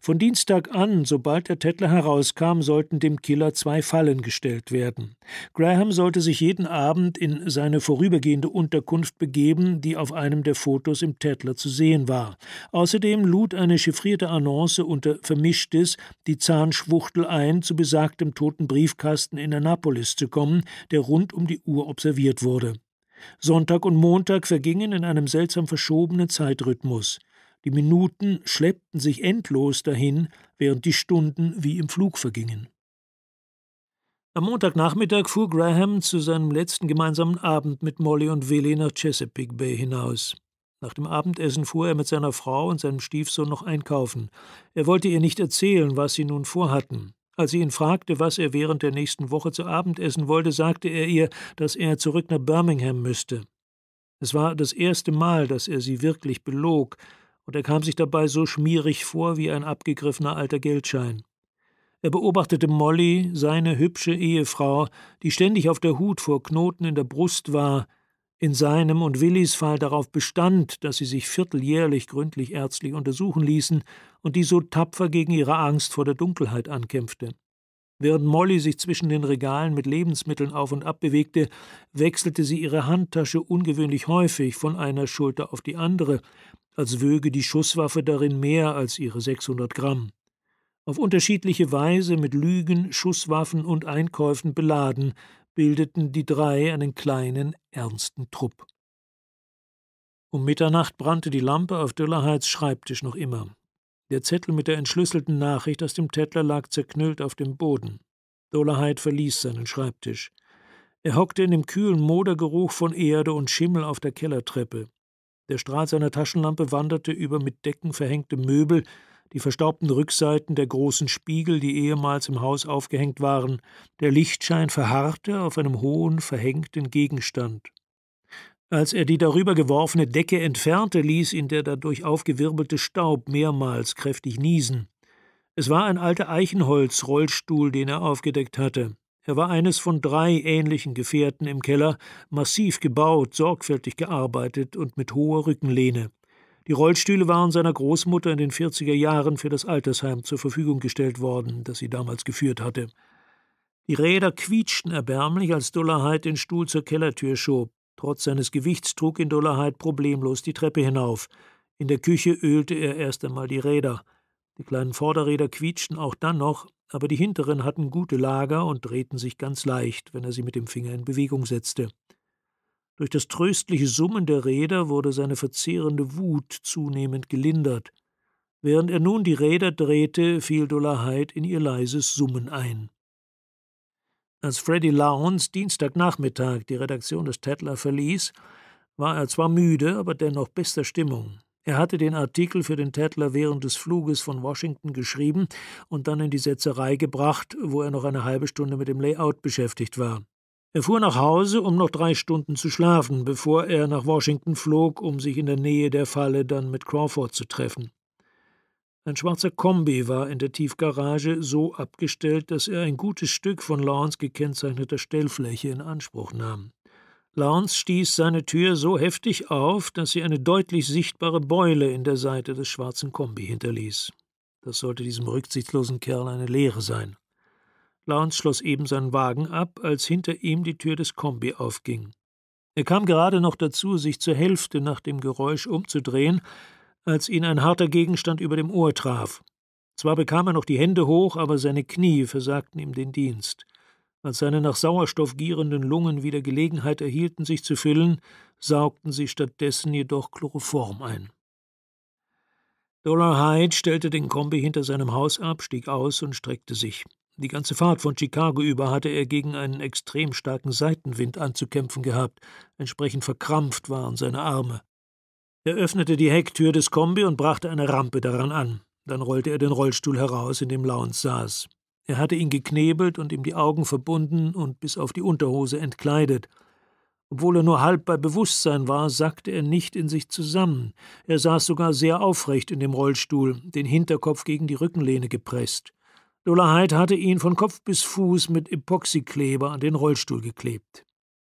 Von Dienstag an, sobald der Tettler herauskam, sollten dem Killer zwei Fallen gestellt werden. Graham sollte sich jeden Abend in seine vorübergehende Unterkunft begeben, die auf einem der Fotos im Tettler zu sehen war. Außerdem lud eine chiffrierte Annonce unter Vermischtes die Zahnschwuchtel ein, zu besagtem toten Briefkasten in Annapolis zu kommen, der rund um die Uhr observiert wurde. Sonntag und Montag vergingen in einem seltsam verschobenen Zeitrhythmus. Die Minuten schleppten sich endlos dahin, während die Stunden wie im Flug vergingen. Am Montagnachmittag fuhr Graham zu seinem letzten gemeinsamen Abend mit Molly und Willie nach Chesapeake Bay hinaus. Nach dem Abendessen fuhr er mit seiner Frau und seinem Stiefsohn noch einkaufen. Er wollte ihr nicht erzählen, was sie nun vorhatten. Als sie ihn fragte, was er während der nächsten Woche zu Abend essen wollte, sagte er ihr, dass er zurück nach Birmingham müsste. Es war das erste Mal, dass er sie wirklich belog, und er kam sich dabei so schmierig vor wie ein abgegriffener alter Geldschein. Er beobachtete Molly, seine hübsche Ehefrau, die ständig auf der Hut vor Knoten in der Brust war, in seinem und Willis Fall darauf bestand, dass sie sich vierteljährlich gründlich ärztlich untersuchen ließen und die so tapfer gegen ihre Angst vor der Dunkelheit ankämpfte. Während Molly sich zwischen den Regalen mit Lebensmitteln auf und ab bewegte, wechselte sie ihre Handtasche ungewöhnlich häufig von einer Schulter auf die andere, als wöge die Schusswaffe darin mehr als ihre 600 Gramm. Auf unterschiedliche Weise mit Lügen, Schusswaffen und Einkäufen beladen, bildeten die drei einen kleinen, ernsten Trupp. Um Mitternacht brannte die Lampe auf Döllerheits Schreibtisch noch immer. Der Zettel mit der entschlüsselten Nachricht aus dem Tettler lag zerknüllt auf dem Boden. Dollarheit verließ seinen Schreibtisch. Er hockte in dem kühlen Modergeruch von Erde und Schimmel auf der Kellertreppe. Der Strahl seiner Taschenlampe wanderte über mit Decken verhängte Möbel, die verstaubten Rückseiten der großen Spiegel, die ehemals im Haus aufgehängt waren, der Lichtschein verharrte auf einem hohen, verhängten Gegenstand. Als er die darüber geworfene Decke entfernte, ließ ihn der dadurch aufgewirbelte Staub mehrmals kräftig niesen. Es war ein alter Eichenholzrollstuhl, den er aufgedeckt hatte. Er war eines von drei ähnlichen Gefährten im Keller, massiv gebaut, sorgfältig gearbeitet und mit hoher Rückenlehne. Die Rollstühle waren seiner Großmutter in den 40er Jahren für das Altersheim zur Verfügung gestellt worden, das sie damals geführt hatte. Die Räder quietschten erbärmlich, als Dollarheit den Stuhl zur Kellertür schob. Trotz seines Gewichts trug ihn Dollarheit problemlos die Treppe hinauf. In der Küche ölte er erst einmal die Räder. Die kleinen Vorderräder quietschten auch dann noch, aber die hinteren hatten gute Lager und drehten sich ganz leicht, wenn er sie mit dem Finger in Bewegung setzte. Durch das tröstliche Summen der Räder wurde seine verzehrende Wut zunehmend gelindert. Während er nun die Räder drehte, fiel Dollar Hyde in ihr leises Summen ein. Als Freddy Lowndes Dienstagnachmittag die Redaktion des Tatler verließ, war er zwar müde, aber dennoch bester Stimmung. Er hatte den Artikel für den Tätler während des Fluges von Washington geschrieben und dann in die Setzerei gebracht, wo er noch eine halbe Stunde mit dem Layout beschäftigt war. Er fuhr nach Hause, um noch drei Stunden zu schlafen, bevor er nach Washington flog, um sich in der Nähe der Falle dann mit Crawford zu treffen. Ein schwarzer Kombi war in der Tiefgarage so abgestellt, dass er ein gutes Stück von Lawrence gekennzeichneter Stellfläche in Anspruch nahm. Lance stieß seine Tür so heftig auf, dass sie eine deutlich sichtbare Beule in der Seite des schwarzen Kombi hinterließ. Das sollte diesem rücksichtslosen Kerl eine Lehre sein. Lance schloss eben seinen Wagen ab, als hinter ihm die Tür des Kombi aufging. Er kam gerade noch dazu, sich zur Hälfte nach dem Geräusch umzudrehen, als ihn ein harter Gegenstand über dem Ohr traf. Zwar bekam er noch die Hände hoch, aber seine Knie versagten ihm den Dienst. Als seine nach Sauerstoff gierenden Lungen wieder Gelegenheit erhielten, sich zu füllen, saugten sie stattdessen jedoch Chloroform ein. Dollar Hyde stellte den Kombi hinter seinem Haus ab, stieg aus und streckte sich. Die ganze Fahrt von Chicago über hatte er gegen einen extrem starken Seitenwind anzukämpfen gehabt, entsprechend verkrampft waren seine Arme. Er öffnete die Hecktür des Kombi und brachte eine Rampe daran an. Dann rollte er den Rollstuhl heraus, in dem Lounge saß. Er hatte ihn geknebelt und ihm die Augen verbunden und bis auf die Unterhose entkleidet. Obwohl er nur halb bei Bewusstsein war, sackte er nicht in sich zusammen. Er saß sogar sehr aufrecht in dem Rollstuhl, den Hinterkopf gegen die Rückenlehne gepresst. Dola Hyde hatte ihn von Kopf bis Fuß mit Epoxykleber an den Rollstuhl geklebt.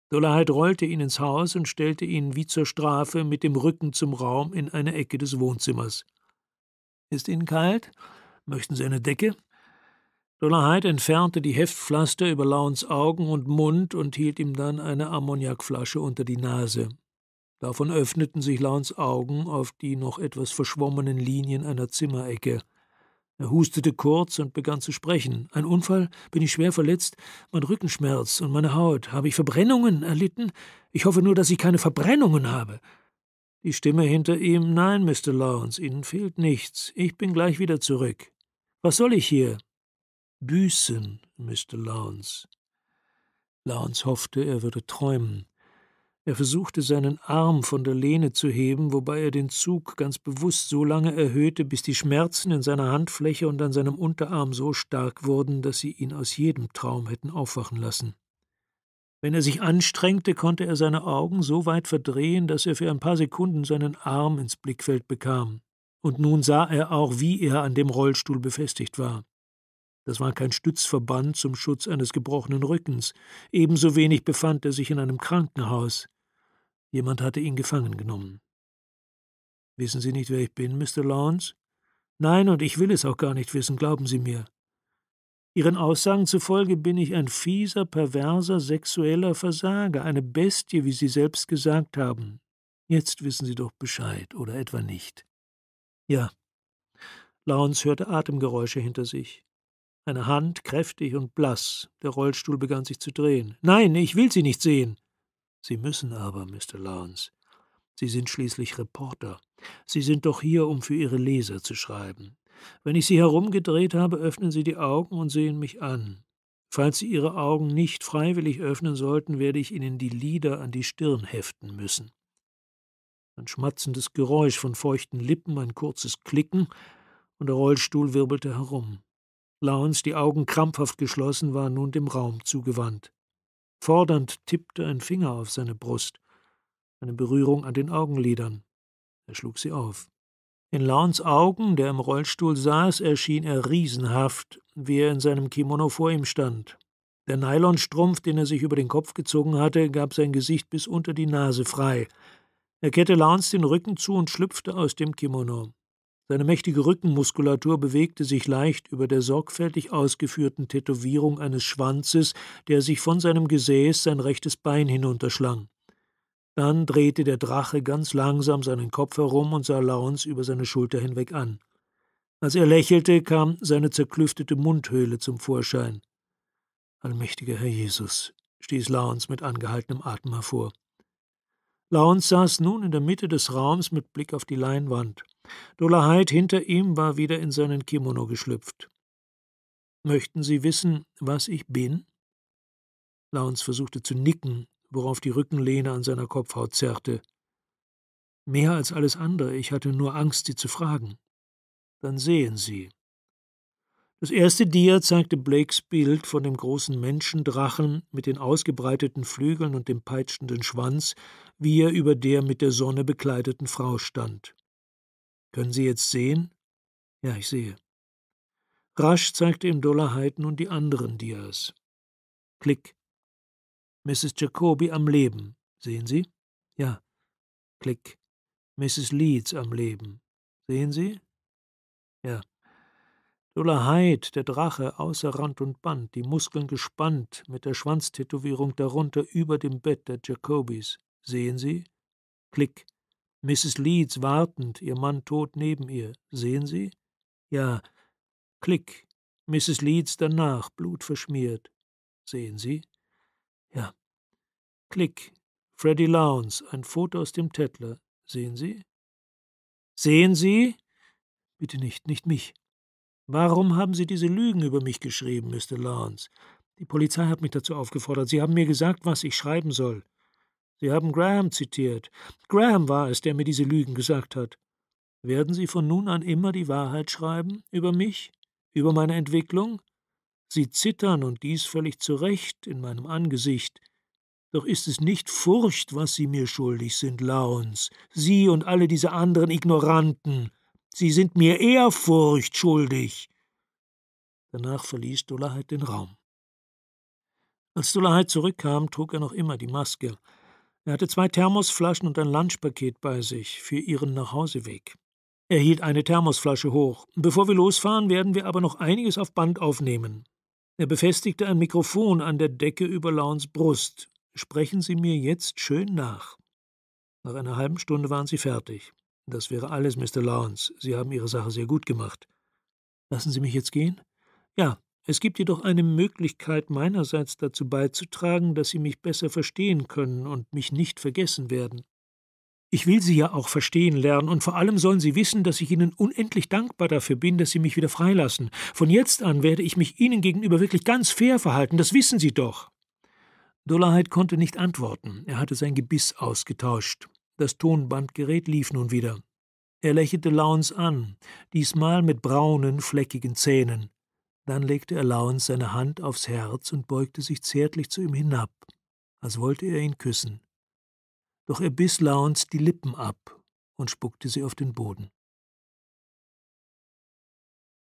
Dola Hyde rollte ihn ins Haus und stellte ihn wie zur Strafe mit dem Rücken zum Raum in eine Ecke des Wohnzimmers. Ist Ihnen kalt? Möchten Sie eine Decke? Dollarhide entfernte die Heftpflaster über Launs Augen und Mund und hielt ihm dann eine Ammoniakflasche unter die Nase. Davon öffneten sich Launs Augen auf die noch etwas verschwommenen Linien einer Zimmerecke. Er hustete kurz und begann zu sprechen. Ein Unfall? Bin ich schwer verletzt? Mein Rückenschmerz und meine Haut. Habe ich Verbrennungen erlitten? Ich hoffe nur, dass ich keine Verbrennungen habe. Die Stimme hinter ihm. Nein, Mr. Lawrence, Ihnen fehlt nichts. Ich bin gleich wieder zurück. Was soll ich hier? büßen Mr. Lawrence. Lawrence hoffte, er würde träumen. Er versuchte, seinen Arm von der Lehne zu heben, wobei er den Zug ganz bewusst so lange erhöhte, bis die Schmerzen in seiner Handfläche und an seinem Unterarm so stark wurden, dass sie ihn aus jedem Traum hätten aufwachen lassen. Wenn er sich anstrengte, konnte er seine Augen so weit verdrehen, dass er für ein paar Sekunden seinen Arm ins Blickfeld bekam. Und nun sah er auch, wie er an dem Rollstuhl befestigt war. Das war kein Stützverband zum Schutz eines gebrochenen Rückens. Ebenso wenig befand er sich in einem Krankenhaus. Jemand hatte ihn gefangen genommen. Wissen Sie nicht, wer ich bin, Mr. Lawrence? Nein, und ich will es auch gar nicht wissen, glauben Sie mir. Ihren Aussagen zufolge bin ich ein fieser, perverser, sexueller Versager, eine Bestie, wie Sie selbst gesagt haben. Jetzt wissen Sie doch Bescheid, oder etwa nicht. Ja. Lawrence hörte Atemgeräusche hinter sich. Eine Hand, kräftig und blass. Der Rollstuhl begann sich zu drehen. Nein, ich will Sie nicht sehen. Sie müssen aber, Mr. Lawrence. Sie sind schließlich Reporter. Sie sind doch hier, um für Ihre Leser zu schreiben. Wenn ich Sie herumgedreht habe, öffnen Sie die Augen und sehen mich an. Falls Sie Ihre Augen nicht freiwillig öffnen sollten, werde ich Ihnen die Lider an die Stirn heften müssen. Ein schmatzendes Geräusch von feuchten Lippen, ein kurzes Klicken, und der Rollstuhl wirbelte herum. Lawrence, die Augen krampfhaft geschlossen, war nun dem Raum zugewandt. Fordernd tippte ein Finger auf seine Brust, eine Berührung an den Augenlidern. Er schlug sie auf. In Lawns Augen, der im Rollstuhl saß, erschien er riesenhaft, wie er in seinem Kimono vor ihm stand. Der Nylonstrumpf, den er sich über den Kopf gezogen hatte, gab sein Gesicht bis unter die Nase frei. Er kehrte Lawns den Rücken zu und schlüpfte aus dem Kimono. Seine mächtige Rückenmuskulatur bewegte sich leicht über der sorgfältig ausgeführten Tätowierung eines Schwanzes, der sich von seinem Gesäß sein rechtes Bein hinunterschlang. Dann drehte der Drache ganz langsam seinen Kopf herum und sah Launz über seine Schulter hinweg an. Als er lächelte, kam seine zerklüftete Mundhöhle zum Vorschein. Allmächtiger Herr Jesus, stieß Launz mit angehaltenem Atem hervor. Launz saß nun in der Mitte des Raums mit Blick auf die Leinwand. Dollarheit hinter ihm war wieder in seinen Kimono geschlüpft. Möchten Sie wissen, was ich bin? Lowndes versuchte zu nicken, worauf die Rückenlehne an seiner Kopfhaut zerrte. Mehr als alles andere, ich hatte nur Angst, Sie zu fragen. Dann sehen Sie. Das erste Dia zeigte Blakes Bild von dem großen Menschendrachen mit den ausgebreiteten Flügeln und dem peitschenden Schwanz, wie er über der mit der Sonne bekleideten Frau stand. Können Sie jetzt sehen? Ja, ich sehe. Rasch zeigte ihm Dollarheiten und die anderen Dias. Klick. Mrs. Jacobi am Leben. Sehen Sie? Ja. Klick. Mrs. Leeds am Leben. Sehen Sie? Ja. Dollar Hyde, der Drache, außer Rand und Band, die Muskeln gespannt, mit der Schwanztätowierung darunter über dem Bett der Jacobis. Sehen Sie? Klick. Mrs. Leeds wartend, ihr Mann tot neben ihr. Sehen Sie? Ja. Klick. Mrs. Leeds danach, blutverschmiert. Sehen Sie? Ja. Klick. Freddy Lowndes, ein Foto aus dem Tettler. Sehen Sie? Sehen Sie? Bitte nicht, nicht mich. Warum haben Sie diese Lügen über mich geschrieben, Mr. Lawrence? Die Polizei hat mich dazu aufgefordert. Sie haben mir gesagt, was ich schreiben soll. Sie haben Graham zitiert. Graham war es, der mir diese Lügen gesagt hat. Werden Sie von nun an immer die Wahrheit schreiben über mich, über meine Entwicklung? Sie zittern, und dies völlig zu Recht, in meinem Angesicht. Doch ist es nicht Furcht, was Sie mir schuldig sind, Launs, Sie und alle diese anderen Ignoranten. Sie sind mir Ehrfurcht schuldig. Danach verließ Dullaheit halt den Raum. Als Dullaheit halt zurückkam, trug er noch immer die Maske. Er hatte zwei Thermosflaschen und ein Lunchpaket bei sich für ihren Nachhauseweg. Er hielt eine Thermosflasche hoch. Bevor wir losfahren, werden wir aber noch einiges auf Band aufnehmen. Er befestigte ein Mikrofon an der Decke über Launs Brust. Sprechen Sie mir jetzt schön nach. Nach einer halben Stunde waren sie fertig. Das wäre alles, Mr. Lawrence. Sie haben Ihre Sache sehr gut gemacht. Lassen Sie mich jetzt gehen? Ja, es gibt jedoch eine Möglichkeit meinerseits dazu beizutragen, dass Sie mich besser verstehen können und mich nicht vergessen werden. Ich will Sie ja auch verstehen lernen, und vor allem sollen Sie wissen, dass ich Ihnen unendlich dankbar dafür bin, dass Sie mich wieder freilassen. Von jetzt an werde ich mich Ihnen gegenüber wirklich ganz fair verhalten, das wissen Sie doch. Dollarheit konnte nicht antworten, er hatte sein Gebiss ausgetauscht. Das Tonbandgerät lief nun wieder. Er lächelte Lowndes an, diesmal mit braunen, fleckigen Zähnen. Dann legte er Allowance seine Hand aufs Herz und beugte sich zärtlich zu ihm hinab, als wollte er ihn küssen. Doch er biss Lawrence die Lippen ab und spuckte sie auf den Boden.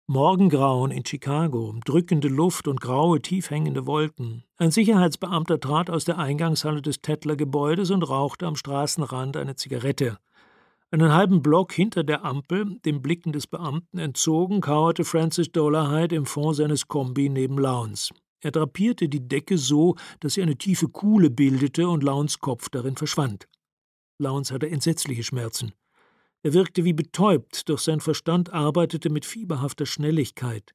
Morgengrauen in Chicago, drückende Luft und graue, tiefhängende Wolken. Ein Sicherheitsbeamter trat aus der Eingangshalle des Tettler Gebäudes und rauchte am Straßenrand eine Zigarette. Einen halben Block hinter der Ampel, den Blicken des Beamten entzogen, kauerte Francis Dollarhide im Fond seines Kombi neben Launce. Er drapierte die Decke so, dass sie eine tiefe Kuhle bildete und Lowns Kopf darin verschwand. Launce hatte entsetzliche Schmerzen. Er wirkte wie betäubt, doch sein Verstand arbeitete mit fieberhafter Schnelligkeit.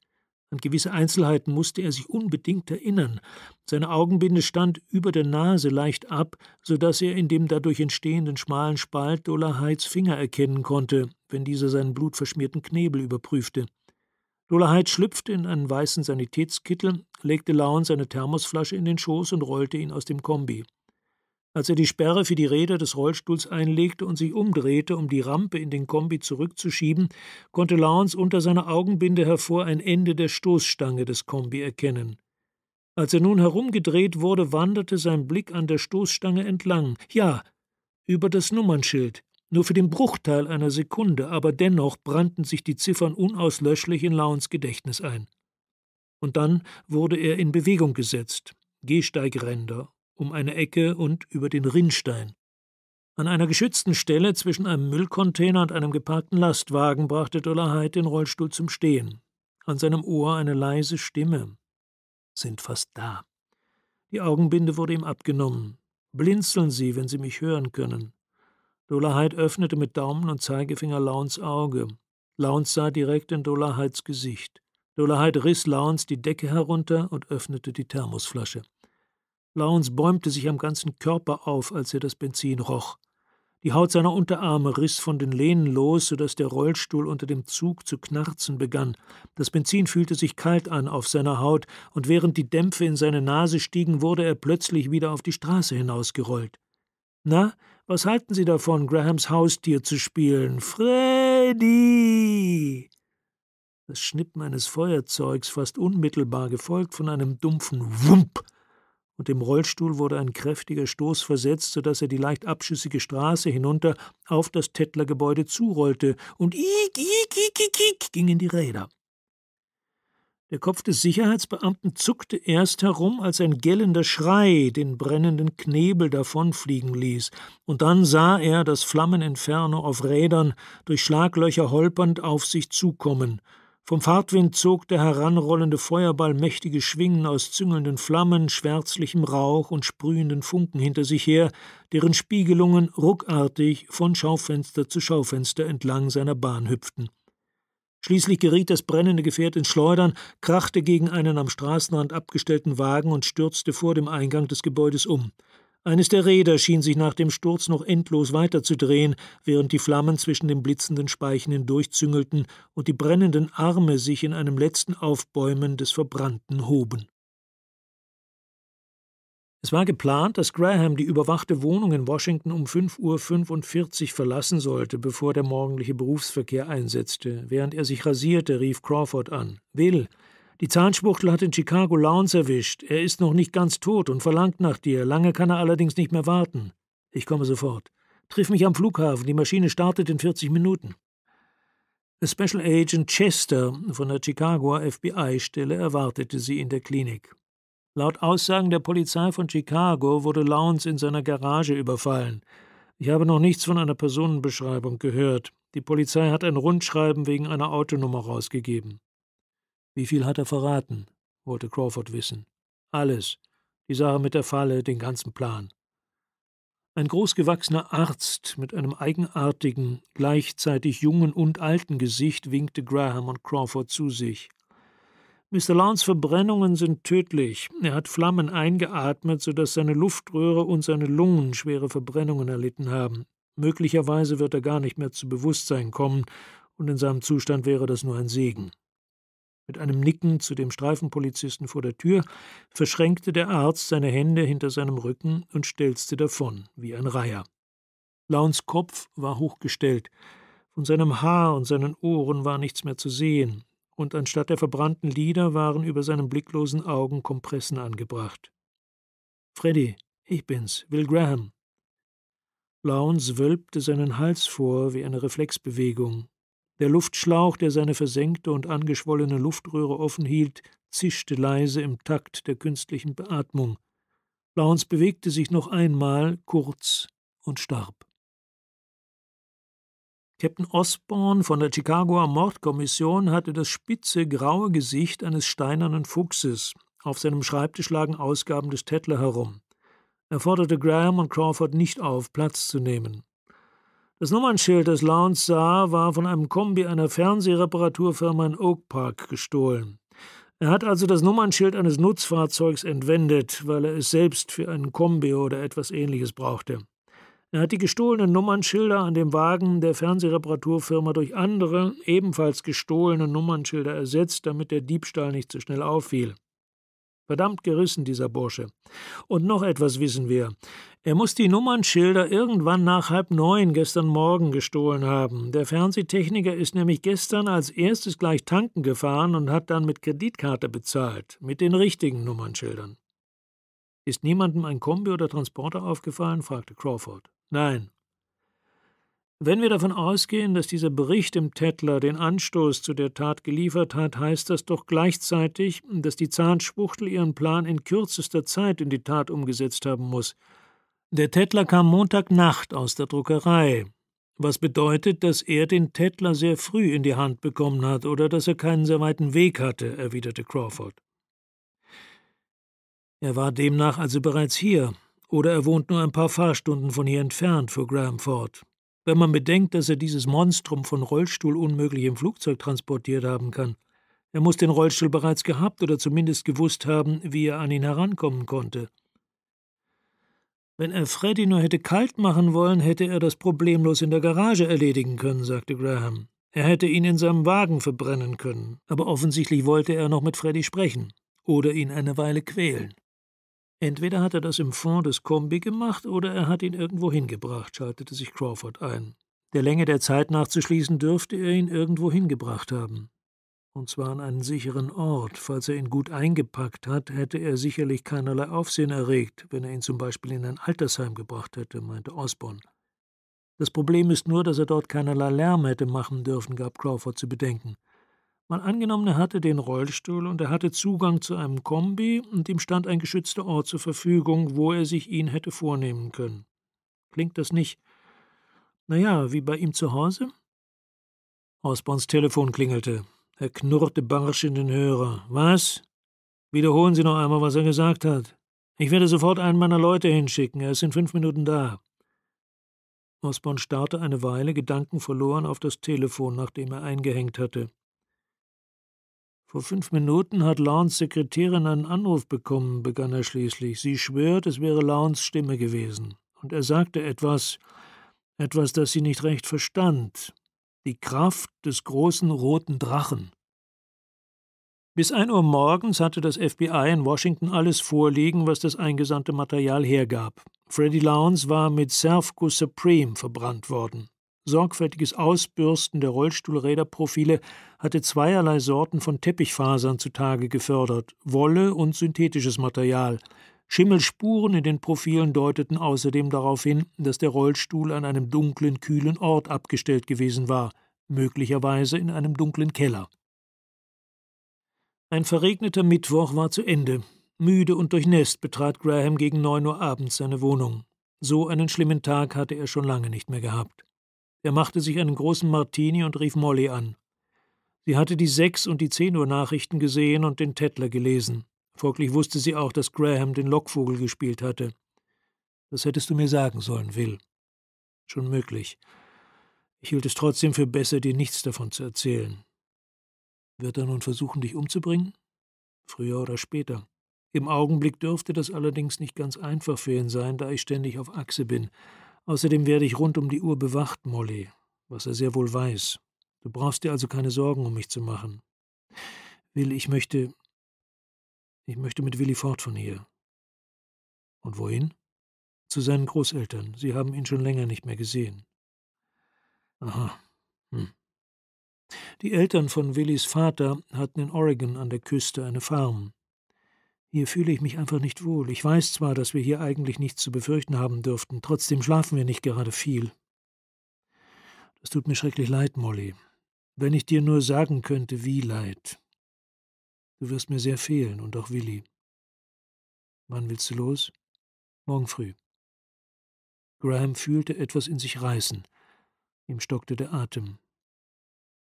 An gewisse Einzelheiten musste er sich unbedingt erinnern. Seine Augenbinde stand über der Nase leicht ab, so dass er in dem dadurch entstehenden schmalen Spalt Dola Heids Finger erkennen konnte, wenn dieser seinen blutverschmierten Knebel überprüfte. Lola Heid schlüpfte in einen weißen Sanitätskittel, legte Laun seine Thermosflasche in den Schoß und rollte ihn aus dem Kombi. Als er die Sperre für die Räder des Rollstuhls einlegte und sich umdrehte, um die Rampe in den Kombi zurückzuschieben, konnte Lawrence unter seiner Augenbinde hervor ein Ende der Stoßstange des Kombi erkennen. Als er nun herumgedreht wurde, wanderte sein Blick an der Stoßstange entlang. Ja, über das Nummernschild. Nur für den Bruchteil einer Sekunde, aber dennoch brannten sich die Ziffern unauslöschlich in Launs Gedächtnis ein. Und dann wurde er in Bewegung gesetzt. Gehsteigränder um eine Ecke und über den Rinnstein. An einer geschützten Stelle zwischen einem Müllcontainer und einem geparkten Lastwagen brachte Dollarheit den Rollstuhl zum Stehen. An seinem Ohr eine leise Stimme. Sind fast da. Die Augenbinde wurde ihm abgenommen. Blinzeln Sie, wenn Sie mich hören können. Dollarheit öffnete mit Daumen und Zeigefinger Launs Auge. Launs sah direkt in Dollarheits Gesicht. Dollarheit riss Launs die Decke herunter und öffnete die Thermosflasche. Lowndes bäumte sich am ganzen Körper auf, als er das Benzin roch. Die Haut seiner Unterarme riss von den Lehnen los, sodass der Rollstuhl unter dem Zug zu knarzen begann. Das Benzin fühlte sich kalt an auf seiner Haut, und während die Dämpfe in seine Nase stiegen, wurde er plötzlich wieder auf die Straße hinausgerollt. Na, was halten Sie davon, Grahams Haustier zu spielen? Freddy! Das Schnippen eines Feuerzeugs, fast unmittelbar gefolgt von einem dumpfen Wump, und dem Rollstuhl wurde ein kräftiger Stoß versetzt, sodass er die leicht abschüssige Straße hinunter auf das Tettlergebäude zurollte und iik, iik, iik, iik, iik gingen die Räder. Der Kopf des Sicherheitsbeamten zuckte erst herum, als ein gellender Schrei den brennenden Knebel davonfliegen ließ, und dann sah er das Flammeninferno auf Rädern durch Schlaglöcher holpernd auf sich zukommen – vom Fahrtwind zog der heranrollende Feuerball mächtige Schwingen aus züngelnden Flammen, schwärzlichem Rauch und sprühenden Funken hinter sich her, deren Spiegelungen ruckartig von Schaufenster zu Schaufenster entlang seiner Bahn hüpften. Schließlich geriet das brennende Gefährt ins Schleudern, krachte gegen einen am Straßenrand abgestellten Wagen und stürzte vor dem Eingang des Gebäudes um. Eines der Räder schien sich nach dem Sturz noch endlos weiterzudrehen, während die Flammen zwischen den blitzenden Speichen hindurchzüngelten und die brennenden Arme sich in einem letzten Aufbäumen des Verbrannten hoben. Es war geplant, dass Graham die überwachte Wohnung in Washington um 5.45 Uhr verlassen sollte, bevor der morgendliche Berufsverkehr einsetzte. Während er sich rasierte, rief Crawford an. Will, die Zahnschwuchtel hat in Chicago Lowndes erwischt. Er ist noch nicht ganz tot und verlangt nach dir. Lange kann er allerdings nicht mehr warten. Ich komme sofort. Triff mich am Flughafen. Die Maschine startet in 40 Minuten. Special Agent Chester von der Chicagoer FBI-Stelle erwartete sie in der Klinik. Laut Aussagen der Polizei von Chicago wurde Lowndes in seiner Garage überfallen. Ich habe noch nichts von einer Personenbeschreibung gehört. Die Polizei hat ein Rundschreiben wegen einer Autonummer rausgegeben. Wie viel hat er verraten? wollte Crawford wissen. Alles. Die Sache mit der Falle, den ganzen Plan. Ein großgewachsener Arzt mit einem eigenartigen, gleichzeitig jungen und alten Gesicht winkte Graham und Crawford zu sich. Mr. Lawns Verbrennungen sind tödlich. Er hat Flammen eingeatmet, sodass seine Luftröhre und seine Lungen schwere Verbrennungen erlitten haben. Möglicherweise wird er gar nicht mehr zu Bewusstsein kommen, und in seinem Zustand wäre das nur ein Segen. Mit einem Nicken zu dem Streifenpolizisten vor der Tür verschränkte der Arzt seine Hände hinter seinem Rücken und stelzte davon, wie ein Reiher. Launs Kopf war hochgestellt. Von seinem Haar und seinen Ohren war nichts mehr zu sehen, und anstatt der verbrannten Lider waren über seinen blicklosen Augen Kompressen angebracht. Freddy, ich bin's, Will Graham. Lowndes wölbte seinen Hals vor wie eine Reflexbewegung, der Luftschlauch, der seine versenkte und angeschwollene Luftröhre offen hielt, zischte leise im Takt der künstlichen Beatmung. Lawrence bewegte sich noch einmal, kurz, und starb. Captain Osborne von der Chicagoer Mordkommission hatte das spitze, graue Gesicht eines steinernen Fuchses. Auf seinem Schreibtisch lagen Ausgaben des Tettler herum. Er forderte Graham und Crawford nicht auf, Platz zu nehmen. Das Nummernschild, das Lounge sah, war von einem Kombi einer Fernsehreparaturfirma in Oak Park gestohlen. Er hat also das Nummernschild eines Nutzfahrzeugs entwendet, weil er es selbst für einen Kombi oder etwas ähnliches brauchte. Er hat die gestohlenen Nummernschilder an dem Wagen der Fernsehreparaturfirma durch andere, ebenfalls gestohlene Nummernschilder ersetzt, damit der Diebstahl nicht so schnell auffiel. Verdammt gerissen, dieser Bursche. Und noch etwas wissen wir. Er muss die Nummernschilder irgendwann nach halb neun gestern Morgen gestohlen haben. Der Fernsehtechniker ist nämlich gestern als erstes gleich tanken gefahren und hat dann mit Kreditkarte bezahlt, mit den richtigen Nummernschildern. Ist niemandem ein Kombi oder Transporter aufgefallen? fragte Crawford. Nein. Wenn wir davon ausgehen, dass dieser Bericht im Tettler den Anstoß zu der Tat geliefert hat, heißt das doch gleichzeitig, dass die Zahnspuchtel ihren Plan in kürzester Zeit in die Tat umgesetzt haben muss. Der Tettler kam Montagnacht aus der Druckerei, was bedeutet, dass er den Tettler sehr früh in die Hand bekommen hat oder dass er keinen sehr weiten Weg hatte, erwiderte Crawford. Er war demnach also bereits hier, oder er wohnt nur ein paar Fahrstunden von hier entfernt, fuhr Graham fort. Wenn man bedenkt, dass er dieses Monstrum von Rollstuhl unmöglich im Flugzeug transportiert haben kann. Er muss den Rollstuhl bereits gehabt oder zumindest gewusst haben, wie er an ihn herankommen konnte. Wenn er Freddy nur hätte kalt machen wollen, hätte er das problemlos in der Garage erledigen können, sagte Graham. Er hätte ihn in seinem Wagen verbrennen können, aber offensichtlich wollte er noch mit Freddy sprechen oder ihn eine Weile quälen. Entweder hat er das im Fond des Kombi gemacht oder er hat ihn irgendwo hingebracht, schaltete sich Crawford ein. Der Länge der Zeit nachzuschließen dürfte er ihn irgendwo hingebracht haben und zwar an einen sicheren Ort. Falls er ihn gut eingepackt hat, hätte er sicherlich keinerlei Aufsehen erregt, wenn er ihn zum Beispiel in ein Altersheim gebracht hätte, meinte Osborne. Das Problem ist nur, dass er dort keinerlei Lärm hätte machen dürfen, gab Crawford zu bedenken. Mal angenommen, er hatte den Rollstuhl und er hatte Zugang zu einem Kombi und ihm stand ein geschützter Ort zur Verfügung, wo er sich ihn hätte vornehmen können. Klingt das nicht, naja, wie bei ihm zu Hause? Osborns Telefon klingelte. Er knurrte barsch in den Hörer. Was? Wiederholen Sie noch einmal, was er gesagt hat. Ich werde sofort einen meiner Leute hinschicken. Er ist in fünf Minuten da. Osborne starrte eine Weile, gedankenverloren, auf das Telefon, nachdem er eingehängt hatte. Vor fünf Minuten hat Lawns Sekretärin einen Anruf bekommen, begann er schließlich. Sie schwört, es wäre Lawns Stimme gewesen. Und er sagte etwas, etwas, das sie nicht recht verstand die Kraft des großen roten Drachen. Bis 1 Uhr morgens hatte das FBI in Washington alles vorliegen, was das eingesandte Material hergab. Freddy Lowndes war mit Servco Supreme verbrannt worden. Sorgfältiges Ausbürsten der Rollstuhlräderprofile hatte zweierlei Sorten von Teppichfasern zutage gefördert, Wolle und synthetisches Material. Schimmelspuren in den Profilen deuteten außerdem darauf hin, dass der Rollstuhl an einem dunklen, kühlen Ort abgestellt gewesen war, möglicherweise in einem dunklen Keller. Ein verregneter Mittwoch war zu Ende. Müde und durchnässt betrat Graham gegen neun Uhr abends seine Wohnung. So einen schlimmen Tag hatte er schon lange nicht mehr gehabt. Er machte sich einen großen Martini und rief Molly an. Sie hatte die sechs und die zehn Uhr Nachrichten gesehen und den Tettler gelesen. Folglich wusste sie auch, dass Graham den Lockvogel gespielt hatte. Das hättest du mir sagen sollen, Will. Schon möglich. Ich hielt es trotzdem für besser, dir nichts davon zu erzählen. Wird er nun versuchen, dich umzubringen? Früher oder später. Im Augenblick dürfte das allerdings nicht ganz einfach für ihn sein, da ich ständig auf Achse bin. Außerdem werde ich rund um die Uhr bewacht, Molly, was er sehr wohl weiß. Du brauchst dir also keine Sorgen um mich zu machen. Will, ich möchte, ich möchte mit Willi fort von hier. Und wohin? Zu seinen Großeltern. Sie haben ihn schon länger nicht mehr gesehen. Aha. Hm. Die Eltern von Willis Vater hatten in Oregon an der Küste eine Farm. Hier fühle ich mich einfach nicht wohl. Ich weiß zwar, dass wir hier eigentlich nichts zu befürchten haben dürften, trotzdem schlafen wir nicht gerade viel. Das tut mir schrecklich leid, Molly. Wenn ich dir nur sagen könnte, wie leid. Du wirst mir sehr fehlen und auch Willi. Wann willst du los? Morgen früh. Graham fühlte etwas in sich reißen. Ihm stockte der Atem.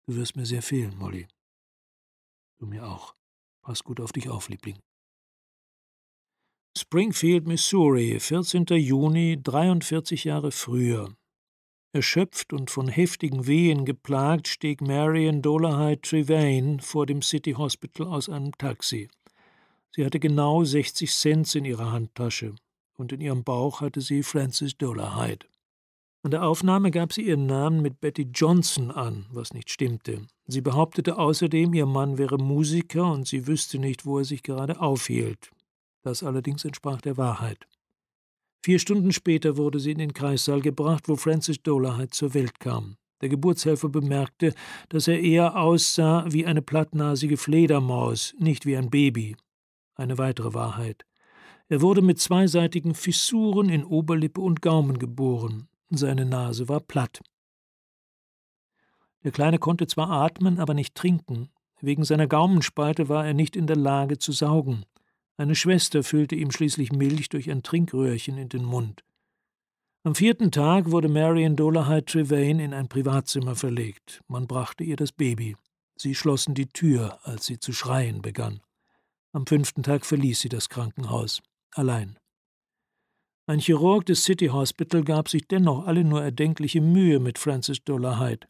Du wirst mir sehr fehlen, Molly. Du mir auch. Pass gut auf dich auf, Liebling. Springfield, Missouri, 14. Juni, 43 Jahre früher. Erschöpft und von heftigen Wehen geplagt, stieg Marion Dolahide Trevane vor dem City Hospital aus einem Taxi. Sie hatte genau 60 Cent in ihrer Handtasche und in ihrem Bauch hatte sie Francis Dolahide. An der Aufnahme gab sie ihren Namen mit Betty Johnson an, was nicht stimmte. Sie behauptete außerdem, ihr Mann wäre Musiker und sie wüsste nicht, wo er sich gerade aufhielt. Das allerdings entsprach der Wahrheit. Vier Stunden später wurde sie in den Kreissaal gebracht, wo Francis Dolaheit zur Welt kam. Der Geburtshelfer bemerkte, dass er eher aussah wie eine plattnasige Fledermaus, nicht wie ein Baby. Eine weitere Wahrheit. Er wurde mit zweiseitigen Fissuren in Oberlippe und Gaumen geboren. Seine Nase war platt. Der Kleine konnte zwar atmen, aber nicht trinken. Wegen seiner Gaumenspalte war er nicht in der Lage zu saugen. Eine Schwester füllte ihm schließlich Milch durch ein Trinkröhrchen in den Mund. Am vierten Tag wurde Marion Dolahide Trevane in ein Privatzimmer verlegt. Man brachte ihr das Baby. Sie schlossen die Tür, als sie zu schreien begann. Am fünften Tag verließ sie das Krankenhaus, allein. Ein Chirurg des City Hospital gab sich dennoch alle nur erdenkliche Mühe mit Francis Dollarhide.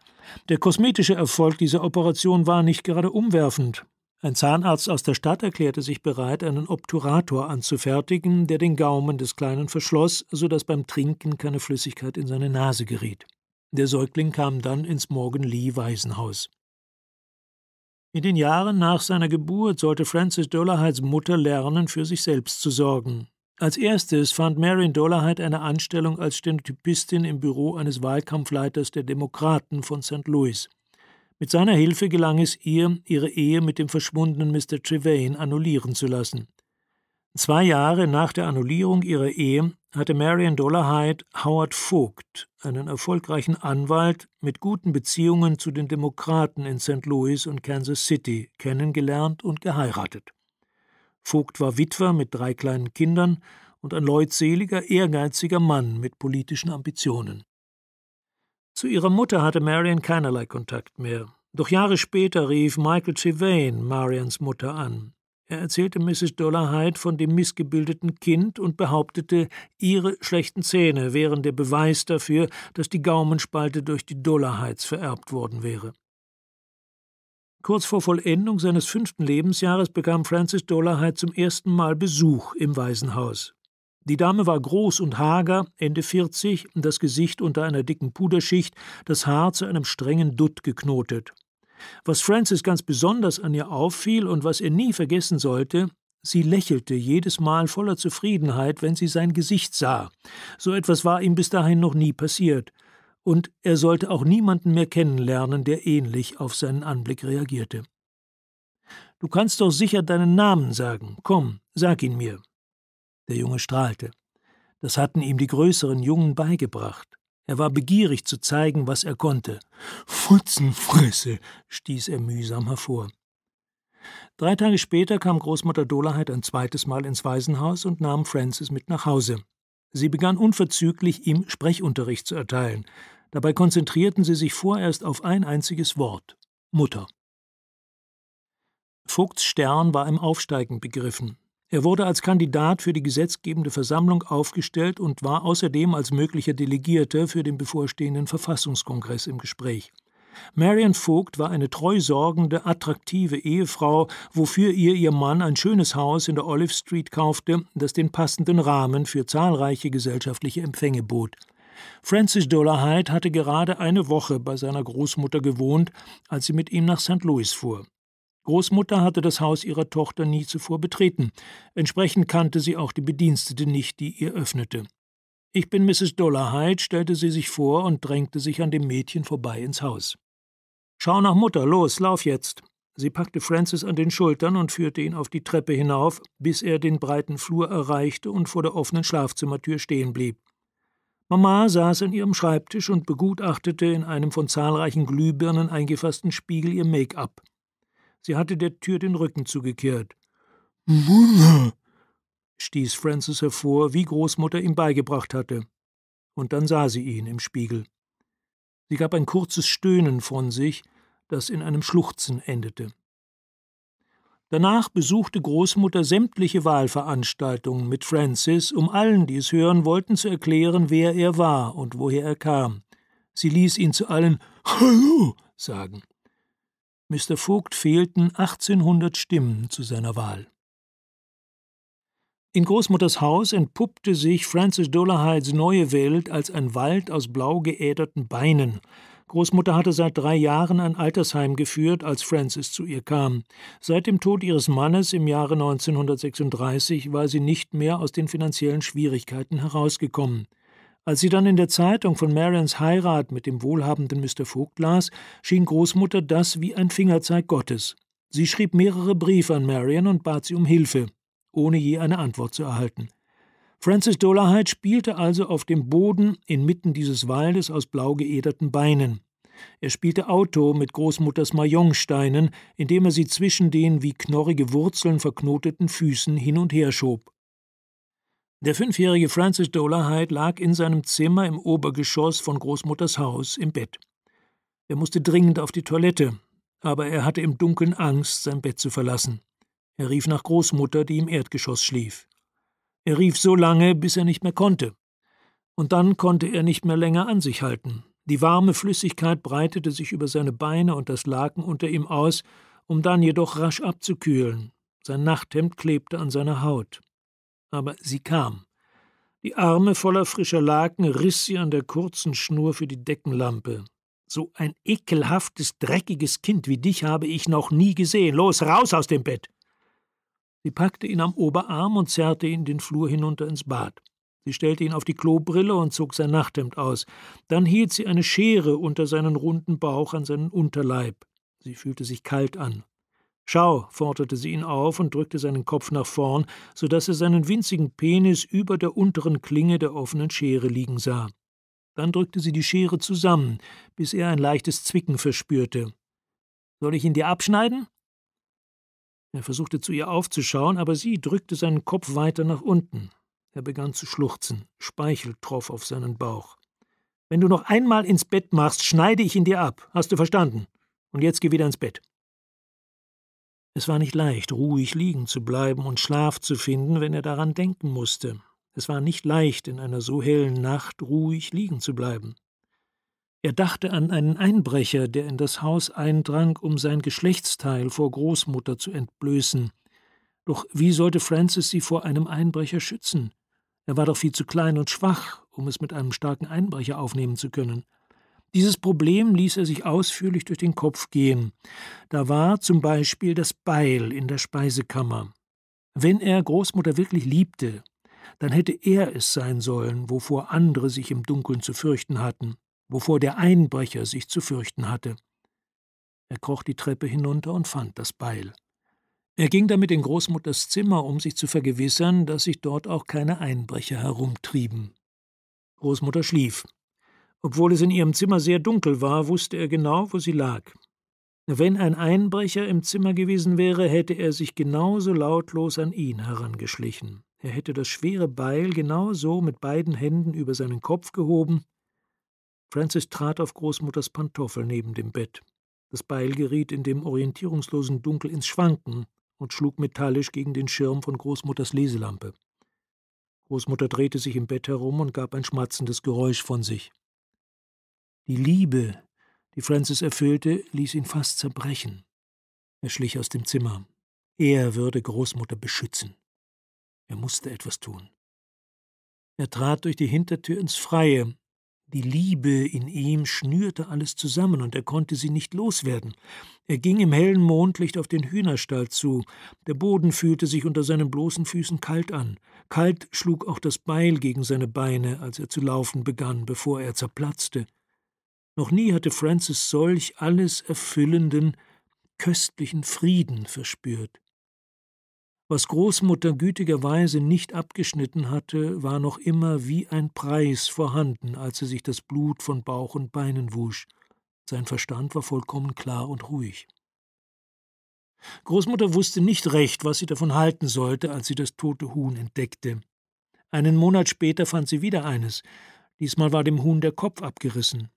Der kosmetische Erfolg dieser Operation war nicht gerade umwerfend, ein Zahnarzt aus der Stadt erklärte sich bereit, einen Obturator anzufertigen, der den Gaumen des Kleinen verschloss, sodass beim Trinken keine Flüssigkeit in seine Nase geriet. Der Säugling kam dann ins Morgan Lee Waisenhaus. In den Jahren nach seiner Geburt sollte Francis Dolahides Mutter lernen, für sich selbst zu sorgen. Als erstes fand Marion Dolahide eine Anstellung als Stenotypistin im Büro eines Wahlkampfleiters der Demokraten von St. Louis. Mit seiner Hilfe gelang es ihr, ihre Ehe mit dem verschwundenen Mr. Trevane annullieren zu lassen. Zwei Jahre nach der Annullierung ihrer Ehe hatte Marion Dollarhide Howard Vogt, einen erfolgreichen Anwalt mit guten Beziehungen zu den Demokraten in St. Louis und Kansas City, kennengelernt und geheiratet. Vogt war Witwer mit drei kleinen Kindern und ein leutseliger, ehrgeiziger Mann mit politischen Ambitionen. Zu ihrer Mutter hatte Marion keinerlei Kontakt mehr. Doch Jahre später rief Michael Chivane Marians Mutter an. Er erzählte Mrs. Dollar von dem missgebildeten Kind und behauptete, ihre schlechten Zähne wären der Beweis dafür, dass die Gaumenspalte durch die Dollar vererbt worden wäre. Kurz vor Vollendung seines fünften Lebensjahres bekam Francis Dollarheit zum ersten Mal Besuch im Waisenhaus. Die Dame war groß und hager, Ende 40, das Gesicht unter einer dicken Puderschicht, das Haar zu einem strengen Dutt geknotet. Was Francis ganz besonders an ihr auffiel und was er nie vergessen sollte, sie lächelte jedes Mal voller Zufriedenheit, wenn sie sein Gesicht sah. So etwas war ihm bis dahin noch nie passiert. Und er sollte auch niemanden mehr kennenlernen, der ähnlich auf seinen Anblick reagierte. Du kannst doch sicher deinen Namen sagen. Komm, sag ihn mir, der Junge strahlte. Das hatten ihm die größeren Jungen beigebracht. Er war begierig zu zeigen, was er konnte. Futzenfresse, stieß er mühsam hervor. Drei Tage später kam Großmutter Dolaheit ein zweites Mal ins Waisenhaus und nahm Francis mit nach Hause. Sie begann unverzüglich, ihm Sprechunterricht zu erteilen. Dabei konzentrierten sie sich vorerst auf ein einziges Wort Mutter. Vogts Stern war im Aufsteigen begriffen. Er wurde als Kandidat für die gesetzgebende Versammlung aufgestellt und war außerdem als möglicher Delegierter für den bevorstehenden Verfassungskongress im Gespräch. Marian Vogt war eine treusorgende, attraktive Ehefrau, wofür ihr ihr Mann ein schönes Haus in der Olive Street kaufte, das den passenden Rahmen für zahlreiche gesellschaftliche Empfänge bot. Francis Dolarhyde hatte gerade eine Woche bei seiner Großmutter gewohnt, als sie mit ihm nach St. Louis fuhr. Großmutter hatte das Haus ihrer Tochter nie zuvor betreten. Entsprechend kannte sie auch die Bedienstete nicht, die ihr öffnete. Ich bin Mrs. Dollarhide, stellte sie sich vor und drängte sich an dem Mädchen vorbei ins Haus. Schau nach Mutter, los, lauf jetzt. Sie packte Francis an den Schultern und führte ihn auf die Treppe hinauf, bis er den breiten Flur erreichte und vor der offenen Schlafzimmertür stehen blieb. Mama saß an ihrem Schreibtisch und begutachtete in einem von zahlreichen Glühbirnen eingefassten Spiegel ihr Make-up. Sie hatte der Tür den Rücken zugekehrt. Mutter, stieß Francis hervor, wie Großmutter ihm beigebracht hatte. Und dann sah sie ihn im Spiegel. Sie gab ein kurzes Stöhnen von sich, das in einem Schluchzen endete. Danach besuchte Großmutter sämtliche Wahlveranstaltungen mit Francis, um allen, die es hören wollten, zu erklären, wer er war und woher er kam. Sie ließ ihn zu allen Hallo sagen. Mr. Vogt fehlten 1800 Stimmen zu seiner Wahl. In Großmutters Haus entpuppte sich Francis Dolahides neue Welt als ein Wald aus blau geäderten Beinen. Großmutter hatte seit drei Jahren ein Altersheim geführt, als Francis zu ihr kam. Seit dem Tod ihres Mannes im Jahre 1936 war sie nicht mehr aus den finanziellen Schwierigkeiten herausgekommen. Als sie dann in der Zeitung von Marians Heirat mit dem wohlhabenden Mr. Vogt las, schien Großmutter das wie ein Fingerzeig Gottes. Sie schrieb mehrere Briefe an Marian und bat sie um Hilfe, ohne je eine Antwort zu erhalten. Francis Dollarhide spielte also auf dem Boden inmitten dieses Waldes aus blau geederten Beinen. Er spielte Auto mit Großmutters Mayongsteinen, indem er sie zwischen den wie knorrige Wurzeln verknoteten Füßen hin und her schob. Der fünfjährige Francis Dolarheit lag in seinem Zimmer im Obergeschoss von Großmutters Haus im Bett. Er musste dringend auf die Toilette, aber er hatte im Dunkeln Angst, sein Bett zu verlassen. Er rief nach Großmutter, die im Erdgeschoss schlief. Er rief so lange, bis er nicht mehr konnte. Und dann konnte er nicht mehr länger an sich halten. Die warme Flüssigkeit breitete sich über seine Beine und das Laken unter ihm aus, um dann jedoch rasch abzukühlen. Sein Nachthemd klebte an seiner Haut aber sie kam. Die Arme voller frischer Laken riss sie an der kurzen Schnur für die Deckenlampe. So ein ekelhaftes, dreckiges Kind wie dich habe ich noch nie gesehen. Los, raus aus dem Bett! Sie packte ihn am Oberarm und zerrte ihn den Flur hinunter ins Bad. Sie stellte ihn auf die Klobrille und zog sein Nachthemd aus. Dann hielt sie eine Schere unter seinen runden Bauch an seinen Unterleib. Sie fühlte sich kalt an. Schau, forderte sie ihn auf und drückte seinen Kopf nach vorn, so dass er seinen winzigen Penis über der unteren Klinge der offenen Schere liegen sah. Dann drückte sie die Schere zusammen, bis er ein leichtes Zwicken verspürte. Soll ich ihn dir abschneiden? Er versuchte zu ihr aufzuschauen, aber sie drückte seinen Kopf weiter nach unten. Er begann zu schluchzen. Speichel troff auf seinen Bauch. Wenn du noch einmal ins Bett machst, schneide ich ihn dir ab. Hast du verstanden? Und jetzt geh wieder ins Bett. Es war nicht leicht, ruhig liegen zu bleiben und Schlaf zu finden, wenn er daran denken musste. Es war nicht leicht, in einer so hellen Nacht ruhig liegen zu bleiben. Er dachte an einen Einbrecher, der in das Haus eindrang, um sein Geschlechtsteil vor Großmutter zu entblößen. Doch wie sollte Francis sie vor einem Einbrecher schützen? Er war doch viel zu klein und schwach, um es mit einem starken Einbrecher aufnehmen zu können. Dieses Problem ließ er sich ausführlich durch den Kopf gehen. Da war zum Beispiel das Beil in der Speisekammer. Wenn er Großmutter wirklich liebte, dann hätte er es sein sollen, wovor andere sich im Dunkeln zu fürchten hatten, wovor der Einbrecher sich zu fürchten hatte. Er kroch die Treppe hinunter und fand das Beil. Er ging damit in Großmutters Zimmer, um sich zu vergewissern, dass sich dort auch keine Einbrecher herumtrieben. Großmutter schlief. Obwohl es in ihrem Zimmer sehr dunkel war, wusste er genau, wo sie lag. Wenn ein Einbrecher im Zimmer gewesen wäre, hätte er sich genauso lautlos an ihn herangeschlichen. Er hätte das schwere Beil genau so mit beiden Händen über seinen Kopf gehoben. Francis trat auf Großmutters Pantoffel neben dem Bett. Das Beil geriet in dem orientierungslosen Dunkel ins Schwanken und schlug metallisch gegen den Schirm von Großmutters Leselampe. Großmutter drehte sich im Bett herum und gab ein schmatzendes Geräusch von sich. Die Liebe, die Francis erfüllte, ließ ihn fast zerbrechen. Er schlich aus dem Zimmer. Er würde Großmutter beschützen. Er musste etwas tun. Er trat durch die Hintertür ins Freie. Die Liebe in ihm schnürte alles zusammen und er konnte sie nicht loswerden. Er ging im hellen Mondlicht auf den Hühnerstall zu. Der Boden fühlte sich unter seinen bloßen Füßen kalt an. Kalt schlug auch das Beil gegen seine Beine, als er zu laufen begann, bevor er zerplatzte. Noch nie hatte Francis solch alles erfüllenden, köstlichen Frieden verspürt. Was Großmutter gütigerweise nicht abgeschnitten hatte, war noch immer wie ein Preis vorhanden, als sie sich das Blut von Bauch und Beinen wusch. Sein Verstand war vollkommen klar und ruhig. Großmutter wusste nicht recht, was sie davon halten sollte, als sie das tote Huhn entdeckte. Einen Monat später fand sie wieder eines. Diesmal war dem Huhn der Kopf abgerissen.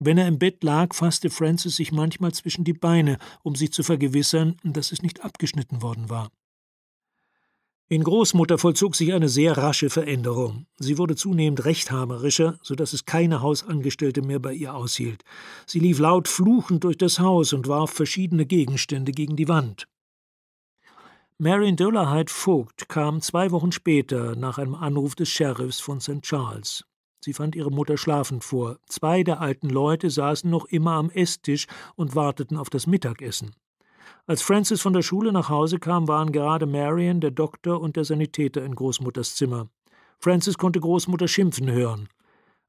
Wenn er im Bett lag, fasste Francis sich manchmal zwischen die Beine, um sich zu vergewissern, dass es nicht abgeschnitten worden war. In Großmutter vollzog sich eine sehr rasche Veränderung. Sie wurde zunehmend rechthaberischer, so dass es keine Hausangestellte mehr bei ihr aushielt. Sie lief laut fluchend durch das Haus und warf verschiedene Gegenstände gegen die Wand. Marion Döllerheit Vogt kam zwei Wochen später nach einem Anruf des Sheriffs von St. Charles. Sie fand ihre Mutter schlafend vor. Zwei der alten Leute saßen noch immer am Esstisch und warteten auf das Mittagessen. Als Francis von der Schule nach Hause kam, waren gerade Marion, der Doktor und der Sanitäter in Großmutters Zimmer. Francis konnte Großmutter schimpfen hören.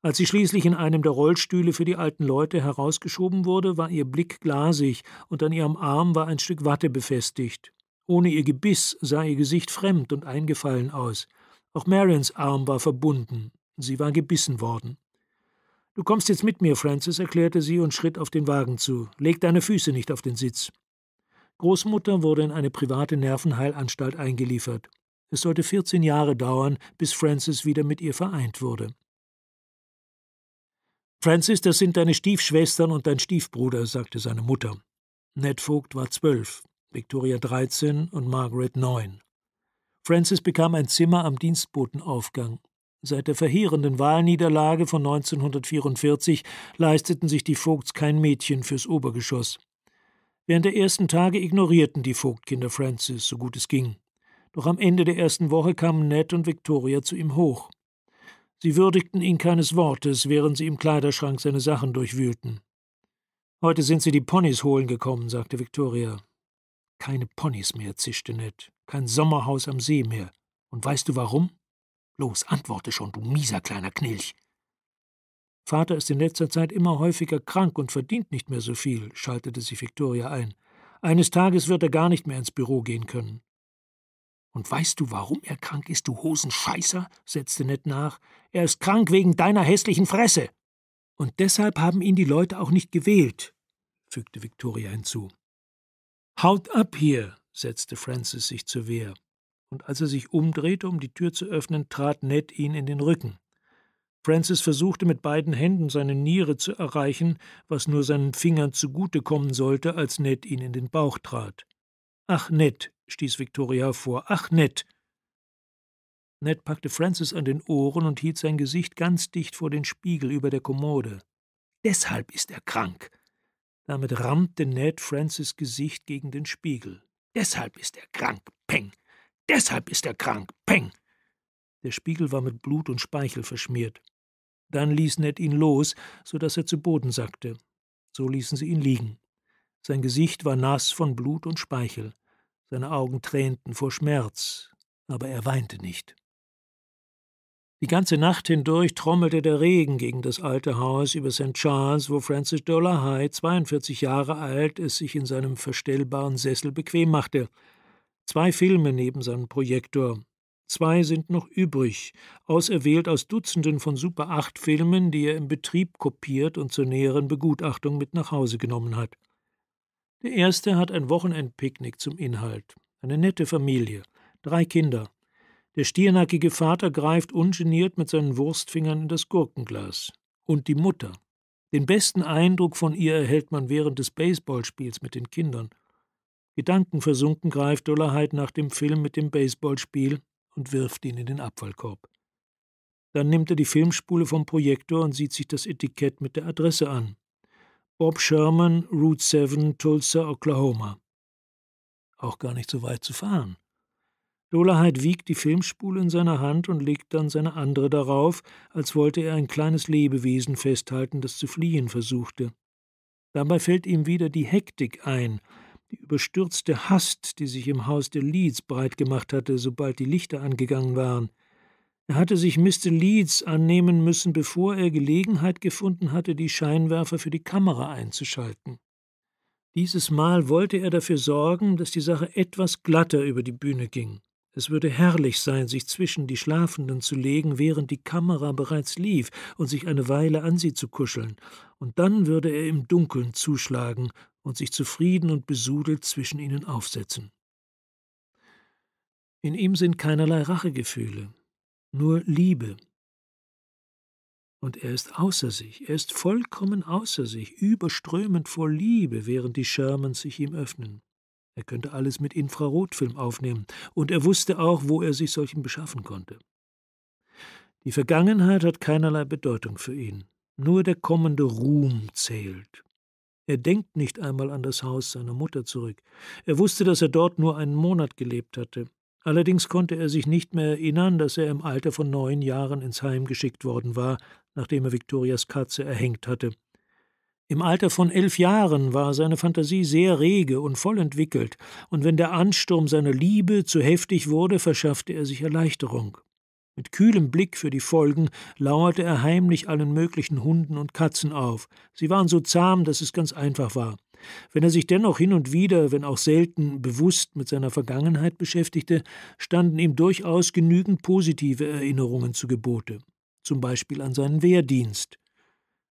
Als sie schließlich in einem der Rollstühle für die alten Leute herausgeschoben wurde, war ihr Blick glasig und an ihrem Arm war ein Stück Watte befestigt. Ohne ihr Gebiss sah ihr Gesicht fremd und eingefallen aus. Auch Marions Arm war verbunden. Sie war gebissen worden. Du kommst jetzt mit mir, Francis, erklärte sie und schritt auf den Wagen zu. Leg deine Füße nicht auf den Sitz. Großmutter wurde in eine private Nervenheilanstalt eingeliefert. Es sollte 14 Jahre dauern, bis Francis wieder mit ihr vereint wurde. Francis, das sind deine Stiefschwestern und dein Stiefbruder, sagte seine Mutter. Ned Vogt war zwölf, Victoria dreizehn und Margaret neun. Francis bekam ein Zimmer am Dienstbotenaufgang. Seit der verheerenden Wahlniederlage von 1944 leisteten sich die Vogts kein Mädchen fürs Obergeschoss. Während der ersten Tage ignorierten die Vogtkinder Francis, so gut es ging. Doch am Ende der ersten Woche kamen Ned und Victoria zu ihm hoch. Sie würdigten ihn keines Wortes, während sie im Kleiderschrank seine Sachen durchwühlten. Heute sind sie die Ponys holen gekommen, sagte Victoria. Keine Ponys mehr, zischte Ned. Kein Sommerhaus am See mehr. Und weißt du warum? Los, antworte schon, du mieser kleiner Knilch. Vater ist in letzter Zeit immer häufiger krank und verdient nicht mehr so viel, schaltete sich Victoria ein. Eines Tages wird er gar nicht mehr ins Büro gehen können. Und weißt du, warum er krank ist, du Hosenscheißer? setzte Ned nach. Er ist krank wegen deiner hässlichen Fresse. Und deshalb haben ihn die Leute auch nicht gewählt, fügte Victoria hinzu. Haut ab hier, setzte Francis sich zur Wehr und als er sich umdrehte, um die Tür zu öffnen, trat Ned ihn in den Rücken. Francis versuchte mit beiden Händen seine Niere zu erreichen, was nur seinen Fingern zugutekommen sollte, als Ned ihn in den Bauch trat. Ach, Ned, stieß Victoria vor, ach, Ned! Ned packte Francis an den Ohren und hielt sein Gesicht ganz dicht vor den Spiegel über der Kommode. Deshalb ist er krank. Damit rammte Ned Francis Gesicht gegen den Spiegel. Deshalb ist er krank. Peng. Deshalb ist er krank. Peng! Der Spiegel war mit Blut und Speichel verschmiert. Dann ließ Ned ihn los, so dass er zu Boden sackte. So ließen sie ihn liegen. Sein Gesicht war nass von Blut und Speichel. Seine Augen tränten vor Schmerz, aber er weinte nicht. Die ganze Nacht hindurch trommelte der Regen gegen das alte Haus über St. Charles, wo Francis Dollar High, 42 Jahre alt, es sich in seinem verstellbaren Sessel bequem machte. Zwei Filme neben seinem Projektor. Zwei sind noch übrig, auserwählt aus Dutzenden von Super 8 Filmen, die er im Betrieb kopiert und zur näheren Begutachtung mit nach Hause genommen hat. Der erste hat ein Wochenendpicknick zum Inhalt. Eine nette Familie, drei Kinder. Der stiernackige Vater greift ungeniert mit seinen Wurstfingern in das Gurkenglas. Und die Mutter. Den besten Eindruck von ihr erhält man während des Baseballspiels mit den Kindern. Gedankenversunken greift Dollarheit nach dem Film mit dem Baseballspiel und wirft ihn in den Abfallkorb. Dann nimmt er die Filmspule vom Projektor und sieht sich das Etikett mit der Adresse an. Bob Sherman, Route 7, Tulsa, Oklahoma. Auch gar nicht so weit zu fahren. Dollarheit wiegt die Filmspule in seiner Hand und legt dann seine andere darauf, als wollte er ein kleines Lebewesen festhalten, das zu fliehen versuchte. Dabei fällt ihm wieder die Hektik ein, die überstürzte Hast, die sich im Haus der Leeds breitgemacht hatte, sobald die Lichter angegangen waren. Er hatte sich Mr. Leeds annehmen müssen, bevor er Gelegenheit gefunden hatte, die Scheinwerfer für die Kamera einzuschalten. Dieses Mal wollte er dafür sorgen, dass die Sache etwas glatter über die Bühne ging. Es würde herrlich sein, sich zwischen die Schlafenden zu legen, während die Kamera bereits lief, und sich eine Weile an sie zu kuscheln, und dann würde er im Dunkeln zuschlagen und sich zufrieden und besudelt zwischen ihnen aufsetzen. In ihm sind keinerlei Rachegefühle, nur Liebe. Und er ist außer sich, er ist vollkommen außer sich, überströmend vor Liebe, während die Shermans sich ihm öffnen. Er könnte alles mit Infrarotfilm aufnehmen, und er wusste auch, wo er sich solchen beschaffen konnte. Die Vergangenheit hat keinerlei Bedeutung für ihn, nur der kommende Ruhm zählt. Er denkt nicht einmal an das Haus seiner Mutter zurück. Er wusste, dass er dort nur einen Monat gelebt hatte. Allerdings konnte er sich nicht mehr erinnern, dass er im Alter von neun Jahren ins Heim geschickt worden war, nachdem er Viktorias Katze erhängt hatte. Im Alter von elf Jahren war seine Fantasie sehr rege und voll entwickelt, und wenn der Ansturm seiner Liebe zu heftig wurde, verschaffte er sich Erleichterung. Mit kühlem Blick für die Folgen lauerte er heimlich allen möglichen Hunden und Katzen auf. Sie waren so zahm, dass es ganz einfach war. Wenn er sich dennoch hin und wieder, wenn auch selten, bewusst mit seiner Vergangenheit beschäftigte, standen ihm durchaus genügend positive Erinnerungen zu Gebote, zum Beispiel an seinen Wehrdienst.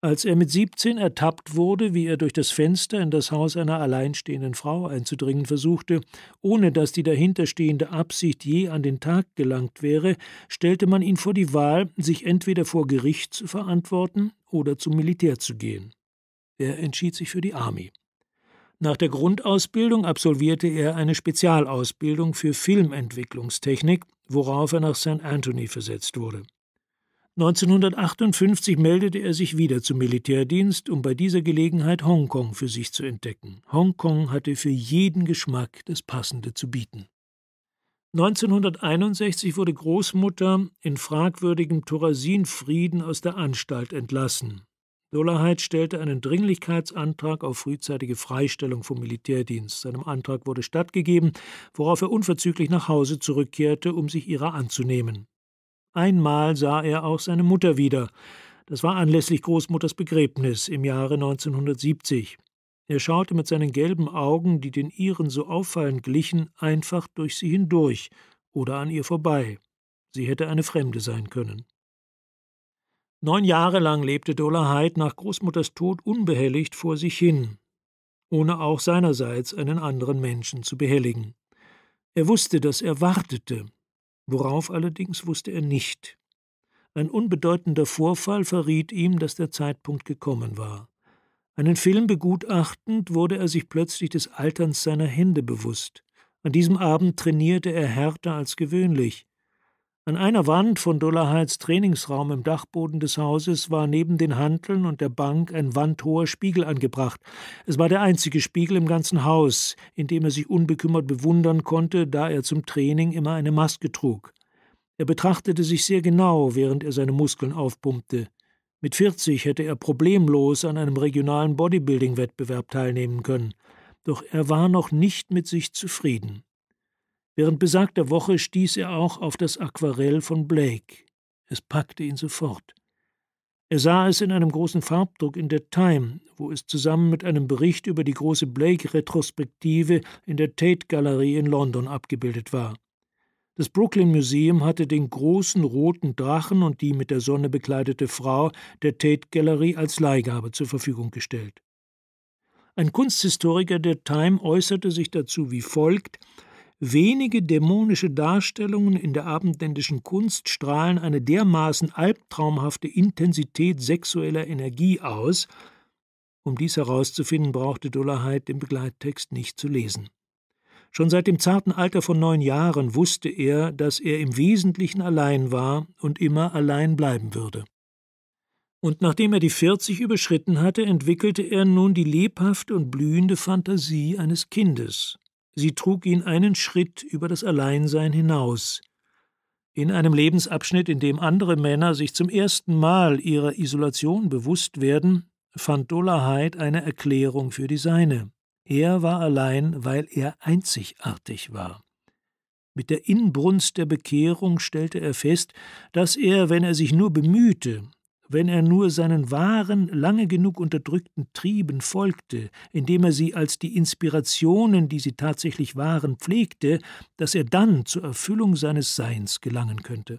Als er mit 17 ertappt wurde, wie er durch das Fenster in das Haus einer alleinstehenden Frau einzudringen versuchte, ohne dass die dahinterstehende Absicht je an den Tag gelangt wäre, stellte man ihn vor die Wahl, sich entweder vor Gericht zu verantworten oder zum Militär zu gehen. Er entschied sich für die Army. Nach der Grundausbildung absolvierte er eine Spezialausbildung für Filmentwicklungstechnik, worauf er nach St. Anthony versetzt wurde. 1958 meldete er sich wieder zum Militärdienst, um bei dieser Gelegenheit Hongkong für sich zu entdecken. Hongkong hatte für jeden Geschmack das Passende zu bieten. 1961 wurde Großmutter in fragwürdigem Torasinfrieden aus der Anstalt entlassen. Dolaheit stellte einen Dringlichkeitsantrag auf frühzeitige Freistellung vom Militärdienst. Seinem Antrag wurde stattgegeben, worauf er unverzüglich nach Hause zurückkehrte, um sich ihrer anzunehmen. Einmal sah er auch seine Mutter wieder. Das war anlässlich Großmutters Begräbnis im Jahre 1970. Er schaute mit seinen gelben Augen, die den ihren so auffallend glichen, einfach durch sie hindurch oder an ihr vorbei. Sie hätte eine Fremde sein können. Neun Jahre lang lebte Dola Hyde nach Großmutters Tod unbehelligt vor sich hin, ohne auch seinerseits einen anderen Menschen zu behelligen. Er wusste, dass er wartete, worauf allerdings wusste er nicht. Ein unbedeutender Vorfall verriet ihm, dass der Zeitpunkt gekommen war. Einen Film begutachtend wurde er sich plötzlich des Alterns seiner Hände bewusst. An diesem Abend trainierte er härter als gewöhnlich. An einer Wand von Dollahards Trainingsraum im Dachboden des Hauses war neben den Hanteln und der Bank ein wandhoher Spiegel angebracht. Es war der einzige Spiegel im ganzen Haus, in dem er sich unbekümmert bewundern konnte, da er zum Training immer eine Maske trug. Er betrachtete sich sehr genau, während er seine Muskeln aufpumpte. Mit 40 hätte er problemlos an einem regionalen Bodybuilding-Wettbewerb teilnehmen können. Doch er war noch nicht mit sich zufrieden. Während besagter Woche stieß er auch auf das Aquarell von Blake. Es packte ihn sofort. Er sah es in einem großen Farbdruck in der Time, wo es zusammen mit einem Bericht über die große Blake-Retrospektive in der Tate-Galerie in London abgebildet war. Das Brooklyn Museum hatte den großen roten Drachen und die mit der Sonne bekleidete Frau der Tate-Galerie als Leihgabe zur Verfügung gestellt. Ein Kunsthistoriker der Time äußerte sich dazu wie folgt: Wenige dämonische Darstellungen in der abendländischen Kunst strahlen eine dermaßen albtraumhafte Intensität sexueller Energie aus. Um dies herauszufinden, brauchte Dollerheit den Begleittext nicht zu lesen. Schon seit dem zarten Alter von neun Jahren wusste er, dass er im Wesentlichen allein war und immer allein bleiben würde. Und nachdem er die 40 überschritten hatte, entwickelte er nun die lebhafte und blühende Fantasie eines Kindes, Sie trug ihn einen Schritt über das Alleinsein hinaus. In einem Lebensabschnitt, in dem andere Männer sich zum ersten Mal ihrer Isolation bewusst werden, fand Dola Hyde eine Erklärung für die seine. Er war allein, weil er einzigartig war. Mit der Inbrunst der Bekehrung stellte er fest, dass er, wenn er sich nur bemühte, wenn er nur seinen wahren, lange genug unterdrückten Trieben folgte, indem er sie als die Inspirationen, die sie tatsächlich waren, pflegte, dass er dann zur Erfüllung seines Seins gelangen könnte.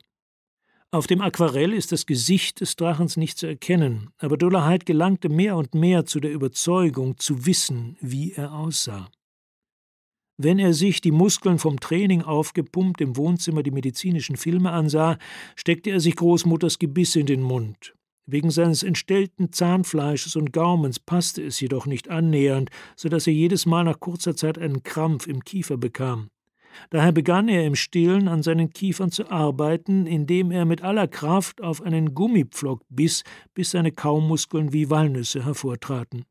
Auf dem Aquarell ist das Gesicht des Drachens nicht zu erkennen, aber Dollarheit gelangte mehr und mehr zu der Überzeugung, zu wissen, wie er aussah. Wenn er sich, die Muskeln vom Training aufgepumpt, im Wohnzimmer die medizinischen Filme ansah, steckte er sich Großmutters Gebiss in den Mund, Wegen seines entstellten Zahnfleisches und Gaumens passte es jedoch nicht annähernd, so dass er jedes Mal nach kurzer Zeit einen Krampf im Kiefer bekam. Daher begann er im Stillen an seinen Kiefern zu arbeiten, indem er mit aller Kraft auf einen Gummipflock biss, bis seine Kaumuskeln wie Walnüsse hervortraten.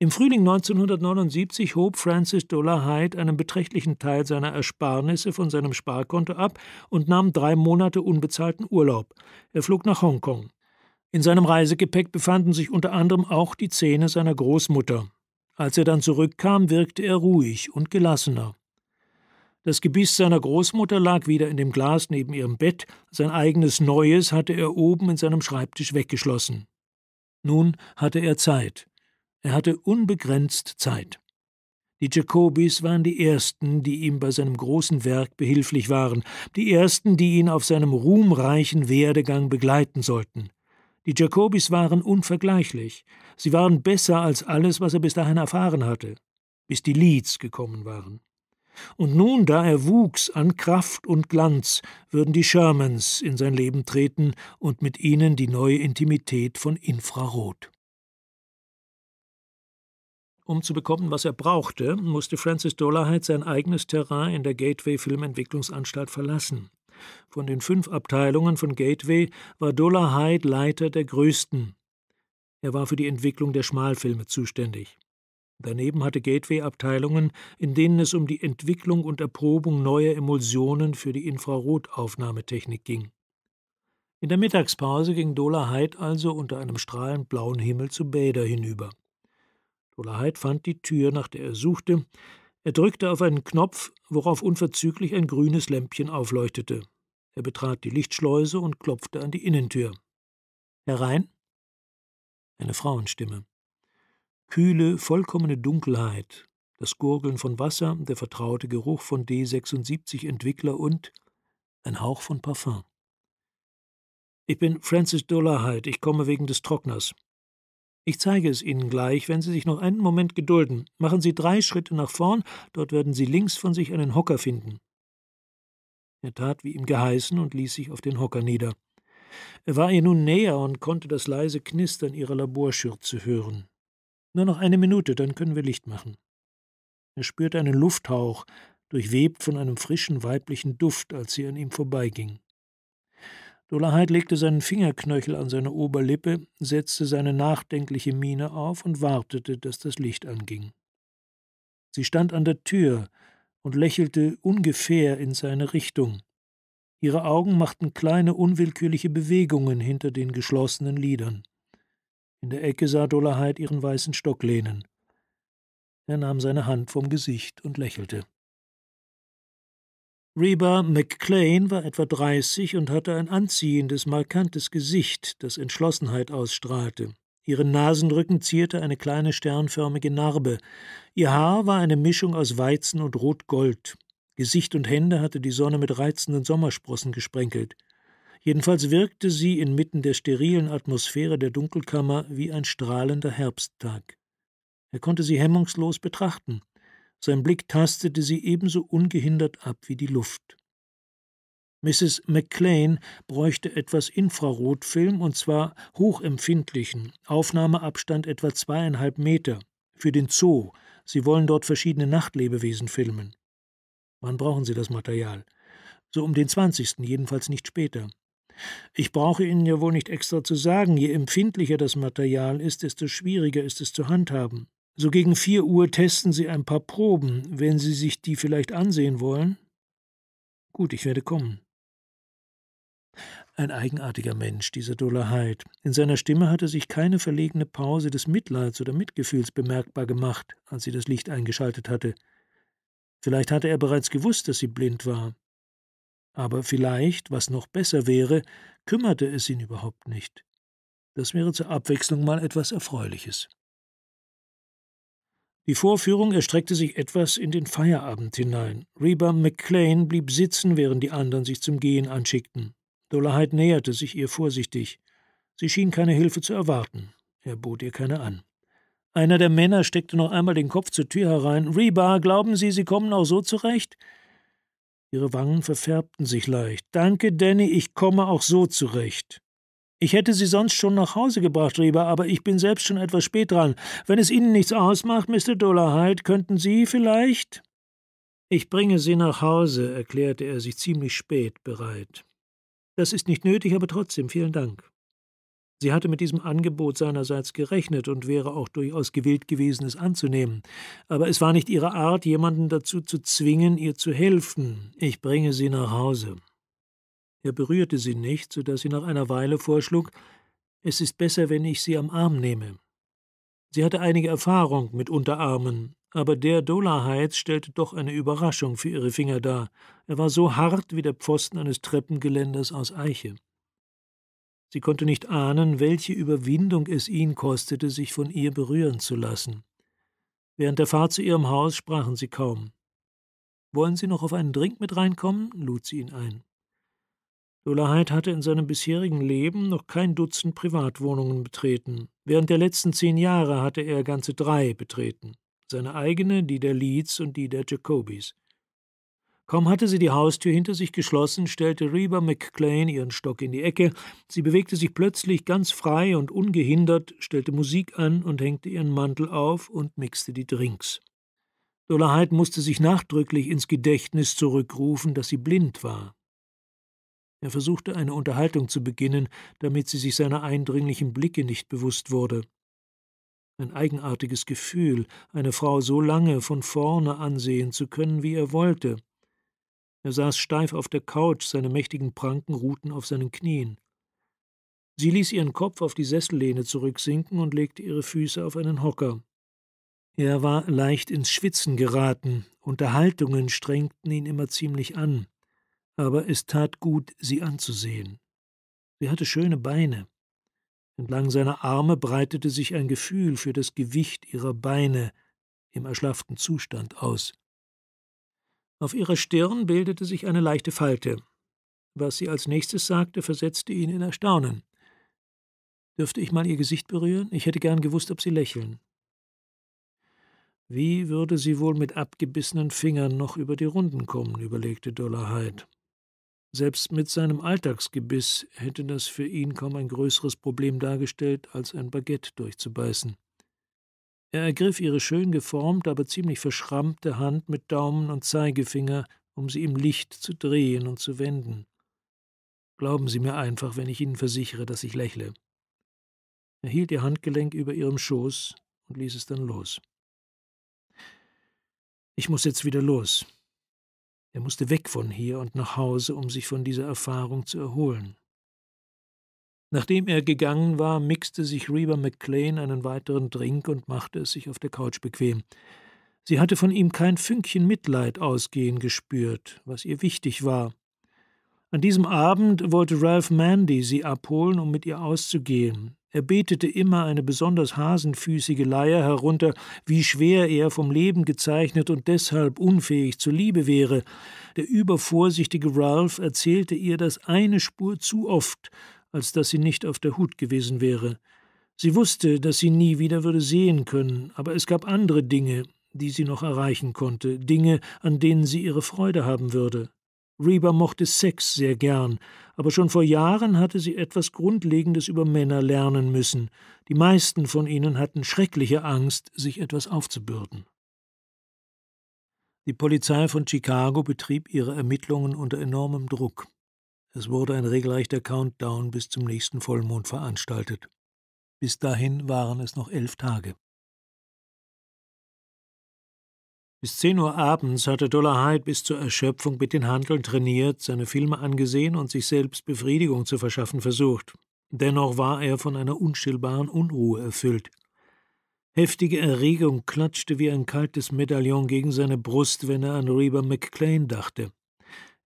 Im Frühling 1979 hob Francis Dollar Hyde einen beträchtlichen Teil seiner Ersparnisse von seinem Sparkonto ab und nahm drei Monate unbezahlten Urlaub. Er flog nach Hongkong. In seinem Reisegepäck befanden sich unter anderem auch die Zähne seiner Großmutter. Als er dann zurückkam, wirkte er ruhig und gelassener. Das Gebiss seiner Großmutter lag wieder in dem Glas neben ihrem Bett, sein eigenes Neues hatte er oben in seinem Schreibtisch weggeschlossen. Nun hatte er Zeit. Er hatte unbegrenzt Zeit. Die Jacobis waren die Ersten, die ihm bei seinem großen Werk behilflich waren, die Ersten, die ihn auf seinem ruhmreichen Werdegang begleiten sollten. Die Jacobis waren unvergleichlich, sie waren besser als alles, was er bis dahin erfahren hatte, bis die Leeds gekommen waren. Und nun, da er wuchs an Kraft und Glanz, würden die Shermans in sein Leben treten und mit ihnen die neue Intimität von Infrarot. Um zu bekommen, was er brauchte, musste Francis Dolarheit sein eigenes Terrain in der Gateway Filmentwicklungsanstalt verlassen. Von den fünf Abteilungen von Gateway war Dolarheit Leiter der größten. Er war für die Entwicklung der Schmalfilme zuständig. Daneben hatte Gateway Abteilungen, in denen es um die Entwicklung und Erprobung neuer Emulsionen für die Infrarotaufnahmetechnik ging. In der Mittagspause ging Dola also unter einem strahlend blauen Himmel zu Bäder hinüber. Dollarheit fand die Tür, nach der er suchte. Er drückte auf einen Knopf, worauf unverzüglich ein grünes Lämpchen aufleuchtete. Er betrat die Lichtschleuse und klopfte an die Innentür. Herein? Eine Frauenstimme. Kühle, vollkommene Dunkelheit, das Gurgeln von Wasser, der vertraute Geruch von D76-Entwickler und ein Hauch von Parfum. Ich bin Francis Dollarheit, ich komme wegen des Trockners. Ich zeige es Ihnen gleich, wenn Sie sich noch einen Moment gedulden. Machen Sie drei Schritte nach vorn, dort werden Sie links von sich einen Hocker finden. Er tat wie ihm geheißen und ließ sich auf den Hocker nieder. Er war ihr nun näher und konnte das leise Knistern ihrer Laborschürze hören. Nur noch eine Minute, dann können wir Licht machen. Er spürte einen Lufthauch, durchwebt von einem frischen weiblichen Duft, als sie an ihm vorbeiging. Dollarheit legte seinen Fingerknöchel an seine Oberlippe, setzte seine nachdenkliche Miene auf und wartete, dass das Licht anging. Sie stand an der Tür und lächelte ungefähr in seine Richtung. Ihre Augen machten kleine, unwillkürliche Bewegungen hinter den geschlossenen Lidern. In der Ecke sah Dollarheit ihren weißen Stock lehnen. Er nahm seine Hand vom Gesicht und lächelte. Reba McClain war etwa 30 und hatte ein anziehendes, markantes Gesicht, das Entschlossenheit ausstrahlte. Ihren Nasenrücken zierte eine kleine sternförmige Narbe. Ihr Haar war eine Mischung aus Weizen und Rotgold. Gesicht und Hände hatte die Sonne mit reizenden Sommersprossen gesprenkelt. Jedenfalls wirkte sie inmitten der sterilen Atmosphäre der Dunkelkammer wie ein strahlender Herbsttag. Er konnte sie hemmungslos betrachten. Sein Blick tastete sie ebenso ungehindert ab wie die Luft. Mrs. McLean bräuchte etwas Infrarotfilm, und zwar hochempfindlichen, Aufnahmeabstand etwa zweieinhalb Meter, für den Zoo. Sie wollen dort verschiedene Nachtlebewesen filmen. Wann brauchen Sie das Material? So um den 20. jedenfalls nicht später. Ich brauche Ihnen ja wohl nicht extra zu sagen, je empfindlicher das Material ist, desto schwieriger ist es zu handhaben. So gegen 4 Uhr testen Sie ein paar Proben, wenn Sie sich die vielleicht ansehen wollen. Gut, ich werde kommen. Ein eigenartiger Mensch, dieser Dollarheit. In seiner Stimme hatte sich keine verlegene Pause des Mitleids oder Mitgefühls bemerkbar gemacht, als sie das Licht eingeschaltet hatte. Vielleicht hatte er bereits gewusst, dass sie blind war. Aber vielleicht, was noch besser wäre, kümmerte es ihn überhaupt nicht. Das wäre zur Abwechslung mal etwas Erfreuliches. Die Vorführung erstreckte sich etwas in den Feierabend hinein. Reba McLean blieb sitzen, während die anderen sich zum Gehen anschickten. Dollarheit näherte sich ihr vorsichtig. Sie schien keine Hilfe zu erwarten. Er bot ihr keine an. Einer der Männer steckte noch einmal den Kopf zur Tür herein. Reba, glauben Sie, Sie kommen auch so zurecht? Ihre Wangen verfärbten sich leicht. Danke, Danny, ich komme auch so zurecht. Ich hätte Sie sonst schon nach Hause gebracht, Rieber, aber ich bin selbst schon etwas spät dran. Wenn es Ihnen nichts ausmacht, Mr. Dollarhide, könnten Sie vielleicht? Ich bringe Sie nach Hause, erklärte er sich ziemlich spät bereit. Das ist nicht nötig, aber trotzdem vielen Dank. Sie hatte mit diesem Angebot seinerseits gerechnet und wäre auch durchaus gewillt gewesen, es anzunehmen. Aber es war nicht ihre Art, jemanden dazu zu zwingen, ihr zu helfen. Ich bringe sie nach Hause. Er berührte sie nicht, so dass sie nach einer Weile vorschlug, es ist besser, wenn ich sie am Arm nehme. Sie hatte einige Erfahrung mit Unterarmen, aber der Dolaheiz stellte doch eine Überraschung für ihre Finger dar. Er war so hart wie der Pfosten eines Treppengeländers aus Eiche. Sie konnte nicht ahnen, welche Überwindung es ihn kostete, sich von ihr berühren zu lassen. Während der Fahrt zu ihrem Haus sprachen sie kaum. Wollen Sie noch auf einen Drink mit reinkommen? lud sie ihn ein. Dollarheit hatte in seinem bisherigen Leben noch kein Dutzend Privatwohnungen betreten. Während der letzten zehn Jahre hatte er ganze drei betreten. Seine eigene, die der Leeds und die der Jacobys. Kaum hatte sie die Haustür hinter sich geschlossen, stellte Reba McClain ihren Stock in die Ecke. Sie bewegte sich plötzlich ganz frei und ungehindert, stellte Musik an und hängte ihren Mantel auf und mixte die Drinks. Dollarheit musste sich nachdrücklich ins Gedächtnis zurückrufen, dass sie blind war. Er versuchte eine Unterhaltung zu beginnen, damit sie sich seiner eindringlichen Blicke nicht bewusst wurde. Ein eigenartiges Gefühl, eine Frau so lange von vorne ansehen zu können, wie er wollte. Er saß steif auf der Couch, seine mächtigen Pranken ruhten auf seinen Knien. Sie ließ ihren Kopf auf die Sessellehne zurücksinken und legte ihre Füße auf einen Hocker. Er war leicht ins Schwitzen geraten, Unterhaltungen strengten ihn immer ziemlich an aber es tat gut, sie anzusehen. Sie hatte schöne Beine. Entlang seiner Arme breitete sich ein Gefühl für das Gewicht ihrer Beine im erschlafften Zustand aus. Auf ihrer Stirn bildete sich eine leichte Falte. Was sie als nächstes sagte, versetzte ihn in Erstaunen. Dürfte ich mal ihr Gesicht berühren? Ich hätte gern gewusst, ob sie lächeln. Wie würde sie wohl mit abgebissenen Fingern noch über die Runden kommen, überlegte Dollarheit. Selbst mit seinem Alltagsgebiss hätte das für ihn kaum ein größeres Problem dargestellt, als ein Baguette durchzubeißen. Er ergriff ihre schön geformte, aber ziemlich verschrammte Hand mit Daumen und Zeigefinger, um sie im Licht zu drehen und zu wenden. Glauben Sie mir einfach, wenn ich Ihnen versichere, dass ich lächle. Er hielt ihr Handgelenk über ihrem Schoß und ließ es dann los. Ich muss jetzt wieder los, er musste weg von hier und nach Hause, um sich von dieser Erfahrung zu erholen. Nachdem er gegangen war, mixte sich Reba McLean einen weiteren Drink und machte es sich auf der Couch bequem. Sie hatte von ihm kein Fünkchen Mitleid ausgehen gespürt, was ihr wichtig war. An diesem Abend wollte Ralph Mandy sie abholen, um mit ihr auszugehen. Er betete immer eine besonders hasenfüßige Leier herunter, wie schwer er vom Leben gezeichnet und deshalb unfähig zur Liebe wäre. Der übervorsichtige Ralph erzählte ihr das eine Spur zu oft, als dass sie nicht auf der Hut gewesen wäre. Sie wusste, dass sie nie wieder würde sehen können, aber es gab andere Dinge, die sie noch erreichen konnte, Dinge, an denen sie ihre Freude haben würde. Reba mochte Sex sehr gern, aber schon vor Jahren hatte sie etwas Grundlegendes über Männer lernen müssen. Die meisten von ihnen hatten schreckliche Angst, sich etwas aufzubürden. Die Polizei von Chicago betrieb ihre Ermittlungen unter enormem Druck. Es wurde ein regelrechter Countdown bis zum nächsten Vollmond veranstaltet. Bis dahin waren es noch elf Tage. Bis 10 Uhr abends hatte Dollar Hyde bis zur Erschöpfung mit den Handeln trainiert, seine Filme angesehen und sich selbst Befriedigung zu verschaffen versucht. Dennoch war er von einer unstillbaren Unruhe erfüllt. Heftige Erregung klatschte wie ein kaltes Medaillon gegen seine Brust, wenn er an Reba McLean dachte.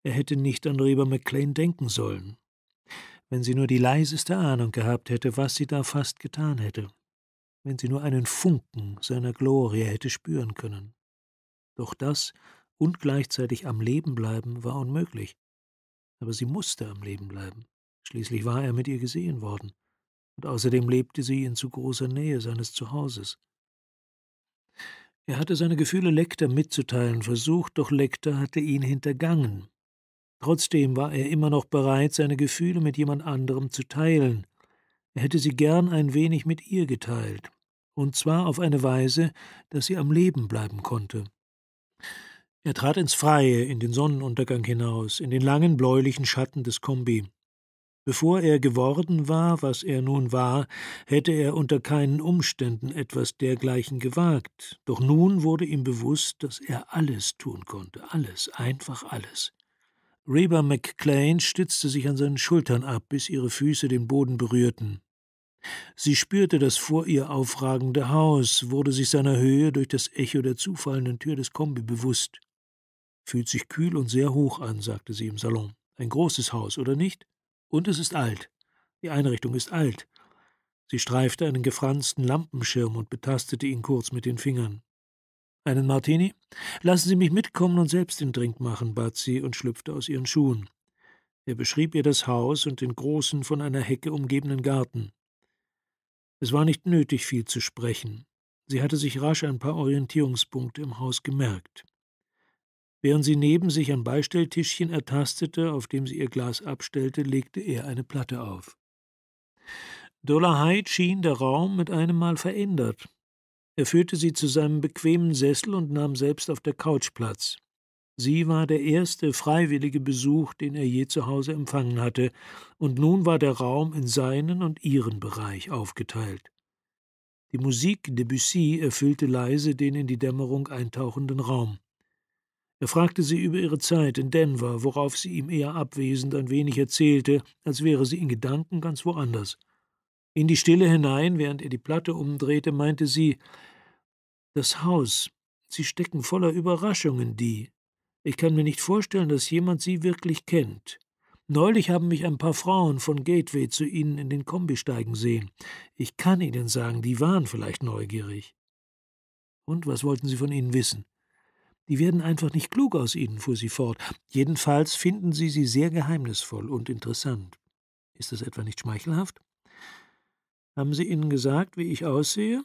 Er hätte nicht an Reba McLean denken sollen. Wenn sie nur die leiseste Ahnung gehabt hätte, was sie da fast getan hätte. Wenn sie nur einen Funken seiner Glorie hätte spüren können. Doch das und gleichzeitig am Leben bleiben war unmöglich. Aber sie musste am Leben bleiben. Schließlich war er mit ihr gesehen worden. Und außerdem lebte sie in zu großer Nähe seines Zuhauses. Er hatte seine Gefühle Lecter mitzuteilen versucht, doch Lecter hatte ihn hintergangen. Trotzdem war er immer noch bereit, seine Gefühle mit jemand anderem zu teilen. Er hätte sie gern ein wenig mit ihr geteilt, und zwar auf eine Weise, dass sie am Leben bleiben konnte. Er trat ins Freie, in den Sonnenuntergang hinaus, in den langen bläulichen Schatten des Kombi. Bevor er geworden war, was er nun war, hätte er unter keinen Umständen etwas dergleichen gewagt, doch nun wurde ihm bewusst, dass er alles tun konnte, alles, einfach alles. Reba McClain stützte sich an seinen Schultern ab, bis ihre Füße den Boden berührten. Sie spürte das vor ihr aufragende Haus, wurde sich seiner Höhe durch das Echo der zufallenden Tür des Kombi bewusst. Fühlt sich kühl und sehr hoch an, sagte sie im Salon. Ein großes Haus, oder nicht? Und es ist alt. Die Einrichtung ist alt. Sie streifte einen gefransten Lampenschirm und betastete ihn kurz mit den Fingern. Einen Martini? Lassen Sie mich mitkommen und selbst den Drink machen, bat sie und schlüpfte aus ihren Schuhen. Er beschrieb ihr das Haus und den großen, von einer Hecke umgebenen Garten. Es war nicht nötig, viel zu sprechen. Sie hatte sich rasch ein paar Orientierungspunkte im Haus gemerkt. Während sie neben sich ein Beistelltischchen ertastete, auf dem sie ihr Glas abstellte, legte er eine Platte auf. Dollarheit schien der Raum mit einem Mal verändert. Er führte sie zu seinem bequemen Sessel und nahm selbst auf der Couch Platz. Sie war der erste freiwillige Besuch, den er je zu Hause empfangen hatte, und nun war der Raum in seinen und ihren Bereich aufgeteilt. Die Musik Debussy erfüllte leise den in die Dämmerung eintauchenden Raum. Er fragte sie über ihre Zeit in Denver, worauf sie ihm eher abwesend ein wenig erzählte, als wäre sie in Gedanken ganz woanders. In die Stille hinein, während er die Platte umdrehte, meinte sie Das Haus, Sie stecken voller Überraschungen, die, ich kann mir nicht vorstellen, dass jemand sie wirklich kennt. Neulich haben mich ein paar Frauen von Gateway zu Ihnen in den Kombi steigen sehen. Ich kann Ihnen sagen, die waren vielleicht neugierig. Und was wollten Sie von Ihnen wissen? Die werden einfach nicht klug aus Ihnen, fuhr sie fort. Jedenfalls finden Sie sie sehr geheimnisvoll und interessant. Ist das etwa nicht schmeichelhaft? Haben Sie Ihnen gesagt, wie ich aussehe?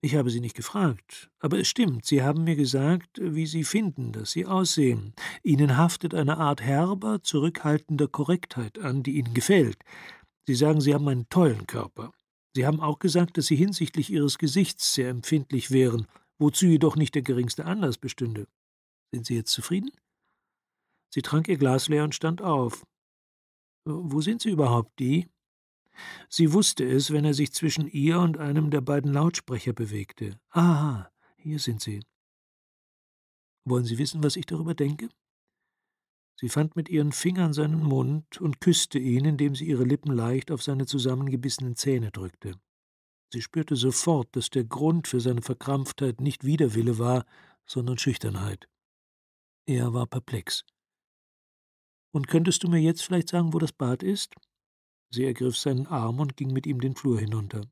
Ich habe Sie nicht gefragt, aber es stimmt, Sie haben mir gesagt, wie Sie finden, dass Sie aussehen. Ihnen haftet eine Art herber, zurückhaltender Korrektheit an, die Ihnen gefällt. Sie sagen, Sie haben einen tollen Körper. Sie haben auch gesagt, dass Sie hinsichtlich Ihres Gesichts sehr empfindlich wären, wozu jedoch nicht der geringste Anlass bestünde. Sind Sie jetzt zufrieden? Sie trank ihr Glas leer und stand auf. Wo sind Sie überhaupt, die? Sie wusste es, wenn er sich zwischen ihr und einem der beiden Lautsprecher bewegte. Aha, hier sind Sie. Wollen Sie wissen, was ich darüber denke? Sie fand mit ihren Fingern seinen Mund und küsste ihn, indem sie ihre Lippen leicht auf seine zusammengebissenen Zähne drückte. Sie spürte sofort, dass der Grund für seine Verkrampftheit nicht Widerwille war, sondern Schüchternheit. Er war perplex. Und könntest du mir jetzt vielleicht sagen, wo das Bad ist? Sie ergriff seinen Arm und ging mit ihm den Flur hinunter.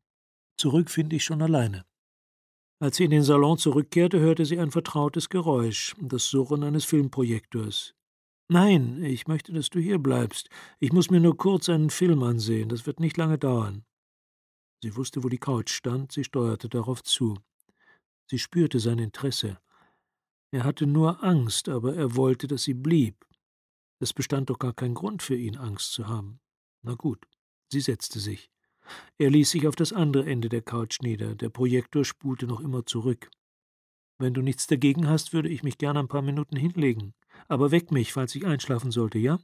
Zurück finde ich schon alleine. Als sie in den Salon zurückkehrte, hörte sie ein vertrautes Geräusch, das Surren eines Filmprojektors. Nein, ich möchte, dass du hier bleibst. Ich muss mir nur kurz einen Film ansehen, das wird nicht lange dauern. Sie wusste, wo die Couch stand, sie steuerte darauf zu. Sie spürte sein Interesse. Er hatte nur Angst, aber er wollte, dass sie blieb. Es bestand doch gar kein Grund für ihn, Angst zu haben. Na gut, sie setzte sich. Er ließ sich auf das andere Ende der Couch nieder, der Projektor spulte noch immer zurück. Wenn du nichts dagegen hast, würde ich mich gern ein paar Minuten hinlegen, aber weck mich, falls ich einschlafen sollte, ja?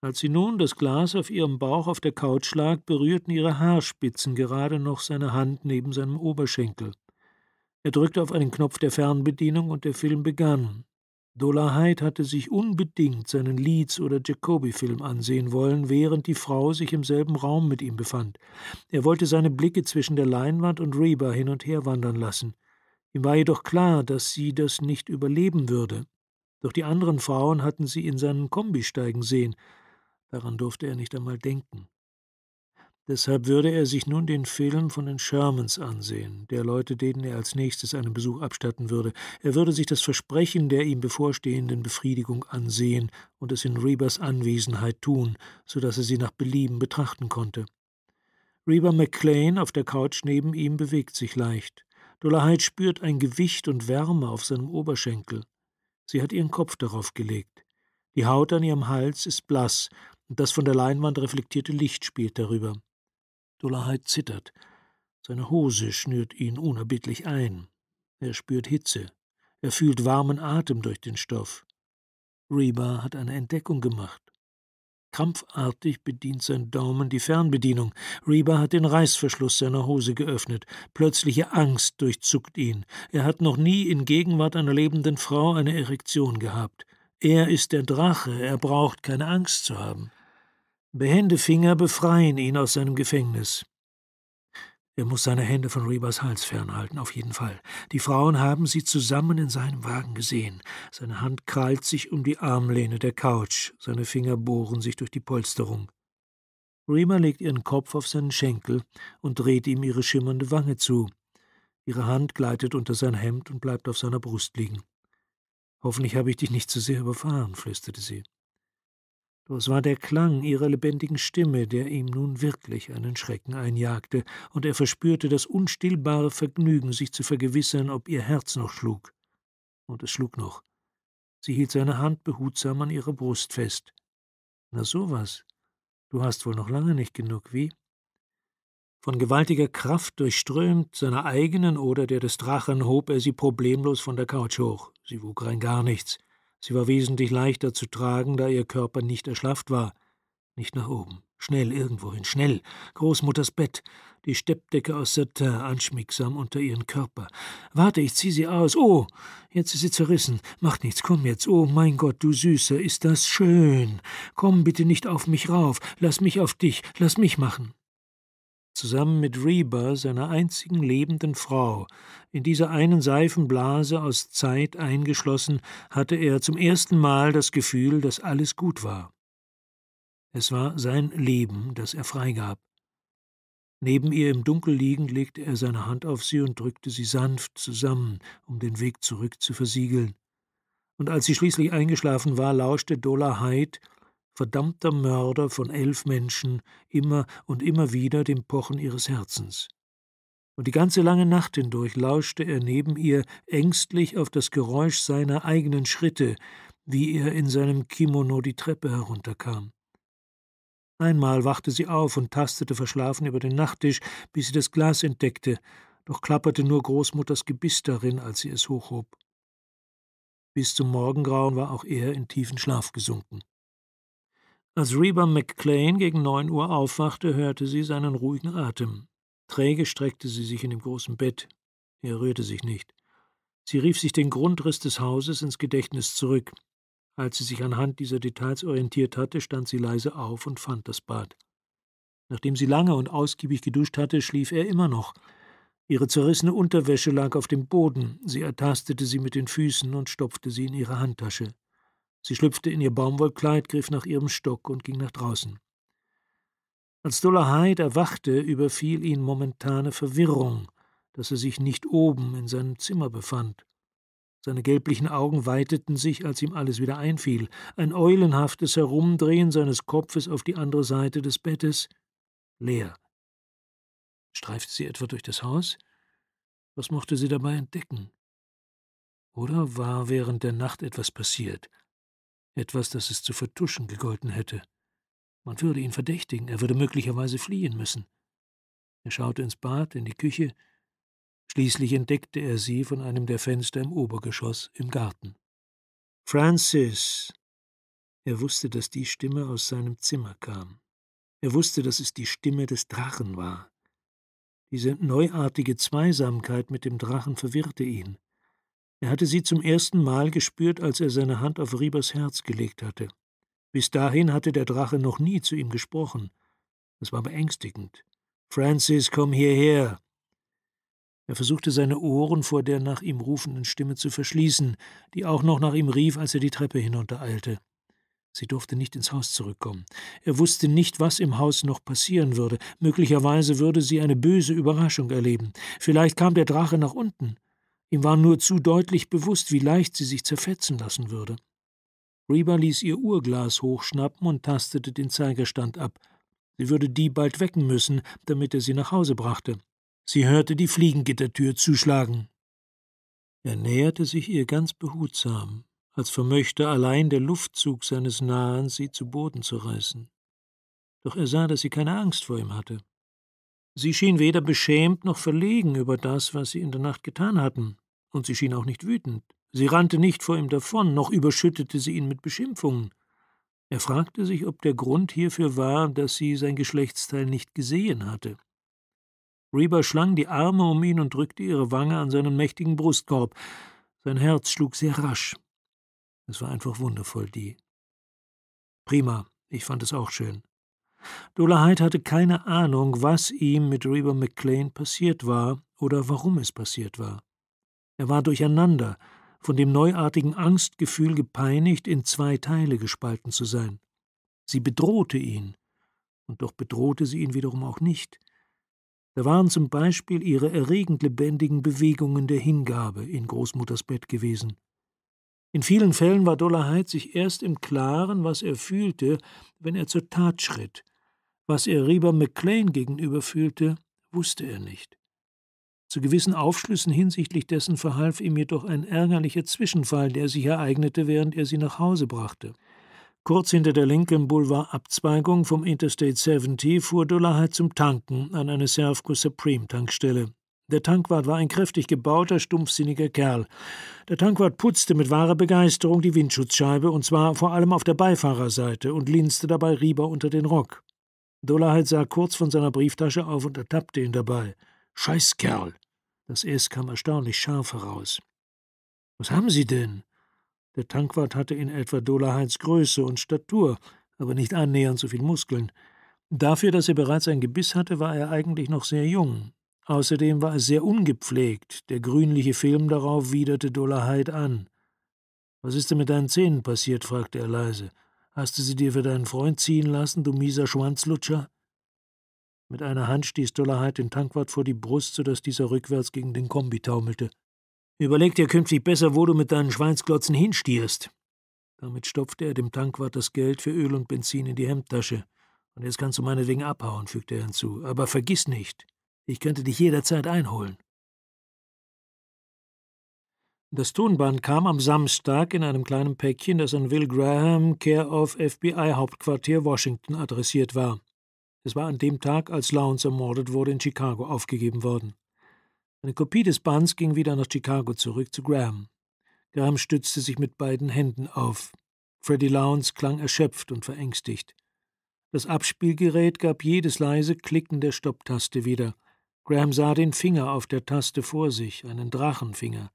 Als sie nun das Glas auf ihrem Bauch auf der Couch lag, berührten ihre Haarspitzen gerade noch seine Hand neben seinem Oberschenkel. Er drückte auf einen Knopf der Fernbedienung und der Film begann. Dola Hyde hatte sich unbedingt seinen Leeds- oder Jacobi-Film ansehen wollen, während die Frau sich im selben Raum mit ihm befand. Er wollte seine Blicke zwischen der Leinwand und Reba hin und her wandern lassen. Ihm war jedoch klar, dass sie das nicht überleben würde. Doch die anderen Frauen hatten sie in seinen Kombi steigen sehen. Daran durfte er nicht einmal denken. Deshalb würde er sich nun den Film von den Shermans ansehen, der Leute, denen er als nächstes einen Besuch abstatten würde. Er würde sich das Versprechen der ihm bevorstehenden Befriedigung ansehen und es in Rebers Anwesenheit tun, so dass er sie nach Belieben betrachten konnte. Reba McLean auf der Couch neben ihm bewegt sich leicht. Dollarheit spürt ein Gewicht und Wärme auf seinem Oberschenkel. Sie hat ihren Kopf darauf gelegt. Die Haut an ihrem Hals ist blass, und das von der Leinwand reflektierte Licht spielt darüber. Dollarheit zittert. Seine Hose schnürt ihn unerbittlich ein. Er spürt Hitze. Er fühlt warmen Atem durch den Stoff. Reba hat eine Entdeckung gemacht. Krampfartig bedient sein Daumen die Fernbedienung. Reba hat den Reißverschluss seiner Hose geöffnet. Plötzliche Angst durchzuckt ihn. Er hat noch nie in Gegenwart einer lebenden Frau eine Erektion gehabt. Er ist der Drache, er braucht keine Angst zu haben. Behende Finger befreien ihn aus seinem Gefängnis. Er muss seine Hände von Rebas Hals fernhalten, auf jeden Fall. Die Frauen haben sie zusammen in seinem Wagen gesehen. Seine Hand krallt sich um die Armlehne der Couch, seine Finger bohren sich durch die Polsterung. Rima legt ihren Kopf auf seinen Schenkel und dreht ihm ihre schimmernde Wange zu. Ihre Hand gleitet unter sein Hemd und bleibt auf seiner Brust liegen. Hoffentlich habe ich dich nicht zu sehr überfahren, flüsterte sie. Bloß war der Klang ihrer lebendigen Stimme, der ihm nun wirklich einen Schrecken einjagte, und er verspürte das unstillbare Vergnügen, sich zu vergewissern, ob ihr Herz noch schlug. Und es schlug noch. Sie hielt seine Hand behutsam an ihrer Brust fest. Na sowas. Du hast wohl noch lange nicht genug, wie? Von gewaltiger Kraft durchströmt, seiner eigenen oder der des Drachen, hob er sie problemlos von der Couch hoch. Sie wog rein gar nichts. Sie war wesentlich leichter zu tragen, da ihr Körper nicht erschlafft war. Nicht nach oben, schnell irgendwohin, schnell. Großmutters Bett, die Steppdecke aus Satin anschmiegsam unter ihren Körper. Warte, ich zieh sie aus. Oh, jetzt ist sie zerrissen. Macht nichts, komm jetzt. Oh, mein Gott, du Süßer, ist das schön. Komm bitte nicht auf mich rauf. Lass mich auf dich, lass mich machen zusammen mit Reba, seiner einzigen lebenden Frau. In dieser einen Seifenblase aus Zeit eingeschlossen, hatte er zum ersten Mal das Gefühl, dass alles gut war. Es war sein Leben, das er freigab. Neben ihr im Dunkel liegend legte er seine Hand auf sie und drückte sie sanft zusammen, um den Weg zurück zu versiegeln. Und als sie schließlich eingeschlafen war, lauschte Dola Hyde verdammter Mörder von elf Menschen, immer und immer wieder dem Pochen ihres Herzens. Und die ganze lange Nacht hindurch lauschte er neben ihr ängstlich auf das Geräusch seiner eigenen Schritte, wie er in seinem Kimono die Treppe herunterkam. Einmal wachte sie auf und tastete verschlafen über den Nachttisch, bis sie das Glas entdeckte, doch klapperte nur Großmutters Gebiss darin, als sie es hochhob. Bis zum Morgengrauen war auch er in tiefen Schlaf gesunken. Als Reba McClain gegen neun Uhr aufwachte, hörte sie seinen ruhigen Atem. Träge streckte sie sich in dem großen Bett. Er rührte sich nicht. Sie rief sich den Grundriss des Hauses ins Gedächtnis zurück. Als sie sich anhand dieser Details orientiert hatte, stand sie leise auf und fand das Bad. Nachdem sie lange und ausgiebig geduscht hatte, schlief er immer noch. Ihre zerrissene Unterwäsche lag auf dem Boden, sie ertastete sie mit den Füßen und stopfte sie in ihre Handtasche. Sie schlüpfte in ihr Baumwollkleid, griff nach ihrem Stock und ging nach draußen. Als Dollar erwachte, überfiel ihn momentane Verwirrung, dass er sich nicht oben in seinem Zimmer befand. Seine gelblichen Augen weiteten sich, als ihm alles wieder einfiel. Ein eulenhaftes Herumdrehen seines Kopfes auf die andere Seite des Bettes. Leer. Streifte sie etwa durch das Haus? Was mochte sie dabei entdecken? Oder war während der Nacht etwas passiert? etwas, das es zu vertuschen gegolten hätte. Man würde ihn verdächtigen, er würde möglicherweise fliehen müssen. Er schaute ins Bad, in die Küche, schließlich entdeckte er sie von einem der Fenster im Obergeschoss im Garten. Francis. Er wusste, dass die Stimme aus seinem Zimmer kam. Er wusste, dass es die Stimme des Drachen war. Diese neuartige Zweisamkeit mit dem Drachen verwirrte ihn. Er hatte sie zum ersten Mal gespürt, als er seine Hand auf Ribers Herz gelegt hatte. Bis dahin hatte der Drache noch nie zu ihm gesprochen. Es war beängstigend. Francis, komm hierher! Er versuchte seine Ohren vor der nach ihm rufenden Stimme zu verschließen, die auch noch nach ihm rief, als er die Treppe hinuntereilte. Sie durfte nicht ins Haus zurückkommen. Er wusste nicht, was im Haus noch passieren würde. Möglicherweise würde sie eine böse Überraschung erleben. Vielleicht kam der Drache nach unten. Ihm war nur zu deutlich bewusst, wie leicht sie sich zerfetzen lassen würde. Reba ließ ihr Uhrglas hochschnappen und tastete den Zeigerstand ab. Sie würde die bald wecken müssen, damit er sie nach Hause brachte. Sie hörte die Fliegengittertür zuschlagen. Er näherte sich ihr ganz behutsam, als vermöchte allein der Luftzug seines Nahen sie zu Boden zu reißen. Doch er sah, dass sie keine Angst vor ihm hatte. Sie schien weder beschämt noch verlegen über das, was sie in der Nacht getan hatten und sie schien auch nicht wütend. Sie rannte nicht vor ihm davon, noch überschüttete sie ihn mit Beschimpfungen. Er fragte sich, ob der Grund hierfür war, dass sie sein Geschlechtsteil nicht gesehen hatte. Reba schlang die Arme um ihn und drückte ihre Wange an seinen mächtigen Brustkorb. Sein Herz schlug sehr rasch. Es war einfach wundervoll, die. Prima, ich fand es auch schön. Dola Hyde hatte keine Ahnung, was ihm mit Reba McLean passiert war oder warum es passiert war. Er war durcheinander, von dem neuartigen Angstgefühl gepeinigt, in zwei Teile gespalten zu sein. Sie bedrohte ihn, und doch bedrohte sie ihn wiederum auch nicht. Da waren zum Beispiel ihre erregend lebendigen Bewegungen der Hingabe in Großmutters Bett gewesen. In vielen Fällen war Dollarheit sich erst im Klaren, was er fühlte, wenn er zur Tat schritt. Was er Reba McLean gegenüber fühlte, wusste er nicht. Zu gewissen Aufschlüssen hinsichtlich dessen verhalf ihm jedoch ein ärgerlicher Zwischenfall, der sich ereignete, während er sie nach Hause brachte. Kurz hinter der Lincoln Boulevard Abzweigung vom Interstate 70 fuhr Dollarheit zum Tanken an eine Servco Supreme Tankstelle. Der Tankwart war ein kräftig gebauter, stumpfsinniger Kerl. Der Tankwart putzte mit wahrer Begeisterung die Windschutzscheibe, und zwar vor allem auf der Beifahrerseite, und linste dabei Rieber unter den Rock. Dollarheit sah kurz von seiner Brieftasche auf und ertappte ihn dabei. Scheißkerl, das S kam erstaunlich scharf heraus. Was haben Sie denn? Der Tankwart hatte in etwa Dolaheits Größe und Statur, aber nicht annähernd so viel Muskeln. Dafür, dass er bereits ein Gebiss hatte, war er eigentlich noch sehr jung. Außerdem war er sehr ungepflegt. Der grünliche Film darauf widerte Dolaheit an. Was ist denn mit deinen Zähnen passiert? fragte er leise. Hast du sie dir für deinen Freund ziehen lassen, du mieser Schwanzlutscher? Mit einer Hand stieß Dollarheit den Tankwart vor die Brust, sodass dieser rückwärts gegen den Kombi taumelte. Überleg dir künftig besser, wo du mit deinen Schweinsglotzen hinstierst. Damit stopfte er dem Tankwart das Geld für Öl und Benzin in die Hemdtasche. Und jetzt kannst du meinetwegen abhauen, fügte er hinzu. Aber vergiss nicht, ich könnte dich jederzeit einholen. Das Tonband kam am Samstag in einem kleinen Päckchen, das an Will Graham, Care of FBI Hauptquartier Washington adressiert war. Es war an dem Tag, als Lowndes ermordet wurde, in Chicago aufgegeben worden. Eine Kopie des Bands ging wieder nach Chicago zurück zu Graham. Graham stützte sich mit beiden Händen auf. Freddy Lowndes klang erschöpft und verängstigt. Das Abspielgerät gab jedes leise Klicken der Stopptaste wieder. Graham sah den Finger auf der Taste vor sich, einen Drachenfinger.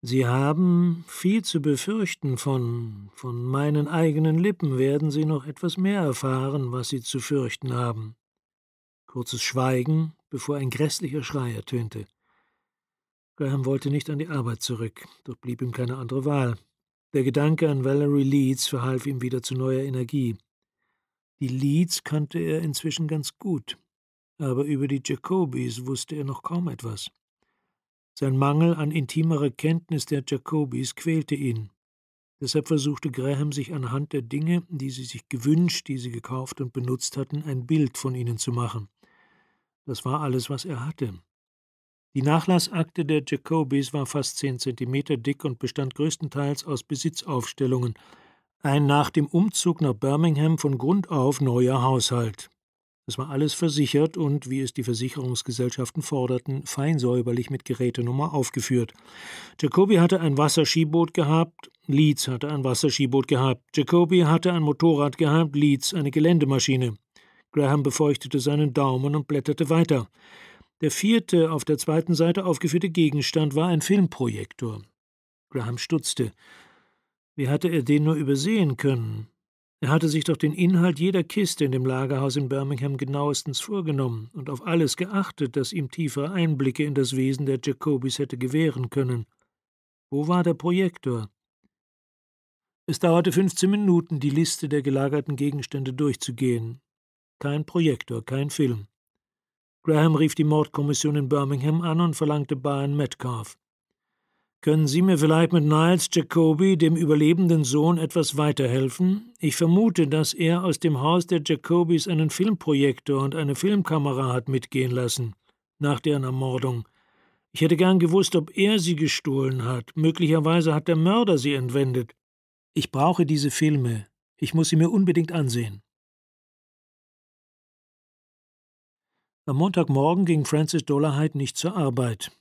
Sie haben viel zu befürchten von, von meinen eigenen Lippen werden Sie noch etwas mehr erfahren, was Sie zu fürchten haben. Kurzes Schweigen, bevor ein grässlicher Schrei ertönte. Graham wollte nicht an die Arbeit zurück, doch blieb ihm keine andere Wahl. Der Gedanke an Valerie Leeds verhalf ihm wieder zu neuer Energie. Die Leeds kannte er inzwischen ganz gut, aber über die Jacobys wusste er noch kaum etwas. Sein Mangel an intimerer Kenntnis der Jacobis quälte ihn. Deshalb versuchte Graham, sich anhand der Dinge, die sie sich gewünscht, die sie gekauft und benutzt hatten, ein Bild von ihnen zu machen. Das war alles, was er hatte. Die Nachlassakte der Jacobis war fast zehn Zentimeter dick und bestand größtenteils aus Besitzaufstellungen, ein nach dem Umzug nach Birmingham von Grund auf neuer Haushalt. Es war alles versichert und, wie es die Versicherungsgesellschaften forderten, feinsäuberlich mit Gerätenummer aufgeführt. Jacobi hatte ein Wasserskiboot gehabt, Leeds hatte ein Wasserskiboot gehabt, Jacobi hatte ein Motorrad gehabt, Leeds eine Geländemaschine. Graham befeuchtete seinen Daumen und blätterte weiter. Der vierte auf der zweiten Seite aufgeführte Gegenstand war ein Filmprojektor. Graham stutzte. Wie hatte er den nur übersehen können? Er hatte sich doch den Inhalt jeder Kiste in dem Lagerhaus in Birmingham genauestens vorgenommen und auf alles geachtet, das ihm tiefere Einblicke in das Wesen der Jacobis hätte gewähren können. Wo war der Projektor? Es dauerte 15 Minuten, die Liste der gelagerten Gegenstände durchzugehen. Kein Projektor, kein Film. Graham rief die Mordkommission in Birmingham an und verlangte Bayern Metcalf. Können Sie mir vielleicht mit Niles Jacoby, dem überlebenden Sohn, etwas weiterhelfen? Ich vermute, dass er aus dem Haus der Jacobys einen Filmprojektor und eine Filmkamera hat mitgehen lassen, nach deren Ermordung. Ich hätte gern gewusst, ob er sie gestohlen hat. Möglicherweise hat der Mörder sie entwendet. Ich brauche diese Filme. Ich muss sie mir unbedingt ansehen. Am Montagmorgen ging Francis Dollarheit nicht zur Arbeit.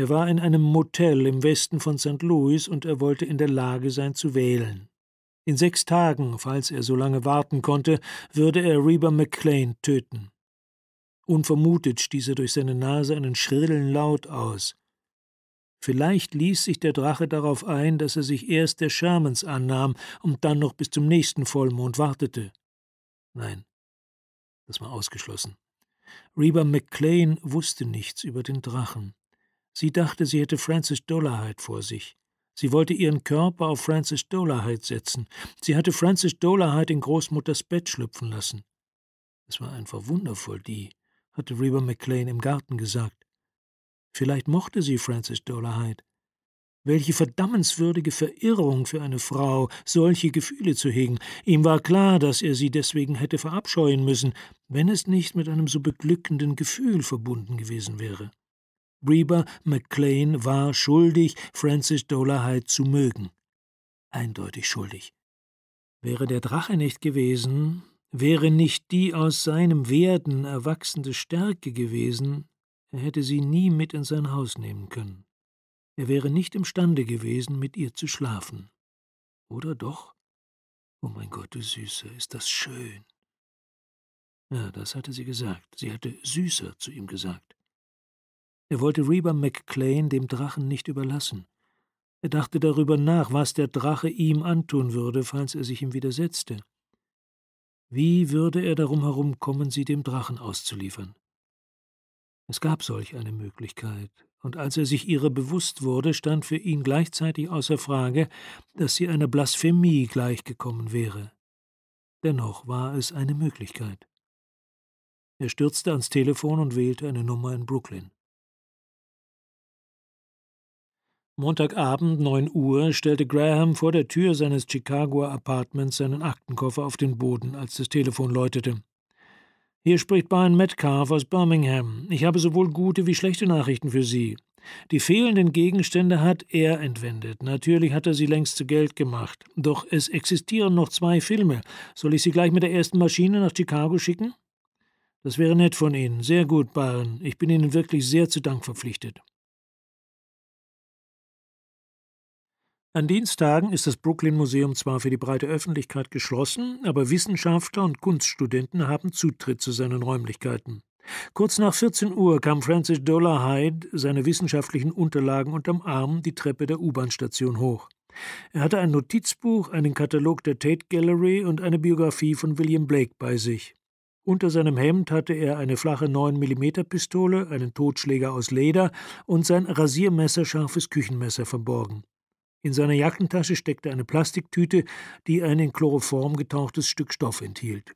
Er war in einem Motel im Westen von St. Louis und er wollte in der Lage sein zu wählen. In sechs Tagen, falls er so lange warten konnte, würde er Reba McLean töten. Unvermutet stieß er durch seine Nase einen schrillen Laut aus. Vielleicht ließ sich der Drache darauf ein, dass er sich erst der Shermans annahm und dann noch bis zum nächsten Vollmond wartete. Nein, das war ausgeschlossen. Reba McLean wusste nichts über den Drachen. Sie dachte, sie hätte Francis Dollarhide vor sich. Sie wollte ihren Körper auf Francis Dollarhide setzen. Sie hatte Francis Dollarhide in Großmutters Bett schlüpfen lassen. Es war einfach wundervoll, die, hatte Reba McLean im Garten gesagt. Vielleicht mochte sie Francis Dollarhide. Welche verdammenswürdige Verirrung für eine Frau, solche Gefühle zu hegen. Ihm war klar, dass er sie deswegen hätte verabscheuen müssen, wenn es nicht mit einem so beglückenden Gefühl verbunden gewesen wäre. Reba McLean war schuldig, Francis Dollarhide zu mögen. Eindeutig schuldig. Wäre der Drache nicht gewesen, wäre nicht die aus seinem Werden erwachsende Stärke gewesen, er hätte sie nie mit in sein Haus nehmen können. Er wäre nicht imstande gewesen, mit ihr zu schlafen. Oder doch? Oh mein Gott, du Süße, ist das schön. Ja, das hatte sie gesagt. Sie hatte süßer zu ihm gesagt. Er wollte Reba McClain dem Drachen nicht überlassen. Er dachte darüber nach, was der Drache ihm antun würde, falls er sich ihm widersetzte. Wie würde er darum herumkommen, sie dem Drachen auszuliefern? Es gab solch eine Möglichkeit, und als er sich ihrer bewusst wurde, stand für ihn gleichzeitig außer Frage, dass sie einer Blasphemie gleichgekommen wäre. Dennoch war es eine Möglichkeit. Er stürzte ans Telefon und wählte eine Nummer in Brooklyn. Montagabend, 9 Uhr, stellte Graham vor der Tür seines Chicagoer Apartments seinen Aktenkoffer auf den Boden, als das Telefon läutete. Hier spricht Brian Metcalf aus Birmingham. Ich habe sowohl gute wie schlechte Nachrichten für Sie. Die fehlenden Gegenstände hat er entwendet. Natürlich hat er sie längst zu Geld gemacht. Doch es existieren noch zwei Filme. Soll ich sie gleich mit der ersten Maschine nach Chicago schicken? Das wäre nett von Ihnen. Sehr gut, Byron. Ich bin Ihnen wirklich sehr zu Dank verpflichtet. An Dienstagen ist das Brooklyn Museum zwar für die breite Öffentlichkeit geschlossen, aber Wissenschaftler und Kunststudenten haben Zutritt zu seinen Räumlichkeiten. Kurz nach 14 Uhr kam Francis Dollar Hyde seine wissenschaftlichen Unterlagen unterm Arm die Treppe der U-Bahn-Station hoch. Er hatte ein Notizbuch, einen Katalog der Tate Gallery und eine Biografie von William Blake bei sich. Unter seinem Hemd hatte er eine flache 9 mm Pistole, einen Totschläger aus Leder und sein rasiermesserscharfes Küchenmesser verborgen. In seiner Jackentasche steckte eine Plastiktüte, die ein in Chloroform getauchtes Stück Stoff enthielt.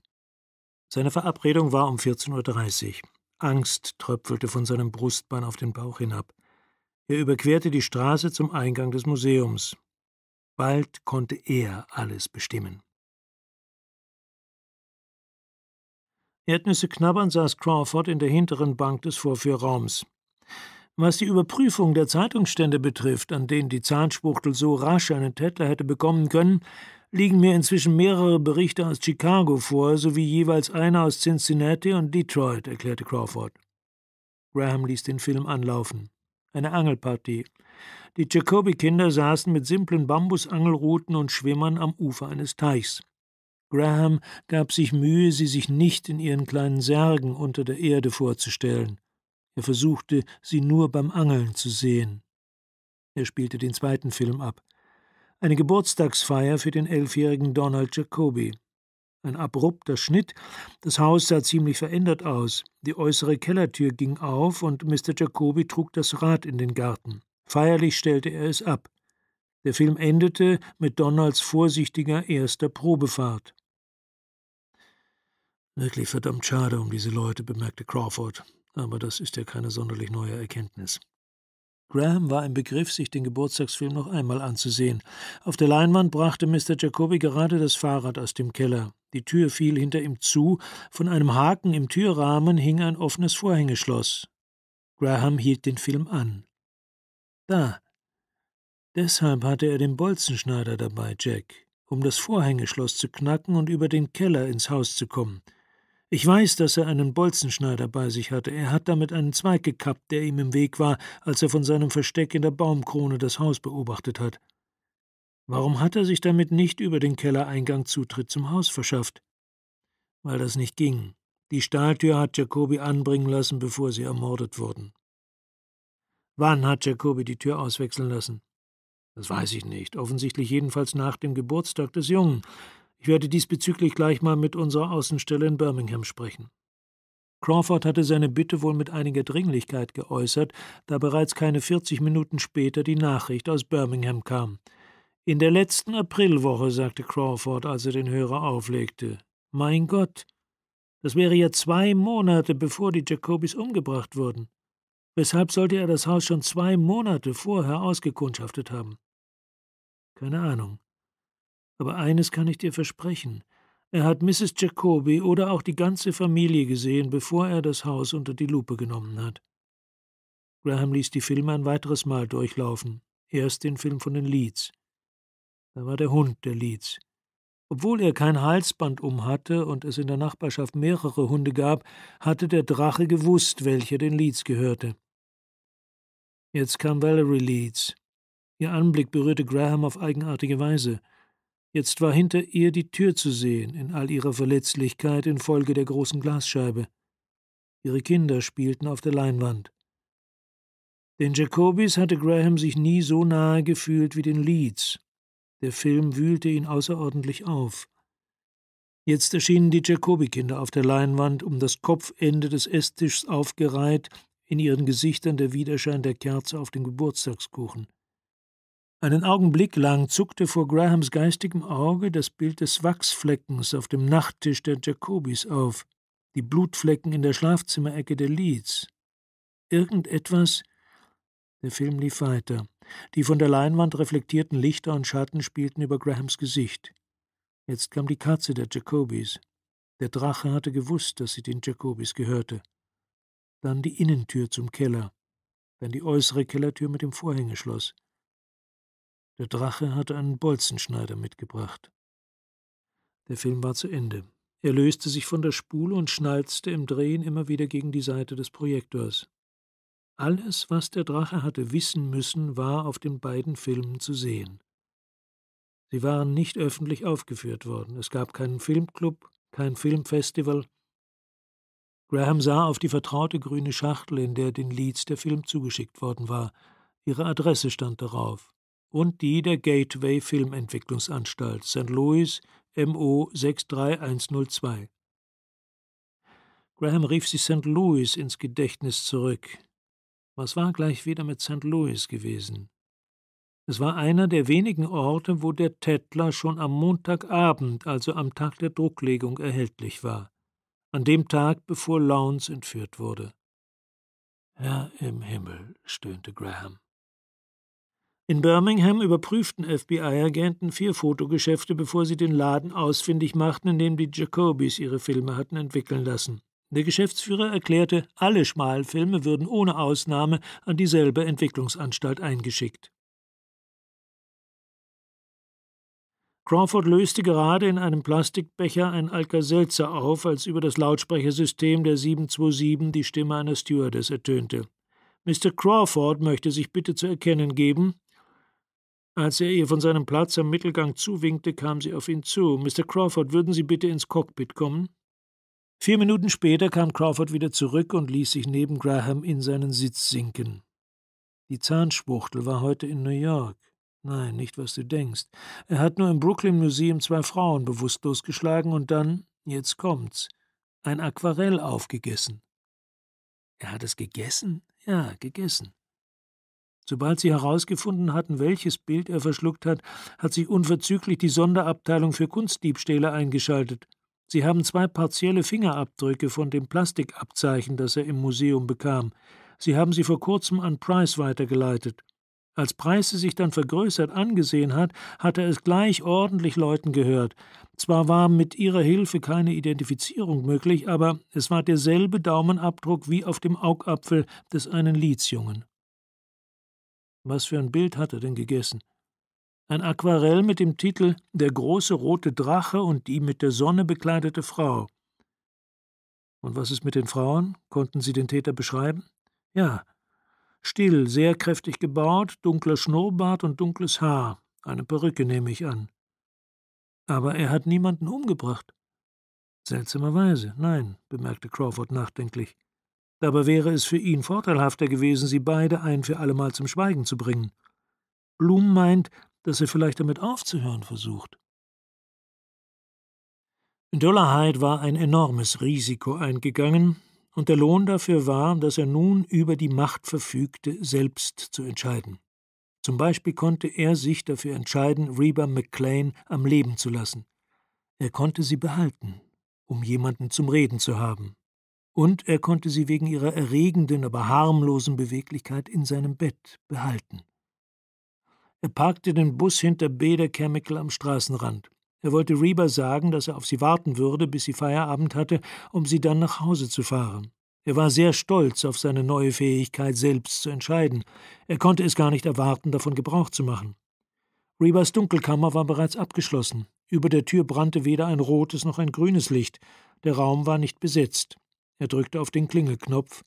Seine Verabredung war um 14.30 Uhr. Angst tröpfelte von seinem Brustbein auf den Bauch hinab. Er überquerte die Straße zum Eingang des Museums. Bald konnte er alles bestimmen. Erdnüsse knabbern saß Crawford in der hinteren Bank des Vorführraums. Was die Überprüfung der Zeitungsstände betrifft, an denen die Zahnspuchtel so rasch einen Tettler hätte bekommen können, liegen mir inzwischen mehrere Berichte aus Chicago vor, sowie jeweils einer aus Cincinnati und Detroit, erklärte Crawford. Graham ließ den Film anlaufen. Eine Angelpartie. Die Jacobi-Kinder saßen mit simplen Bambusangelruten und Schwimmern am Ufer eines Teichs. Graham gab sich Mühe, sie sich nicht in ihren kleinen Särgen unter der Erde vorzustellen. Er versuchte, sie nur beim Angeln zu sehen. Er spielte den zweiten Film ab. Eine Geburtstagsfeier für den elfjährigen Donald Jacobi. Ein abrupter Schnitt. Das Haus sah ziemlich verändert aus. Die äußere Kellertür ging auf und Mr. Jacobi trug das Rad in den Garten. Feierlich stellte er es ab. Der Film endete mit Donalds vorsichtiger erster Probefahrt. Wirklich verdammt schade um diese Leute, bemerkte Crawford aber das ist ja keine sonderlich neue Erkenntnis. Graham war im Begriff, sich den Geburtstagsfilm noch einmal anzusehen. Auf der Leinwand brachte Mr. Jacobi gerade das Fahrrad aus dem Keller. Die Tür fiel hinter ihm zu, von einem Haken im Türrahmen hing ein offenes Vorhängeschloss. Graham hielt den Film an. Da. Deshalb hatte er den Bolzenschneider dabei, Jack, um das Vorhängeschloss zu knacken und über den Keller ins Haus zu kommen. Ich weiß, dass er einen Bolzenschneider bei sich hatte. Er hat damit einen Zweig gekappt, der ihm im Weg war, als er von seinem Versteck in der Baumkrone das Haus beobachtet hat. Warum hat er sich damit nicht über den Kellereingang Zutritt zum Haus verschafft? Weil das nicht ging. Die Stahltür hat Jacobi anbringen lassen, bevor sie ermordet wurden. Wann hat Jacobi die Tür auswechseln lassen? Das weiß ich nicht, offensichtlich jedenfalls nach dem Geburtstag des Jungen. Ich werde diesbezüglich gleich mal mit unserer Außenstelle in Birmingham sprechen. Crawford hatte seine Bitte wohl mit einiger Dringlichkeit geäußert, da bereits keine 40 Minuten später die Nachricht aus Birmingham kam. In der letzten Aprilwoche, sagte Crawford, als er den Hörer auflegte. Mein Gott, das wäre ja zwei Monate, bevor die Jacobis umgebracht wurden. Weshalb sollte er das Haus schon zwei Monate vorher ausgekundschaftet haben? Keine Ahnung. Aber eines kann ich dir versprechen. Er hat Mrs. Jacobi oder auch die ganze Familie gesehen, bevor er das Haus unter die Lupe genommen hat. Graham ließ die Filme ein weiteres Mal durchlaufen, erst den Film von den Leeds. Da war der Hund der Leeds. Obwohl er kein Halsband um hatte und es in der Nachbarschaft mehrere Hunde gab, hatte der Drache gewusst, welcher den Leeds gehörte. Jetzt kam Valerie Leeds. Ihr Anblick berührte Graham auf eigenartige Weise. Jetzt war hinter ihr die Tür zu sehen, in all ihrer Verletzlichkeit infolge der großen Glasscheibe. Ihre Kinder spielten auf der Leinwand. Den Jacobis hatte Graham sich nie so nahe gefühlt wie den Leeds. Der Film wühlte ihn außerordentlich auf. Jetzt erschienen die Jacobi-Kinder auf der Leinwand, um das Kopfende des Esstischs aufgereiht, in ihren Gesichtern der Widerschein der Kerze auf dem Geburtstagskuchen. Einen Augenblick lang zuckte vor Grahams geistigem Auge das Bild des Wachsfleckens auf dem Nachttisch der Jacobis auf, die Blutflecken in der Schlafzimmerecke der Leeds. Irgendetwas. Der Film lief weiter. Die von der Leinwand reflektierten Lichter und Schatten spielten über Grahams Gesicht. Jetzt kam die Katze der Jacobis. Der Drache hatte gewusst, dass sie den Jacobis gehörte. Dann die Innentür zum Keller, dann die äußere Kellertür mit dem Vorhängeschloss. Der Drache hatte einen Bolzenschneider mitgebracht. Der Film war zu Ende. Er löste sich von der Spule und schnalzte im Drehen immer wieder gegen die Seite des Projektors. Alles, was der Drache hatte wissen müssen, war auf den beiden Filmen zu sehen. Sie waren nicht öffentlich aufgeführt worden. Es gab keinen Filmclub, kein Filmfestival. Graham sah auf die vertraute grüne Schachtel, in der den Leeds der Film zugeschickt worden war. Ihre Adresse stand darauf und die der Gateway Filmentwicklungsanstalt St. Louis MO 63102. Graham rief sich St. Louis ins Gedächtnis zurück. Was war gleich wieder mit St. Louis gewesen? Es war einer der wenigen Orte, wo der Tettler schon am Montagabend, also am Tag der Drucklegung, erhältlich war, an dem Tag, bevor Lowndes entführt wurde. Herr im Himmel, stöhnte Graham. In Birmingham überprüften FBI-Agenten vier Fotogeschäfte, bevor sie den Laden ausfindig machten, in dem die Jacobys ihre Filme hatten entwickeln lassen. Der Geschäftsführer erklärte, alle Schmalfilme würden ohne Ausnahme an dieselbe Entwicklungsanstalt eingeschickt. Crawford löste gerade in einem Plastikbecher ein Alka-Seltzer auf, als über das Lautsprechersystem der 727 die Stimme einer Stewardess ertönte. Mr. Crawford möchte sich bitte zu erkennen geben. Als er ihr von seinem Platz am Mittelgang zuwinkte, kam sie auf ihn zu. Mr. Crawford, würden Sie bitte ins Cockpit kommen? Vier Minuten später kam Crawford wieder zurück und ließ sich neben Graham in seinen Sitz sinken. Die Zahnspuchtel war heute in New York. Nein, nicht was du denkst. Er hat nur im Brooklyn Museum zwei Frauen bewusstlos geschlagen und dann, jetzt kommt's, ein Aquarell aufgegessen. Er hat es gegessen? Ja, gegessen. Sobald sie herausgefunden hatten, welches Bild er verschluckt hat, hat sich unverzüglich die Sonderabteilung für Kunstdiebstähle eingeschaltet. Sie haben zwei partielle Fingerabdrücke von dem Plastikabzeichen, das er im Museum bekam. Sie haben sie vor kurzem an Price weitergeleitet. Als Price sie sich dann vergrößert angesehen hat, hat er es gleich ordentlich Leuten gehört. Zwar war mit ihrer Hilfe keine Identifizierung möglich, aber es war derselbe Daumenabdruck wie auf dem Augapfel des einen Liedsjungen. Was für ein Bild hat er denn gegessen? Ein Aquarell mit dem Titel Der große rote Drache und die mit der Sonne bekleidete Frau. Und was ist mit den Frauen? Konnten Sie den Täter beschreiben? Ja. Still, sehr kräftig gebaut, dunkler Schnurrbart und dunkles Haar. Eine Perücke nehme ich an. Aber er hat niemanden umgebracht. Seltsamerweise, nein, bemerkte Crawford nachdenklich. Dabei wäre es für ihn vorteilhafter gewesen, sie beide ein für allemal zum Schweigen zu bringen. Blum meint, dass er vielleicht damit aufzuhören versucht. In Dollarheit war ein enormes Risiko eingegangen, und der Lohn dafür war, dass er nun über die Macht verfügte, selbst zu entscheiden. Zum Beispiel konnte er sich dafür entscheiden, Reba McLean am Leben zu lassen. Er konnte sie behalten, um jemanden zum Reden zu haben und er konnte sie wegen ihrer erregenden, aber harmlosen Beweglichkeit in seinem Bett behalten. Er parkte den Bus hinter Beda Chemical am Straßenrand. Er wollte Reba sagen, dass er auf sie warten würde, bis sie Feierabend hatte, um sie dann nach Hause zu fahren. Er war sehr stolz auf seine neue Fähigkeit, selbst zu entscheiden. Er konnte es gar nicht erwarten, davon Gebrauch zu machen. Rebas Dunkelkammer war bereits abgeschlossen. Über der Tür brannte weder ein rotes noch ein grünes Licht. Der Raum war nicht besetzt. Er drückte auf den Klingelknopf.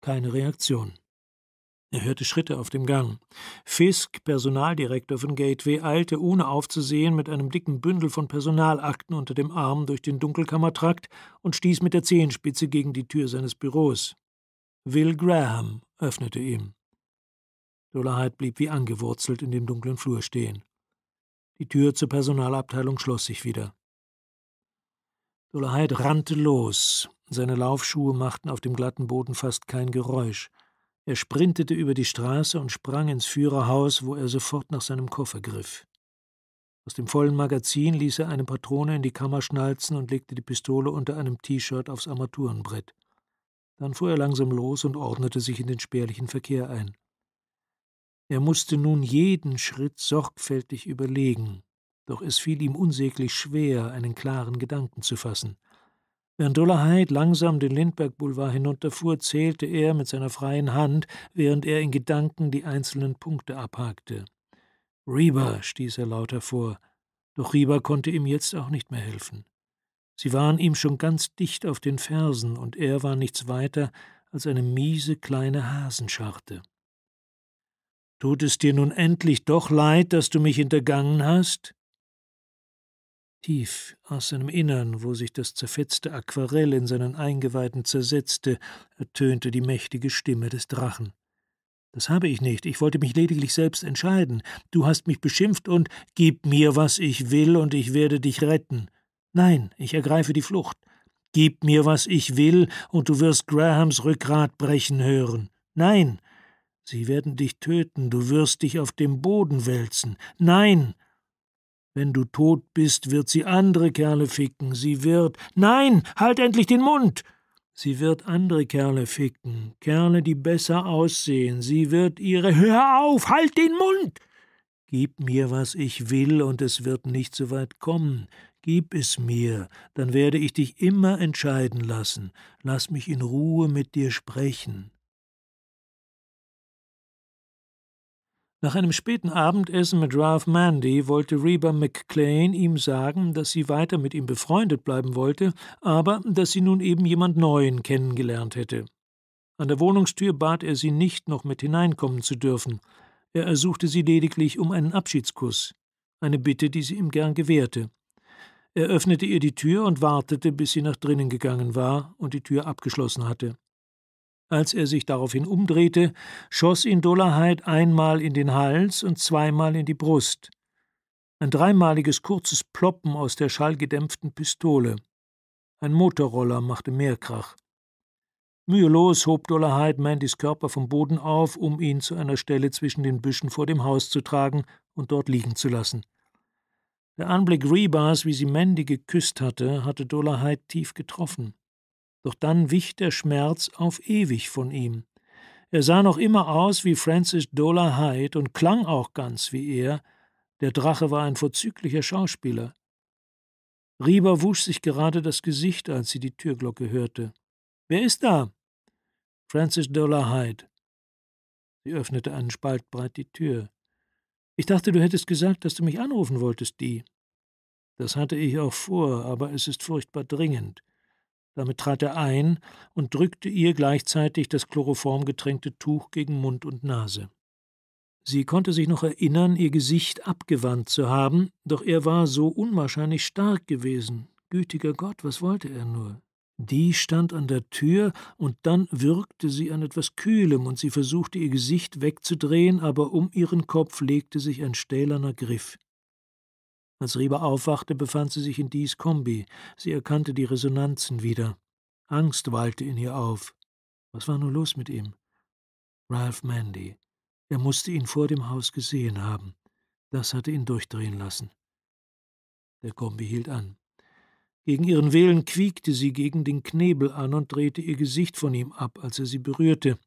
Keine Reaktion. Er hörte Schritte auf dem Gang. Fisk, Personaldirektor von Gateway, eilte, ohne aufzusehen, mit einem dicken Bündel von Personalakten unter dem Arm durch den Dunkelkammertrakt und stieß mit der Zehenspitze gegen die Tür seines Büros. Will Graham öffnete ihm. Dollarheit blieb wie angewurzelt in dem dunklen Flur stehen. Die Tür zur Personalabteilung schloss sich wieder. Dolheit rannte los. Seine Laufschuhe machten auf dem glatten Boden fast kein Geräusch. Er sprintete über die Straße und sprang ins Führerhaus, wo er sofort nach seinem Koffer griff. Aus dem vollen Magazin ließ er eine Patrone in die Kammer schnalzen und legte die Pistole unter einem T-Shirt aufs Armaturenbrett. Dann fuhr er langsam los und ordnete sich in den spärlichen Verkehr ein. Er musste nun jeden Schritt sorgfältig überlegen doch es fiel ihm unsäglich schwer, einen klaren Gedanken zu fassen. Während Dollarheit langsam den Lindbergh-Boulevard hinunterfuhr, zählte er mit seiner freien Hand, während er in Gedanken die einzelnen Punkte abhakte. Rieber, stieß er laut hervor, doch Rieber konnte ihm jetzt auch nicht mehr helfen. Sie waren ihm schon ganz dicht auf den Fersen, und er war nichts weiter als eine miese kleine Hasenscharte. Tut es dir nun endlich doch leid, dass du mich hintergangen hast? Tief aus seinem Innern, wo sich das zerfetzte Aquarell in seinen Eingeweiden zersetzte, ertönte die mächtige Stimme des Drachen. Das habe ich nicht, ich wollte mich lediglich selbst entscheiden. Du hast mich beschimpft und gib mir, was ich will, und ich werde dich retten. Nein, ich ergreife die Flucht. Gib mir, was ich will, und du wirst Grahams Rückgrat brechen hören. Nein, sie werden dich töten, du wirst dich auf dem Boden wälzen. Nein, wenn du tot bist, wird sie andere Kerle ficken. Sie wird. Nein, halt endlich den Mund! Sie wird andere Kerle ficken, Kerle, die besser aussehen. Sie wird ihre. Hör auf, halt den Mund! Gib mir, was ich will, und es wird nicht so weit kommen. Gib es mir, dann werde ich dich immer entscheiden lassen. Lass mich in Ruhe mit dir sprechen. Nach einem späten Abendessen mit Ralph Mandy wollte Reba McClain ihm sagen, dass sie weiter mit ihm befreundet bleiben wollte, aber dass sie nun eben jemand Neuen kennengelernt hätte. An der Wohnungstür bat er sie nicht, noch mit hineinkommen zu dürfen. Er ersuchte sie lediglich um einen Abschiedskuss, eine Bitte, die sie ihm gern gewährte. Er öffnete ihr die Tür und wartete, bis sie nach drinnen gegangen war und die Tür abgeschlossen hatte. Als er sich daraufhin umdrehte, schoss ihn Dollarheit einmal in den Hals und zweimal in die Brust. Ein dreimaliges kurzes Ploppen aus der schallgedämpften Pistole. Ein Motorroller machte mehr Krach. Mühelos hob Dollarheit Mandys Körper vom Boden auf, um ihn zu einer Stelle zwischen den Büschen vor dem Haus zu tragen und dort liegen zu lassen. Der Anblick Rebars, wie sie Mandy geküsst hatte, hatte Dollarheit tief getroffen doch dann wich der Schmerz auf ewig von ihm. Er sah noch immer aus wie Francis Dola Hyde und klang auch ganz wie er. Der Drache war ein vorzüglicher Schauspieler. Rieber wusch sich gerade das Gesicht, als sie die Türglocke hörte. Wer ist da? Francis Dola Hyde. Sie öffnete einen Spalt breit die Tür. Ich dachte, du hättest gesagt, dass du mich anrufen wolltest, die. Das hatte ich auch vor, aber es ist furchtbar dringend. Damit trat er ein und drückte ihr gleichzeitig das chloroformgetränkte Tuch gegen Mund und Nase. Sie konnte sich noch erinnern, ihr Gesicht abgewandt zu haben, doch er war so unwahrscheinlich stark gewesen. Gütiger Gott, was wollte er nur? Die stand an der Tür, und dann würgte sie an etwas Kühlem, und sie versuchte ihr Gesicht wegzudrehen, aber um ihren Kopf legte sich ein stählerner Griff. Als Rieber aufwachte, befand sie sich in Dies Kombi. Sie erkannte die Resonanzen wieder. Angst wallte in ihr auf. Was war nur los mit ihm? Ralph Mandy. Er musste ihn vor dem Haus gesehen haben. Das hatte ihn durchdrehen lassen. Der Kombi hielt an. Gegen ihren Willen quiekte sie gegen den Knebel an und drehte ihr Gesicht von ihm ab, als er sie berührte.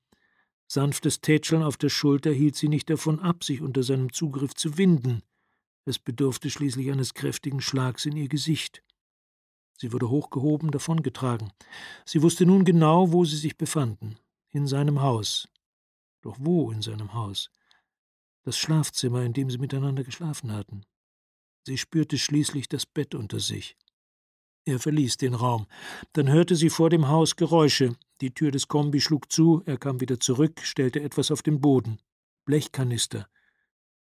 Sanftes Tätscheln auf der Schulter hielt sie nicht davon ab, sich unter seinem Zugriff zu winden es bedurfte schließlich eines kräftigen Schlags in ihr Gesicht. Sie wurde hochgehoben davongetragen. Sie wusste nun genau, wo sie sich befanden. In seinem Haus. Doch wo in seinem Haus? Das Schlafzimmer, in dem sie miteinander geschlafen hatten. Sie spürte schließlich das Bett unter sich. Er verließ den Raum. Dann hörte sie vor dem Haus Geräusche. Die Tür des Kombi schlug zu, er kam wieder zurück, stellte etwas auf den Boden. Blechkanister.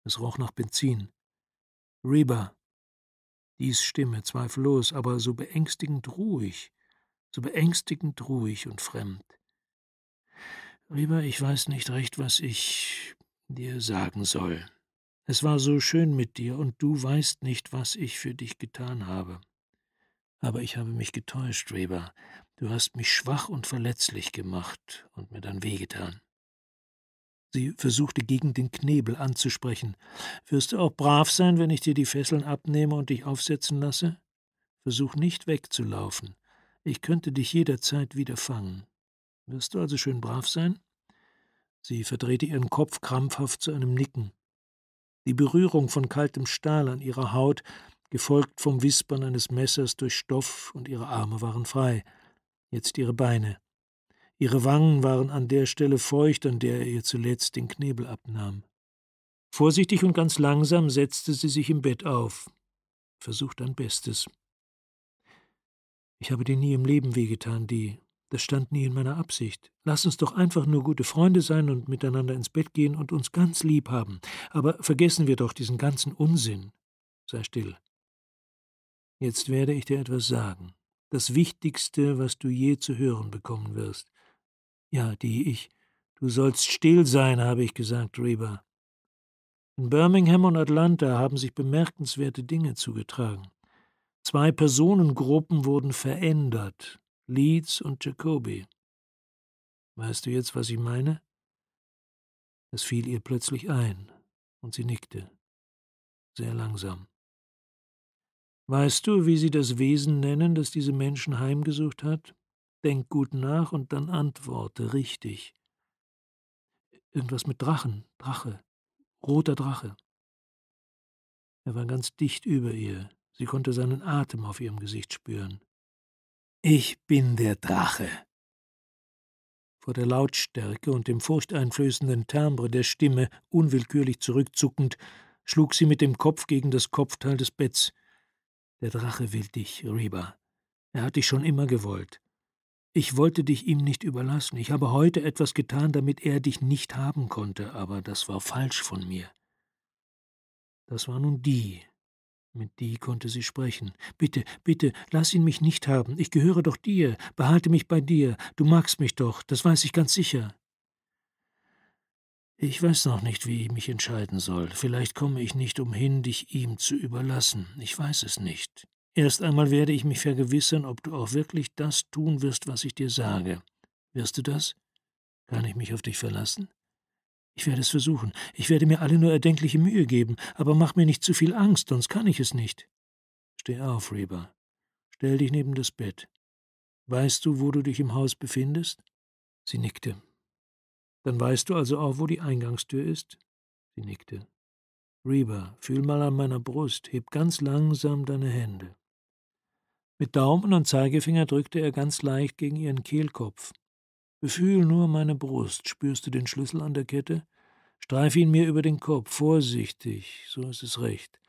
Es roch nach Benzin. Reba. Dies Stimme, zweifellos, aber so beängstigend ruhig, so beängstigend ruhig und fremd. Reba, ich weiß nicht recht, was ich dir sagen soll. Es war so schön mit dir, und du weißt nicht, was ich für dich getan habe. Aber ich habe mich getäuscht, Reba. Du hast mich schwach und verletzlich gemacht und mir dann wehgetan. Sie versuchte gegen den Knebel anzusprechen. Wirst du auch brav sein, wenn ich dir die Fesseln abnehme und dich aufsetzen lasse? Versuch nicht wegzulaufen. Ich könnte dich jederzeit wieder fangen. Wirst du also schön brav sein? Sie verdrehte ihren Kopf krampfhaft zu einem Nicken. Die Berührung von kaltem Stahl an ihrer Haut, gefolgt vom Wispern eines Messers durch Stoff, und ihre Arme waren frei, jetzt ihre Beine. Ihre Wangen waren an der Stelle feucht, an der er ihr zuletzt den Knebel abnahm. Vorsichtig und ganz langsam setzte sie sich im Bett auf, versucht ein Bestes. Ich habe dir nie im Leben wehgetan, die. Das stand nie in meiner Absicht. Lass uns doch einfach nur gute Freunde sein und miteinander ins Bett gehen und uns ganz lieb haben. Aber vergessen wir doch diesen ganzen Unsinn. Sei still. Jetzt werde ich dir etwas sagen. Das Wichtigste, was du je zu hören bekommen wirst. Ja, die ich. Du sollst still sein, habe ich gesagt, Reba. In Birmingham und Atlanta haben sich bemerkenswerte Dinge zugetragen. Zwei Personengruppen wurden verändert, Leeds und Jacobi. Weißt du jetzt, was ich meine? Es fiel ihr plötzlich ein, und sie nickte, sehr langsam. Weißt du, wie sie das Wesen nennen, das diese Menschen heimgesucht hat? Denk gut nach und dann antworte richtig. Irgendwas mit Drachen, Drache, roter Drache. Er war ganz dicht über ihr. Sie konnte seinen Atem auf ihrem Gesicht spüren. Ich bin der Drache. Vor der Lautstärke und dem furchteinflößenden Timbre der Stimme, unwillkürlich zurückzuckend, schlug sie mit dem Kopf gegen das Kopfteil des Betts. Der Drache will dich, Reba. Er hat dich schon immer gewollt. Ich wollte dich ihm nicht überlassen. Ich habe heute etwas getan, damit er dich nicht haben konnte, aber das war falsch von mir. Das war nun die. Mit die konnte sie sprechen. Bitte, bitte, lass ihn mich nicht haben. Ich gehöre doch dir. Behalte mich bei dir. Du magst mich doch. Das weiß ich ganz sicher. Ich weiß noch nicht, wie ich mich entscheiden soll. Vielleicht komme ich nicht umhin, dich ihm zu überlassen. Ich weiß es nicht. Erst einmal werde ich mich vergewissern, ob du auch wirklich das tun wirst, was ich dir sage. Wirst du das? Kann ich mich auf dich verlassen? Ich werde es versuchen. Ich werde mir alle nur erdenkliche Mühe geben, aber mach mir nicht zu viel Angst, sonst kann ich es nicht. Steh auf, Reba. Stell dich neben das Bett. Weißt du, wo du dich im Haus befindest? Sie nickte. Dann weißt du also auch, wo die Eingangstür ist? Sie nickte. Reba, fühl mal an meiner Brust, heb ganz langsam deine Hände. Mit Daumen und Zeigefinger drückte er ganz leicht gegen ihren Kehlkopf. Befühl nur meine Brust, spürst du den Schlüssel an der Kette? Streif ihn mir über den Kopf, vorsichtig, so ist es recht.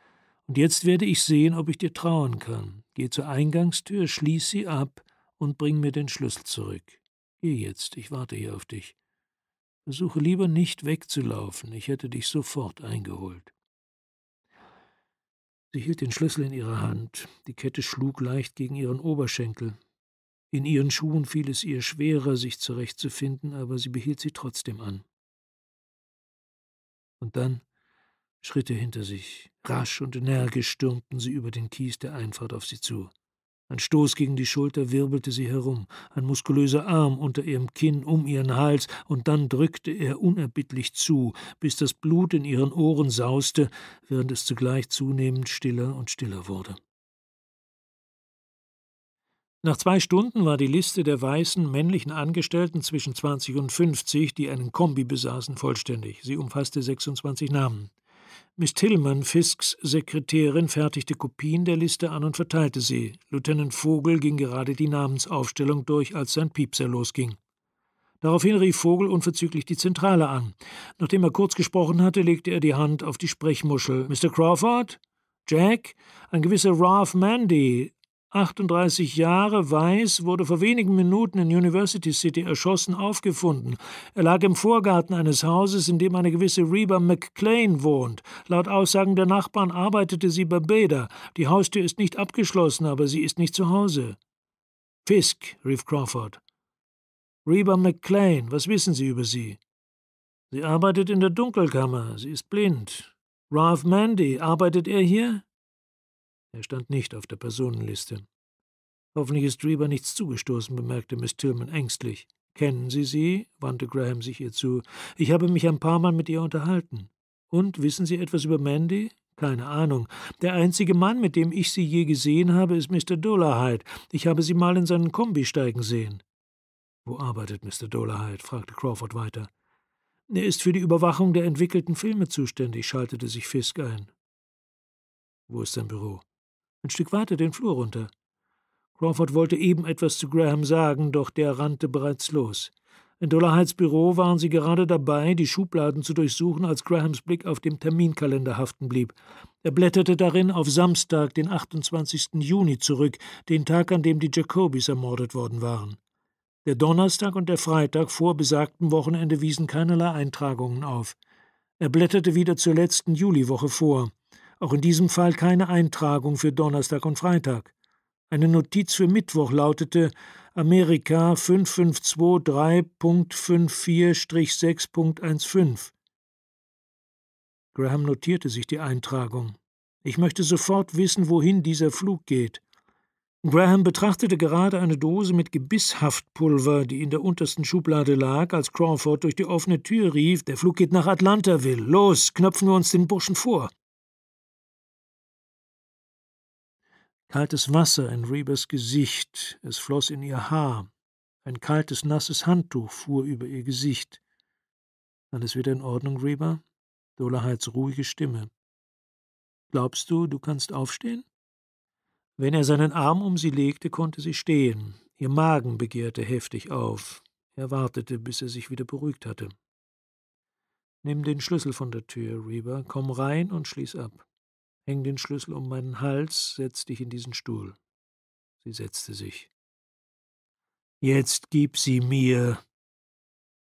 Und jetzt werde ich sehen, ob ich dir trauen kann. Geh zur Eingangstür, schließ sie ab und bring mir den Schlüssel zurück. Geh jetzt, ich warte hier auf dich. Versuche lieber nicht wegzulaufen, ich hätte dich sofort eingeholt. Sie hielt den Schlüssel in ihrer Hand, die Kette schlug leicht gegen ihren Oberschenkel. In ihren Schuhen fiel es ihr schwerer, sich zurechtzufinden, aber sie behielt sie trotzdem an. Und dann Schritte hinter sich, rasch und energisch stürmten sie über den Kies der Einfahrt auf sie zu. Ein Stoß gegen die Schulter wirbelte sie herum, ein muskulöser Arm unter ihrem Kinn um ihren Hals, und dann drückte er unerbittlich zu, bis das Blut in ihren Ohren sauste, während es zugleich zunehmend stiller und stiller wurde. Nach zwei Stunden war die Liste der weißen männlichen Angestellten zwischen 20 und 50, die einen Kombi besaßen, vollständig. Sie umfasste 26 Namen. Miss Tillman, Fisks Sekretärin, fertigte Kopien der Liste an und verteilte sie. Lieutenant Vogel ging gerade die Namensaufstellung durch, als sein Piepser losging. Daraufhin rief Vogel unverzüglich die Zentrale an. Nachdem er kurz gesprochen hatte, legte er die Hand auf die Sprechmuschel. Mr. Crawford? Jack? Ein gewisser Ralph Mandy. 38 Jahre, Weiß, wurde vor wenigen Minuten in University City erschossen aufgefunden. Er lag im Vorgarten eines Hauses, in dem eine gewisse Reba McClain wohnt. Laut Aussagen der Nachbarn arbeitete sie bei Bader. Die Haustür ist nicht abgeschlossen, aber sie ist nicht zu Hause. Fisk, rief Crawford. Reba McClain, was wissen Sie über sie? Sie arbeitet in der Dunkelkammer, sie ist blind. Ralph Mandy, arbeitet er hier? Er stand nicht auf der Personenliste. Hoffentlich ist Reber nichts zugestoßen, bemerkte Miss Tillman ängstlich. Kennen Sie sie? wandte Graham sich ihr zu. Ich habe mich ein paar Mal mit ihr unterhalten. Und wissen Sie etwas über Mandy? Keine Ahnung. Der einzige Mann, mit dem ich sie je gesehen habe, ist Mr. Dollarhide. Ich habe sie mal in seinen Kombi steigen sehen. Wo arbeitet Mr. Dollarhide? fragte Crawford weiter. Er ist für die Überwachung der entwickelten Filme zuständig, schaltete sich Fisk ein. Wo ist sein Büro? ein Stück weiter den Flur runter. Crawford wollte eben etwas zu Graham sagen, doch der rannte bereits los. In Dollarhides Büro waren sie gerade dabei, die Schubladen zu durchsuchen, als Grahams Blick auf dem Terminkalender haften blieb. Er blätterte darin auf Samstag, den 28. Juni, zurück, den Tag, an dem die Jacobis ermordet worden waren. Der Donnerstag und der Freitag vor besagtem Wochenende wiesen keinerlei Eintragungen auf. Er blätterte wieder zur letzten Juliwoche vor. Auch in diesem Fall keine Eintragung für Donnerstag und Freitag. Eine Notiz für Mittwoch lautete Amerika 5523.54-6.15. Graham notierte sich die Eintragung. Ich möchte sofort wissen, wohin dieser Flug geht. Graham betrachtete gerade eine Dose mit Gebisshaftpulver, die in der untersten Schublade lag, als Crawford durch die offene Tür rief: Der Flug geht nach Atlanta, Will. Los, knöpfen wir uns den Burschen vor. kaltes Wasser in Rebers Gesicht, es floss in ihr Haar, ein kaltes, nasses Handtuch fuhr über ihr Gesicht. Alles wieder in Ordnung, Reba? Dolaheids ruhige Stimme. Glaubst du, du kannst aufstehen? Wenn er seinen Arm um sie legte, konnte sie stehen. Ihr Magen begehrte heftig auf. Er wartete, bis er sich wieder beruhigt hatte. Nimm den Schlüssel von der Tür, Reba, komm rein und schließ ab. Häng den Schlüssel um meinen Hals, setz dich in diesen Stuhl. Sie setzte sich. Jetzt gib sie mir.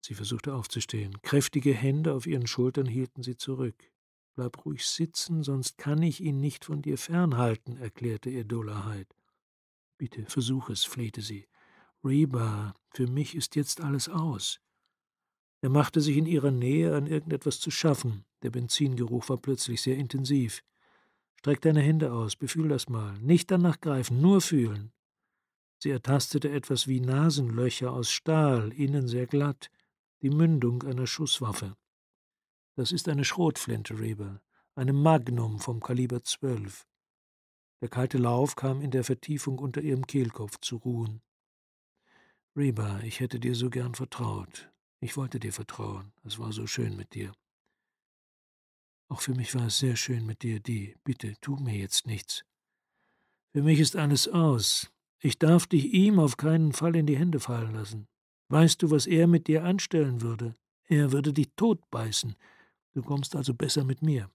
Sie versuchte aufzustehen. Kräftige Hände auf ihren Schultern hielten sie zurück. Bleib ruhig sitzen, sonst kann ich ihn nicht von dir fernhalten, erklärte ihr Dollerheit. Bitte, versuch es, flehte sie. Reba, für mich ist jetzt alles aus. Er machte sich in ihrer Nähe an irgendetwas zu schaffen. Der Benzingeruch war plötzlich sehr intensiv. Streck deine Hände aus, befühl das mal. Nicht danach greifen, nur fühlen. Sie ertastete etwas wie Nasenlöcher aus Stahl, innen sehr glatt, die Mündung einer Schusswaffe. Das ist eine Schrotflinte, Rebel, eine Magnum vom Kaliber 12. Der kalte Lauf kam in der Vertiefung unter ihrem Kehlkopf zu ruhen. Reba, ich hätte dir so gern vertraut. Ich wollte dir vertrauen. Es war so schön mit dir. Auch für mich war es sehr schön mit dir, die. Bitte tu mir jetzt nichts. Für mich ist alles aus. Ich darf dich ihm auf keinen Fall in die Hände fallen lassen. Weißt du, was er mit dir anstellen würde? Er würde dich totbeißen. Du kommst also besser mit mir.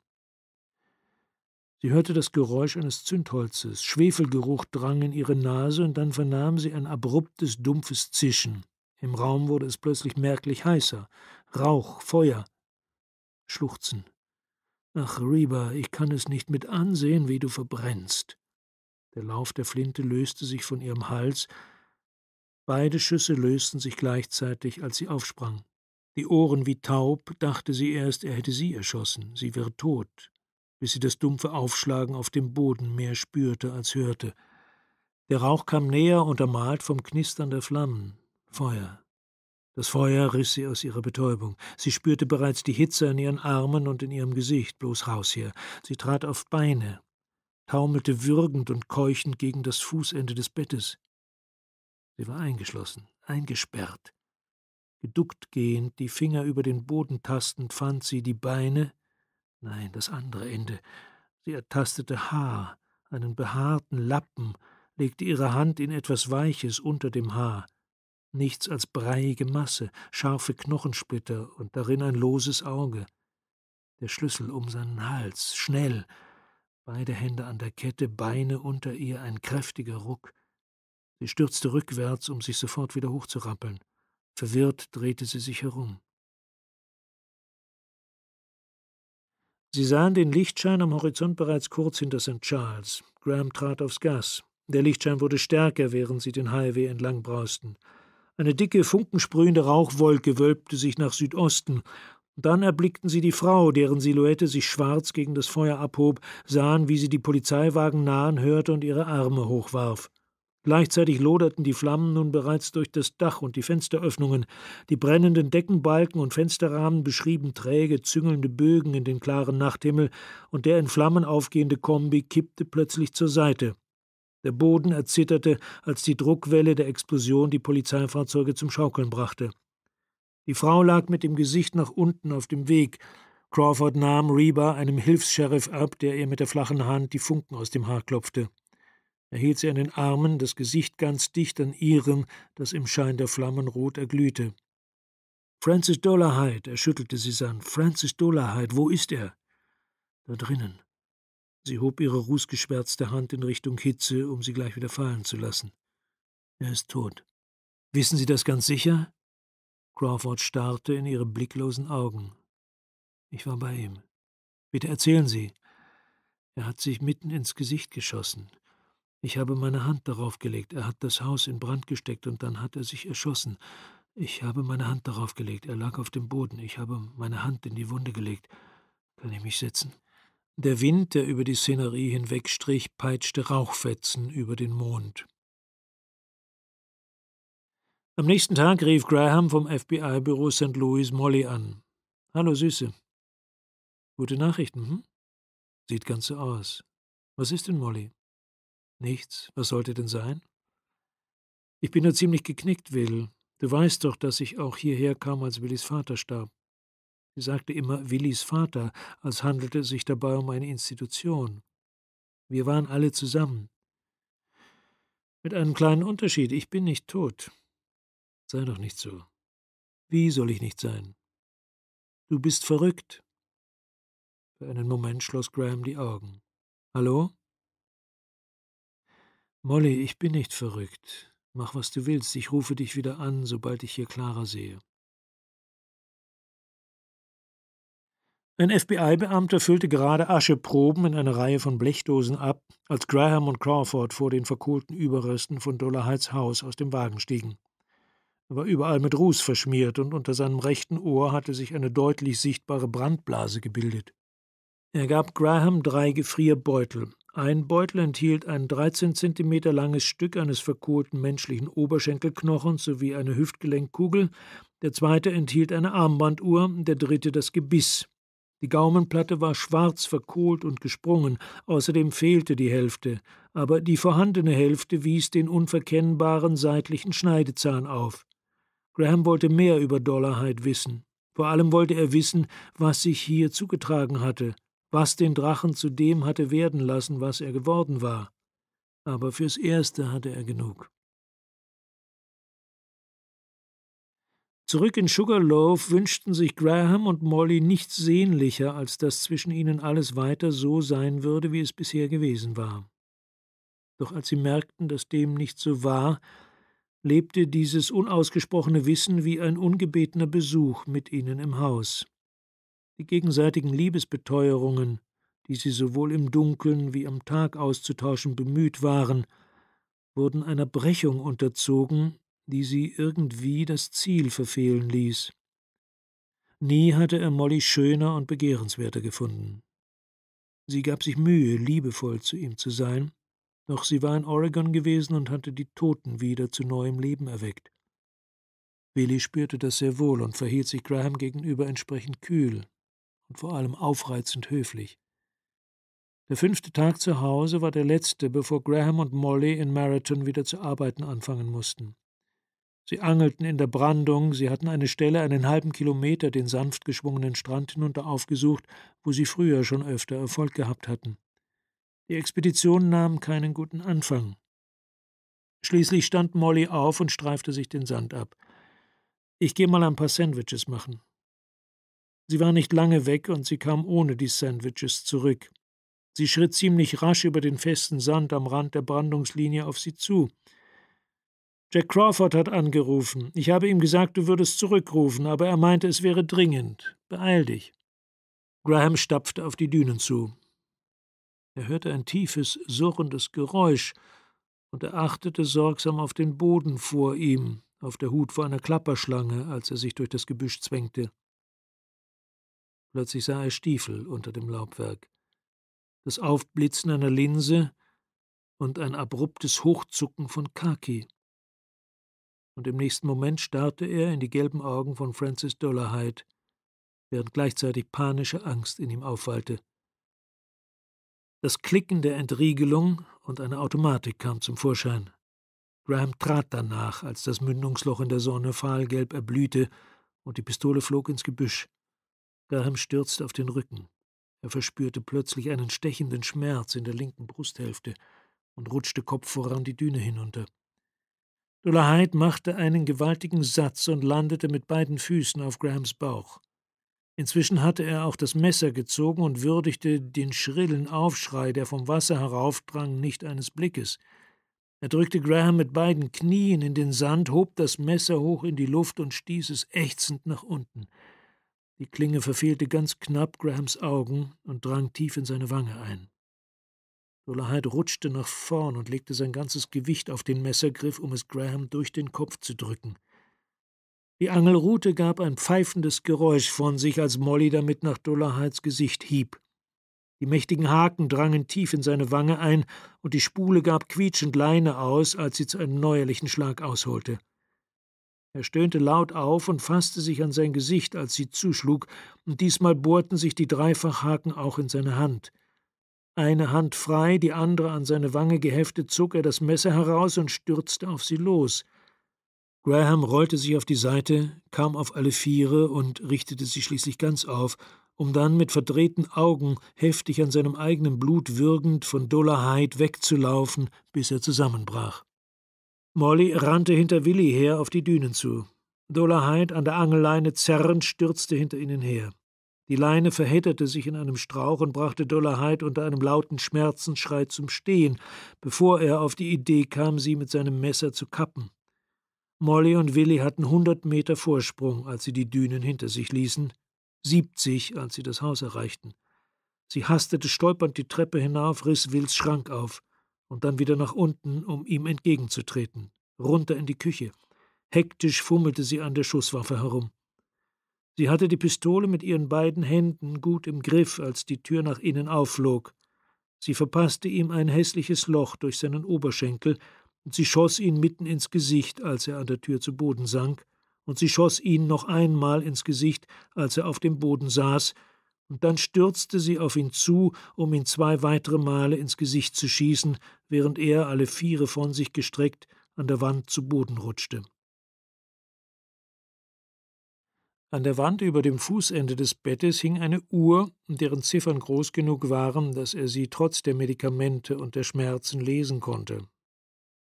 Sie hörte das Geräusch eines Zündholzes. Schwefelgeruch drang in ihre Nase und dann vernahm sie ein abruptes, dumpfes Zischen. Im Raum wurde es plötzlich merklich heißer. Rauch, Feuer, Schluchzen. Ach, Reba, ich kann es nicht mit ansehen, wie du verbrennst. Der Lauf der Flinte löste sich von ihrem Hals. Beide Schüsse lösten sich gleichzeitig, als sie aufsprang. Die Ohren wie taub, dachte sie erst, er hätte sie erschossen, sie wäre tot, bis sie das dumpfe Aufschlagen auf dem Boden mehr spürte als hörte. Der Rauch kam näher, untermalt vom Knistern der Flammen. Feuer. Das Feuer riss sie aus ihrer Betäubung. Sie spürte bereits die Hitze an ihren Armen und in ihrem Gesicht, bloß raus hier. Sie trat auf Beine, taumelte würgend und keuchend gegen das Fußende des Bettes. Sie war eingeschlossen, eingesperrt. Geduckt gehend, die Finger über den Boden tastend, fand sie die Beine, nein, das andere Ende. Sie ertastete Haar, einen behaarten Lappen, legte ihre Hand in etwas Weiches unter dem Haar nichts als breiige Masse, scharfe Knochensplitter und darin ein loses Auge. Der Schlüssel um seinen Hals, schnell, beide Hände an der Kette, Beine unter ihr, ein kräftiger Ruck. Sie stürzte rückwärts, um sich sofort wieder hochzurappeln. Verwirrt drehte sie sich herum. Sie sahen den Lichtschein am Horizont bereits kurz hinter St. Charles. Graham trat aufs Gas. Der Lichtschein wurde stärker, während sie den Highway entlang brausten. Eine dicke, funkensprühende Rauchwolke wölbte sich nach Südosten. Dann erblickten sie die Frau, deren Silhouette sich schwarz gegen das Feuer abhob, sahen, wie sie die Polizeiwagen nahen hörte und ihre Arme hochwarf. Gleichzeitig loderten die Flammen nun bereits durch das Dach und die Fensteröffnungen. Die brennenden Deckenbalken und Fensterrahmen beschrieben träge, züngelnde Bögen in den klaren Nachthimmel, und der in Flammen aufgehende Kombi kippte plötzlich zur Seite. Der Boden erzitterte, als die Druckwelle der Explosion die Polizeifahrzeuge zum Schaukeln brachte. Die Frau lag mit dem Gesicht nach unten auf dem Weg. Crawford nahm Reba einem Hilfs-Sheriff ab, der ihr mit der flachen Hand die Funken aus dem Haar klopfte. Er hielt sie an den Armen, das Gesicht ganz dicht an ihrem, das im Schein der Flammen rot erglühte. Francis Dollarhide, erschüttelte sie sanft. Francis Dollarhide, wo ist er? Da drinnen. Sie hob ihre rußgeschwärzte Hand in Richtung Hitze, um sie gleich wieder fallen zu lassen. Er ist tot. Wissen Sie das ganz sicher? Crawford starrte in ihre blicklosen Augen. Ich war bei ihm. Bitte erzählen Sie. Er hat sich mitten ins Gesicht geschossen. Ich habe meine Hand darauf gelegt. Er hat das Haus in Brand gesteckt und dann hat er sich erschossen. Ich habe meine Hand darauf gelegt. Er lag auf dem Boden. Ich habe meine Hand in die Wunde gelegt. Kann ich mich setzen? Der Wind, der über die Szenerie hinwegstrich, peitschte Rauchfetzen über den Mond. Am nächsten Tag rief Graham vom FBI-Büro St. Louis Molly an. Hallo, Süße. Gute Nachrichten, hm? Sieht ganz so aus. Was ist denn, Molly? Nichts. Was sollte denn sein? Ich bin nur ziemlich geknickt, Will. Du weißt doch, dass ich auch hierher kam, als Willis Vater starb. Sie sagte immer Willis Vater, als handelte es sich dabei um eine Institution. Wir waren alle zusammen. Mit einem kleinen Unterschied, ich bin nicht tot. Sei doch nicht so. Wie soll ich nicht sein? Du bist verrückt. Für einen Moment schloss Graham die Augen. Hallo? Molly, ich bin nicht verrückt. Mach, was du willst. Ich rufe dich wieder an, sobald ich hier klarer sehe. Ein FBI-Beamter füllte gerade Ascheproben in eine Reihe von Blechdosen ab, als Graham und Crawford vor den verkohlten Überresten von Dollarheids Haus aus dem Wagen stiegen. Er war überall mit Ruß verschmiert und unter seinem rechten Ohr hatte sich eine deutlich sichtbare Brandblase gebildet. Er gab Graham drei Gefrierbeutel. Ein Beutel enthielt ein 13 cm langes Stück eines verkohlten menschlichen Oberschenkelknochens sowie eine Hüftgelenkkugel, der zweite enthielt eine Armbanduhr, der dritte das Gebiss, die Gaumenplatte war schwarz verkohlt und gesprungen, außerdem fehlte die Hälfte, aber die vorhandene Hälfte wies den unverkennbaren seitlichen Schneidezahn auf. Graham wollte mehr über Dollarheit wissen. Vor allem wollte er wissen, was sich hier zugetragen hatte, was den Drachen zu dem hatte werden lassen, was er geworden war. Aber fürs Erste hatte er genug. Zurück in Sugarloaf wünschten sich Graham und Molly nichts sehnlicher, als dass zwischen ihnen alles weiter so sein würde, wie es bisher gewesen war. Doch als sie merkten, dass dem nicht so war, lebte dieses unausgesprochene Wissen wie ein ungebetener Besuch mit ihnen im Haus. Die gegenseitigen Liebesbeteuerungen, die sie sowohl im Dunkeln wie am Tag auszutauschen bemüht waren, wurden einer Brechung unterzogen, die sie irgendwie das Ziel verfehlen ließ. Nie hatte er Molly schöner und begehrenswerter gefunden. Sie gab sich Mühe, liebevoll zu ihm zu sein, doch sie war in Oregon gewesen und hatte die Toten wieder zu neuem Leben erweckt. Billy spürte das sehr wohl und verhielt sich Graham gegenüber entsprechend kühl und vor allem aufreizend höflich. Der fünfte Tag zu Hause war der letzte, bevor Graham und Molly in Marathon wieder zu arbeiten anfangen mussten. Sie angelten in der Brandung, sie hatten eine Stelle einen halben Kilometer den sanft geschwungenen Strand hinunter aufgesucht, wo sie früher schon öfter Erfolg gehabt hatten. Die Expedition nahm keinen guten Anfang. Schließlich stand Molly auf und streifte sich den Sand ab. Ich gehe mal ein paar Sandwiches machen. Sie war nicht lange weg und sie kam ohne die Sandwiches zurück. Sie schritt ziemlich rasch über den festen Sand am Rand der Brandungslinie auf sie zu. Jack Crawford hat angerufen. Ich habe ihm gesagt, du würdest zurückrufen, aber er meinte, es wäre dringend. Beeil dich. Graham stapfte auf die Dünen zu. Er hörte ein tiefes, surrendes Geräusch und er achtete sorgsam auf den Boden vor ihm, auf der Hut vor einer Klapperschlange, als er sich durch das Gebüsch zwängte. Plötzlich sah er Stiefel unter dem Laubwerk. Das Aufblitzen einer Linse und ein abruptes Hochzucken von Kaki und im nächsten Moment starrte er in die gelben Augen von Francis Dollarhide, während gleichzeitig panische Angst in ihm aufwallte. Das Klicken der Entriegelung und eine Automatik kam zum Vorschein. Graham trat danach, als das Mündungsloch in der Sonne fahlgelb erblühte und die Pistole flog ins Gebüsch. Graham stürzte auf den Rücken. Er verspürte plötzlich einen stechenden Schmerz in der linken Brusthälfte und rutschte kopfvoran die Düne hinunter. Dullahyde machte einen gewaltigen Satz und landete mit beiden Füßen auf Grahams Bauch. Inzwischen hatte er auch das Messer gezogen und würdigte den schrillen Aufschrei, der vom Wasser heraufdrang, nicht eines Blickes. Er drückte Graham mit beiden Knien in den Sand, hob das Messer hoch in die Luft und stieß es ächzend nach unten. Die Klinge verfehlte ganz knapp Grahams Augen und drang tief in seine Wange ein. Solahide rutschte nach vorn und legte sein ganzes Gewicht auf den Messergriff, um es Graham durch den Kopf zu drücken. Die Angelrute gab ein pfeifendes Geräusch von sich, als Molly damit nach Dolahides Gesicht hieb. Die mächtigen Haken drangen tief in seine Wange ein, und die Spule gab quietschend Leine aus, als sie zu einem neuerlichen Schlag ausholte. Er stöhnte laut auf und fasste sich an sein Gesicht, als sie zuschlug, und diesmal bohrten sich die Dreifachhaken auch in seine Hand – eine Hand frei, die andere an seine Wange geheftet, zog er das Messer heraus und stürzte auf sie los. Graham rollte sich auf die Seite, kam auf alle Viere und richtete sie schließlich ganz auf, um dann mit verdrehten Augen, heftig an seinem eigenen Blut würgend, von Dollar Hyde wegzulaufen, bis er zusammenbrach. Molly rannte hinter Willi her auf die Dünen zu. Dollar Hyde an der Angelleine zerrend stürzte hinter ihnen her. Die Leine verhedderte sich in einem Strauch und brachte Dollarheit unter einem lauten Schmerzensschrei zum Stehen, bevor er auf die Idee kam, sie mit seinem Messer zu kappen. Molly und Willi hatten hundert Meter Vorsprung, als sie die Dünen hinter sich ließen, siebzig, als sie das Haus erreichten. Sie hastete stolpernd die Treppe hinauf, riss Wills Schrank auf und dann wieder nach unten, um ihm entgegenzutreten, runter in die Küche. Hektisch fummelte sie an der Schusswaffe herum. Sie hatte die Pistole mit ihren beiden Händen gut im Griff, als die Tür nach innen aufflog. Sie verpasste ihm ein hässliches Loch durch seinen Oberschenkel, und sie schoss ihn mitten ins Gesicht, als er an der Tür zu Boden sank, und sie schoss ihn noch einmal ins Gesicht, als er auf dem Boden saß, und dann stürzte sie auf ihn zu, um ihn zwei weitere Male ins Gesicht zu schießen, während er, alle Viere von sich gestreckt, an der Wand zu Boden rutschte. An der Wand über dem Fußende des Bettes hing eine Uhr, deren Ziffern groß genug waren, dass er sie trotz der Medikamente und der Schmerzen lesen konnte.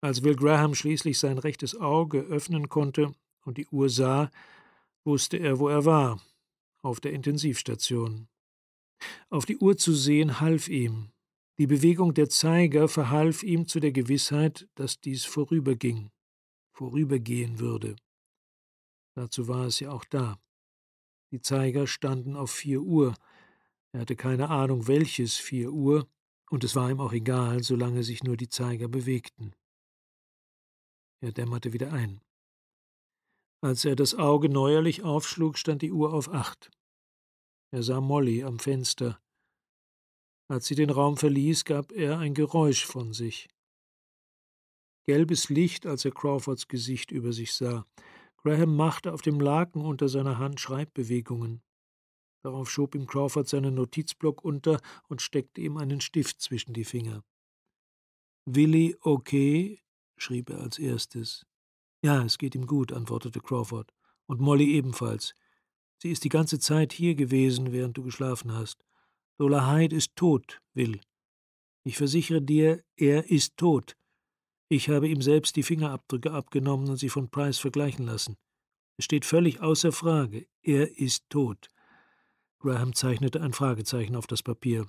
Als Will Graham schließlich sein rechtes Auge öffnen konnte und die Uhr sah, wusste er, wo er war, auf der Intensivstation. Auf die Uhr zu sehen half ihm. Die Bewegung der Zeiger verhalf ihm zu der Gewissheit, dass dies vorüberging, vorübergehen würde. Dazu war es ja auch da. Die Zeiger standen auf vier Uhr. Er hatte keine Ahnung, welches vier Uhr, und es war ihm auch egal, solange sich nur die Zeiger bewegten. Er dämmerte wieder ein. Als er das Auge neuerlich aufschlug, stand die Uhr auf acht. Er sah Molly am Fenster. Als sie den Raum verließ, gab er ein Geräusch von sich. Gelbes Licht, als er Crawfords Gesicht über sich sah. Graham machte auf dem Laken unter seiner Hand Schreibbewegungen. Darauf schob ihm Crawford seinen Notizblock unter und steckte ihm einen Stift zwischen die Finger. Willi okay, schrieb er als erstes. Ja, es geht ihm gut, antwortete Crawford. Und Molly ebenfalls. Sie ist die ganze Zeit hier gewesen, während du geschlafen hast. Dola Hyde ist tot, Will. Ich versichere dir, er ist tot. Ich habe ihm selbst die Fingerabdrücke abgenommen und sie von Price vergleichen lassen. Es steht völlig außer Frage, er ist tot. Graham zeichnete ein Fragezeichen auf das Papier.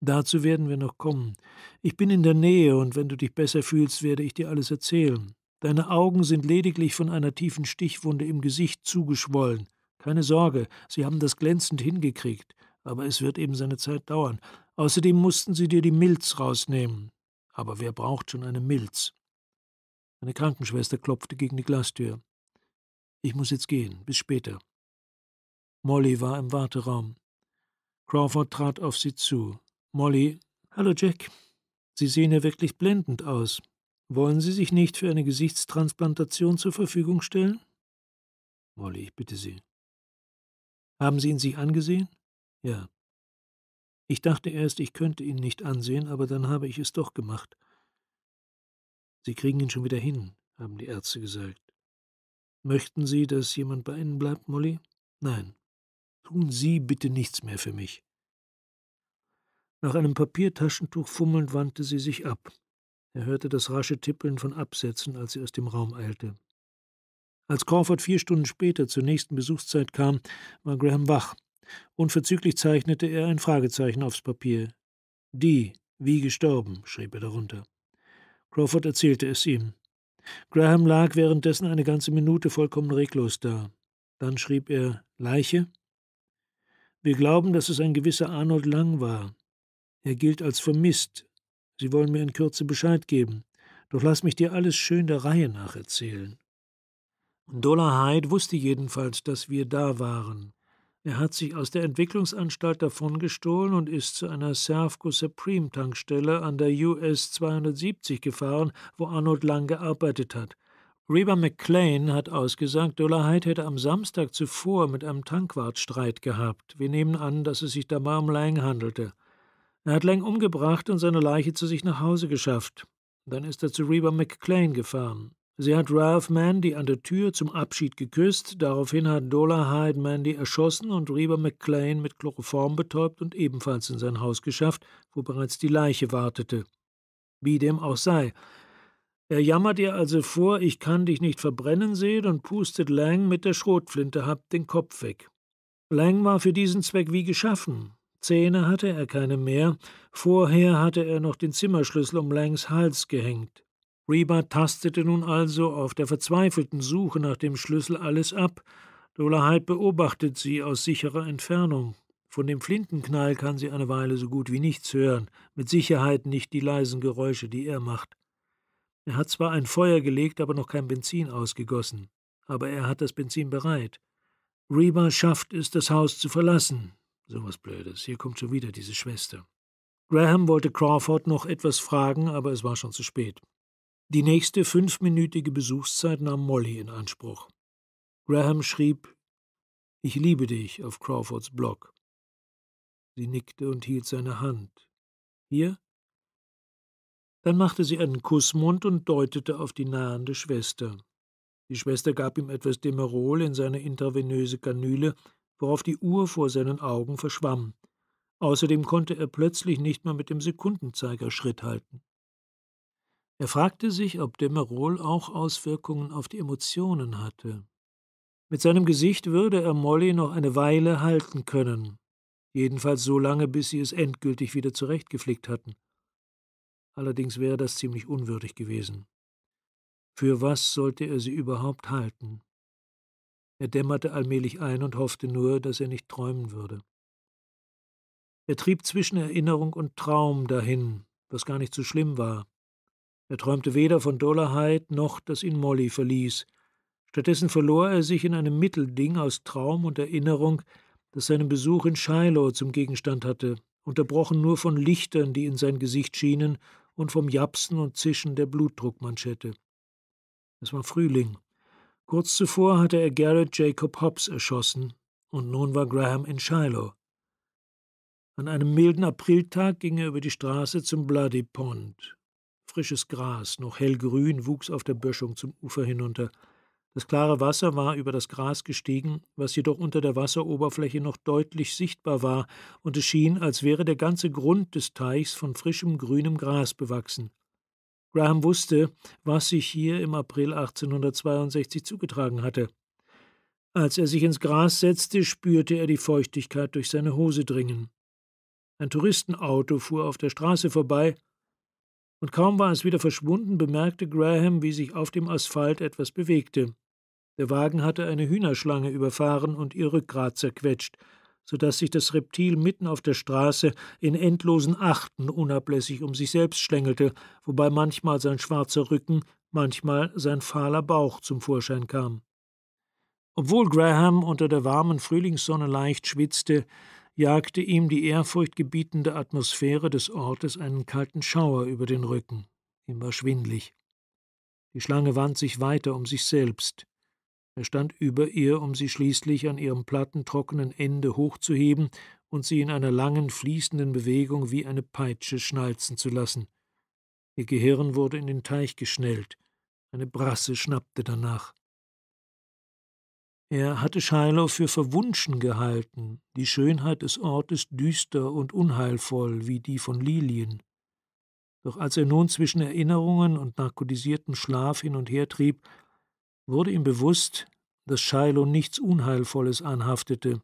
Dazu werden wir noch kommen. Ich bin in der Nähe, und wenn du dich besser fühlst, werde ich dir alles erzählen. Deine Augen sind lediglich von einer tiefen Stichwunde im Gesicht zugeschwollen. Keine Sorge, sie haben das glänzend hingekriegt, aber es wird eben seine Zeit dauern. Außerdem mussten sie dir die Milz rausnehmen aber wer braucht schon eine Milz? Eine Krankenschwester klopfte gegen die Glastür. Ich muss jetzt gehen, bis später. Molly war im Warteraum. Crawford trat auf sie zu. Molly, hallo Jack, Sie sehen ja wirklich blendend aus. Wollen Sie sich nicht für eine Gesichtstransplantation zur Verfügung stellen? Molly, ich bitte Sie. Haben Sie ihn sich angesehen? Ja. Ich dachte erst, ich könnte ihn nicht ansehen, aber dann habe ich es doch gemacht. Sie kriegen ihn schon wieder hin, haben die Ärzte gesagt. Möchten Sie, dass jemand bei Ihnen bleibt, Molly? Nein. Tun Sie bitte nichts mehr für mich. Nach einem Papiertaschentuch fummelnd wandte sie sich ab. Er hörte das rasche Tippeln von Absätzen, als sie aus dem Raum eilte. Als Crawford vier Stunden später zur nächsten Besuchszeit kam, war Graham wach. Unverzüglich zeichnete er ein Fragezeichen aufs Papier. Die, wie gestorben, schrieb er darunter. Crawford erzählte es ihm. Graham lag währenddessen eine ganze Minute vollkommen reglos da. Dann schrieb er Leiche. Wir glauben, dass es ein gewisser Arnold Lang war. Er gilt als vermisst. Sie wollen mir in Kürze Bescheid geben. Doch lass mich dir alles schön der Reihe nach erzählen. Dola Hyde wusste jedenfalls, dass wir da waren. Er hat sich aus der Entwicklungsanstalt davongestohlen und ist zu einer Servco Supreme Tankstelle an der US 270 gefahren, wo Arnold Lang gearbeitet hat. Reba McLean hat ausgesagt, Dollarhide hätte am Samstag zuvor mit einem Tankwart Streit gehabt. Wir nehmen an, dass es sich dabei um Lang handelte. Er hat Lang umgebracht und seine Leiche zu sich nach Hause geschafft. Dann ist er zu Reba McLean gefahren. Sie hat Ralph Mandy an der Tür zum Abschied geküsst, daraufhin hat Dola Hyde Mandy erschossen und Reba McLean mit Chloroform betäubt und ebenfalls in sein Haus geschafft, wo bereits die Leiche wartete. Wie dem auch sei. Er jammert ihr also vor, ich kann dich nicht verbrennen sehen und pustet Lang mit der Schrotflinte habt den Kopf weg. Lang war für diesen Zweck wie geschaffen. Zähne hatte er keine mehr, vorher hatte er noch den Zimmerschlüssel um Langs Hals gehängt. Reba tastete nun also auf der verzweifelten Suche nach dem Schlüssel alles ab. Lola Hyde beobachtet sie aus sicherer Entfernung. Von dem Flintenknall kann sie eine Weile so gut wie nichts hören, mit Sicherheit nicht die leisen Geräusche, die er macht. Er hat zwar ein Feuer gelegt, aber noch kein Benzin ausgegossen. Aber er hat das Benzin bereit. Reba schafft es, das Haus zu verlassen. So was Blödes. Hier kommt schon wieder diese Schwester. Graham wollte Crawford noch etwas fragen, aber es war schon zu spät. Die nächste fünfminütige Besuchszeit nahm Molly in Anspruch. Graham schrieb Ich liebe dich auf Crawfords Blog. Sie nickte und hielt seine Hand. Hier? Dann machte sie einen Kussmund und deutete auf die nahende Schwester. Die Schwester gab ihm etwas Demerol in seine intravenöse Kanüle, worauf die Uhr vor seinen Augen verschwamm. Außerdem konnte er plötzlich nicht mehr mit dem Sekundenzeiger Schritt halten. Er fragte sich, ob Demerol auch Auswirkungen auf die Emotionen hatte. Mit seinem Gesicht würde er Molly noch eine Weile halten können, jedenfalls so lange, bis sie es endgültig wieder zurechtgeflickt hatten. Allerdings wäre das ziemlich unwürdig gewesen. Für was sollte er sie überhaupt halten? Er dämmerte allmählich ein und hoffte nur, dass er nicht träumen würde. Er trieb zwischen Erinnerung und Traum dahin, was gar nicht so schlimm war. Er träumte weder von Dollarheit noch, dass ihn Molly verließ. Stattdessen verlor er sich in einem Mittelding aus Traum und Erinnerung, das seinen Besuch in Shiloh zum Gegenstand hatte, unterbrochen nur von Lichtern, die in sein Gesicht schienen, und vom Japsen und Zischen der Blutdruckmanschette. Es war Frühling. Kurz zuvor hatte er Garrett Jacob Hobbs erschossen, und nun war Graham in Shiloh. An einem milden Apriltag ging er über die Straße zum Bloody Pond. Frisches Gras, noch hellgrün, wuchs auf der Böschung zum Ufer hinunter. Das klare Wasser war über das Gras gestiegen, was jedoch unter der Wasseroberfläche noch deutlich sichtbar war, und es schien, als wäre der ganze Grund des Teichs von frischem grünem Gras bewachsen. Graham wusste, was sich hier im April 1862 zugetragen hatte. Als er sich ins Gras setzte, spürte er die Feuchtigkeit durch seine Hose dringen. Ein Touristenauto fuhr auf der Straße vorbei, und kaum war es wieder verschwunden, bemerkte Graham, wie sich auf dem Asphalt etwas bewegte. Der Wagen hatte eine Hühnerschlange überfahren und ihr Rückgrat zerquetscht, so dass sich das Reptil mitten auf der Straße in endlosen Achten unablässig um sich selbst schlängelte, wobei manchmal sein schwarzer Rücken, manchmal sein fahler Bauch zum Vorschein kam. Obwohl Graham unter der warmen Frühlingssonne leicht schwitzte, jagte ihm die ehrfurchtgebietende Atmosphäre des Ortes einen kalten Schauer über den Rücken. Ihm war schwindlig. Die Schlange wand sich weiter um sich selbst. Er stand über ihr, um sie schließlich an ihrem platten, trockenen Ende hochzuheben und sie in einer langen, fließenden Bewegung wie eine Peitsche schnalzen zu lassen. Ihr Gehirn wurde in den Teich geschnellt. Eine Brasse schnappte danach. Er hatte Shiloh für verwunschen gehalten, die Schönheit des Ortes düster und unheilvoll wie die von Lilien. Doch als er nun zwischen Erinnerungen und narkotisiertem Schlaf hin und her trieb, wurde ihm bewusst, dass Shiloh nichts Unheilvolles anhaftete.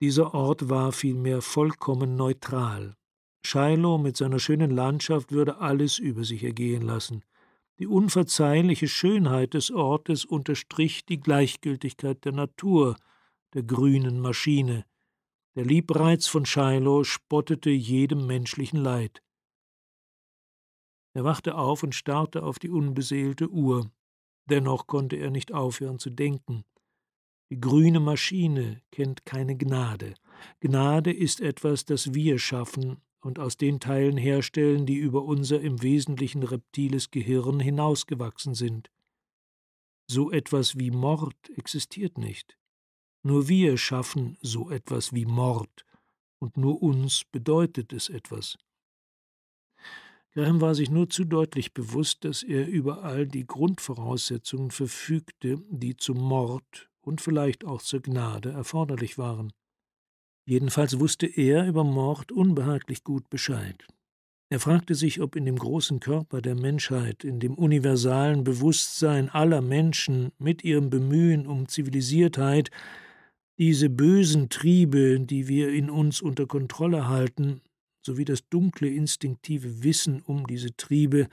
Dieser Ort war vielmehr vollkommen neutral. Shiloh mit seiner schönen Landschaft würde alles über sich ergehen lassen. Die unverzeihliche Schönheit des Ortes unterstrich die Gleichgültigkeit der Natur, der grünen Maschine. Der Liebreiz von Shiloh spottete jedem menschlichen Leid. Er wachte auf und starrte auf die unbeseelte Uhr. Dennoch konnte er nicht aufhören zu denken. Die grüne Maschine kennt keine Gnade. Gnade ist etwas, das wir schaffen, und aus den Teilen herstellen, die über unser im Wesentlichen reptiles Gehirn hinausgewachsen sind. So etwas wie Mord existiert nicht. Nur wir schaffen so etwas wie Mord, und nur uns bedeutet es etwas. Graham war sich nur zu deutlich bewusst, dass er über all die Grundvoraussetzungen verfügte, die zum Mord und vielleicht auch zur Gnade erforderlich waren. Jedenfalls wusste er über Mord unbehaglich gut Bescheid. Er fragte sich, ob in dem großen Körper der Menschheit, in dem universalen Bewusstsein aller Menschen mit ihrem Bemühen um Zivilisiertheit, diese bösen Triebe, die wir in uns unter Kontrolle halten, sowie das dunkle instinktive Wissen um diese Triebe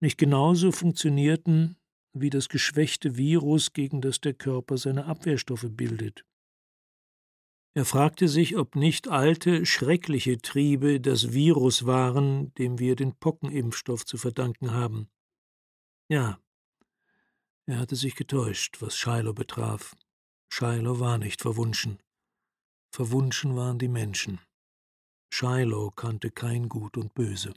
nicht genauso funktionierten wie das geschwächte Virus, gegen das der Körper seine Abwehrstoffe bildet. Er fragte sich, ob nicht alte, schreckliche Triebe das Virus waren, dem wir den Pockenimpfstoff zu verdanken haben. Ja, er hatte sich getäuscht, was Shiloh betraf. Shiloh war nicht verwunschen. Verwunschen waren die Menschen. Shiloh kannte kein Gut und Böse.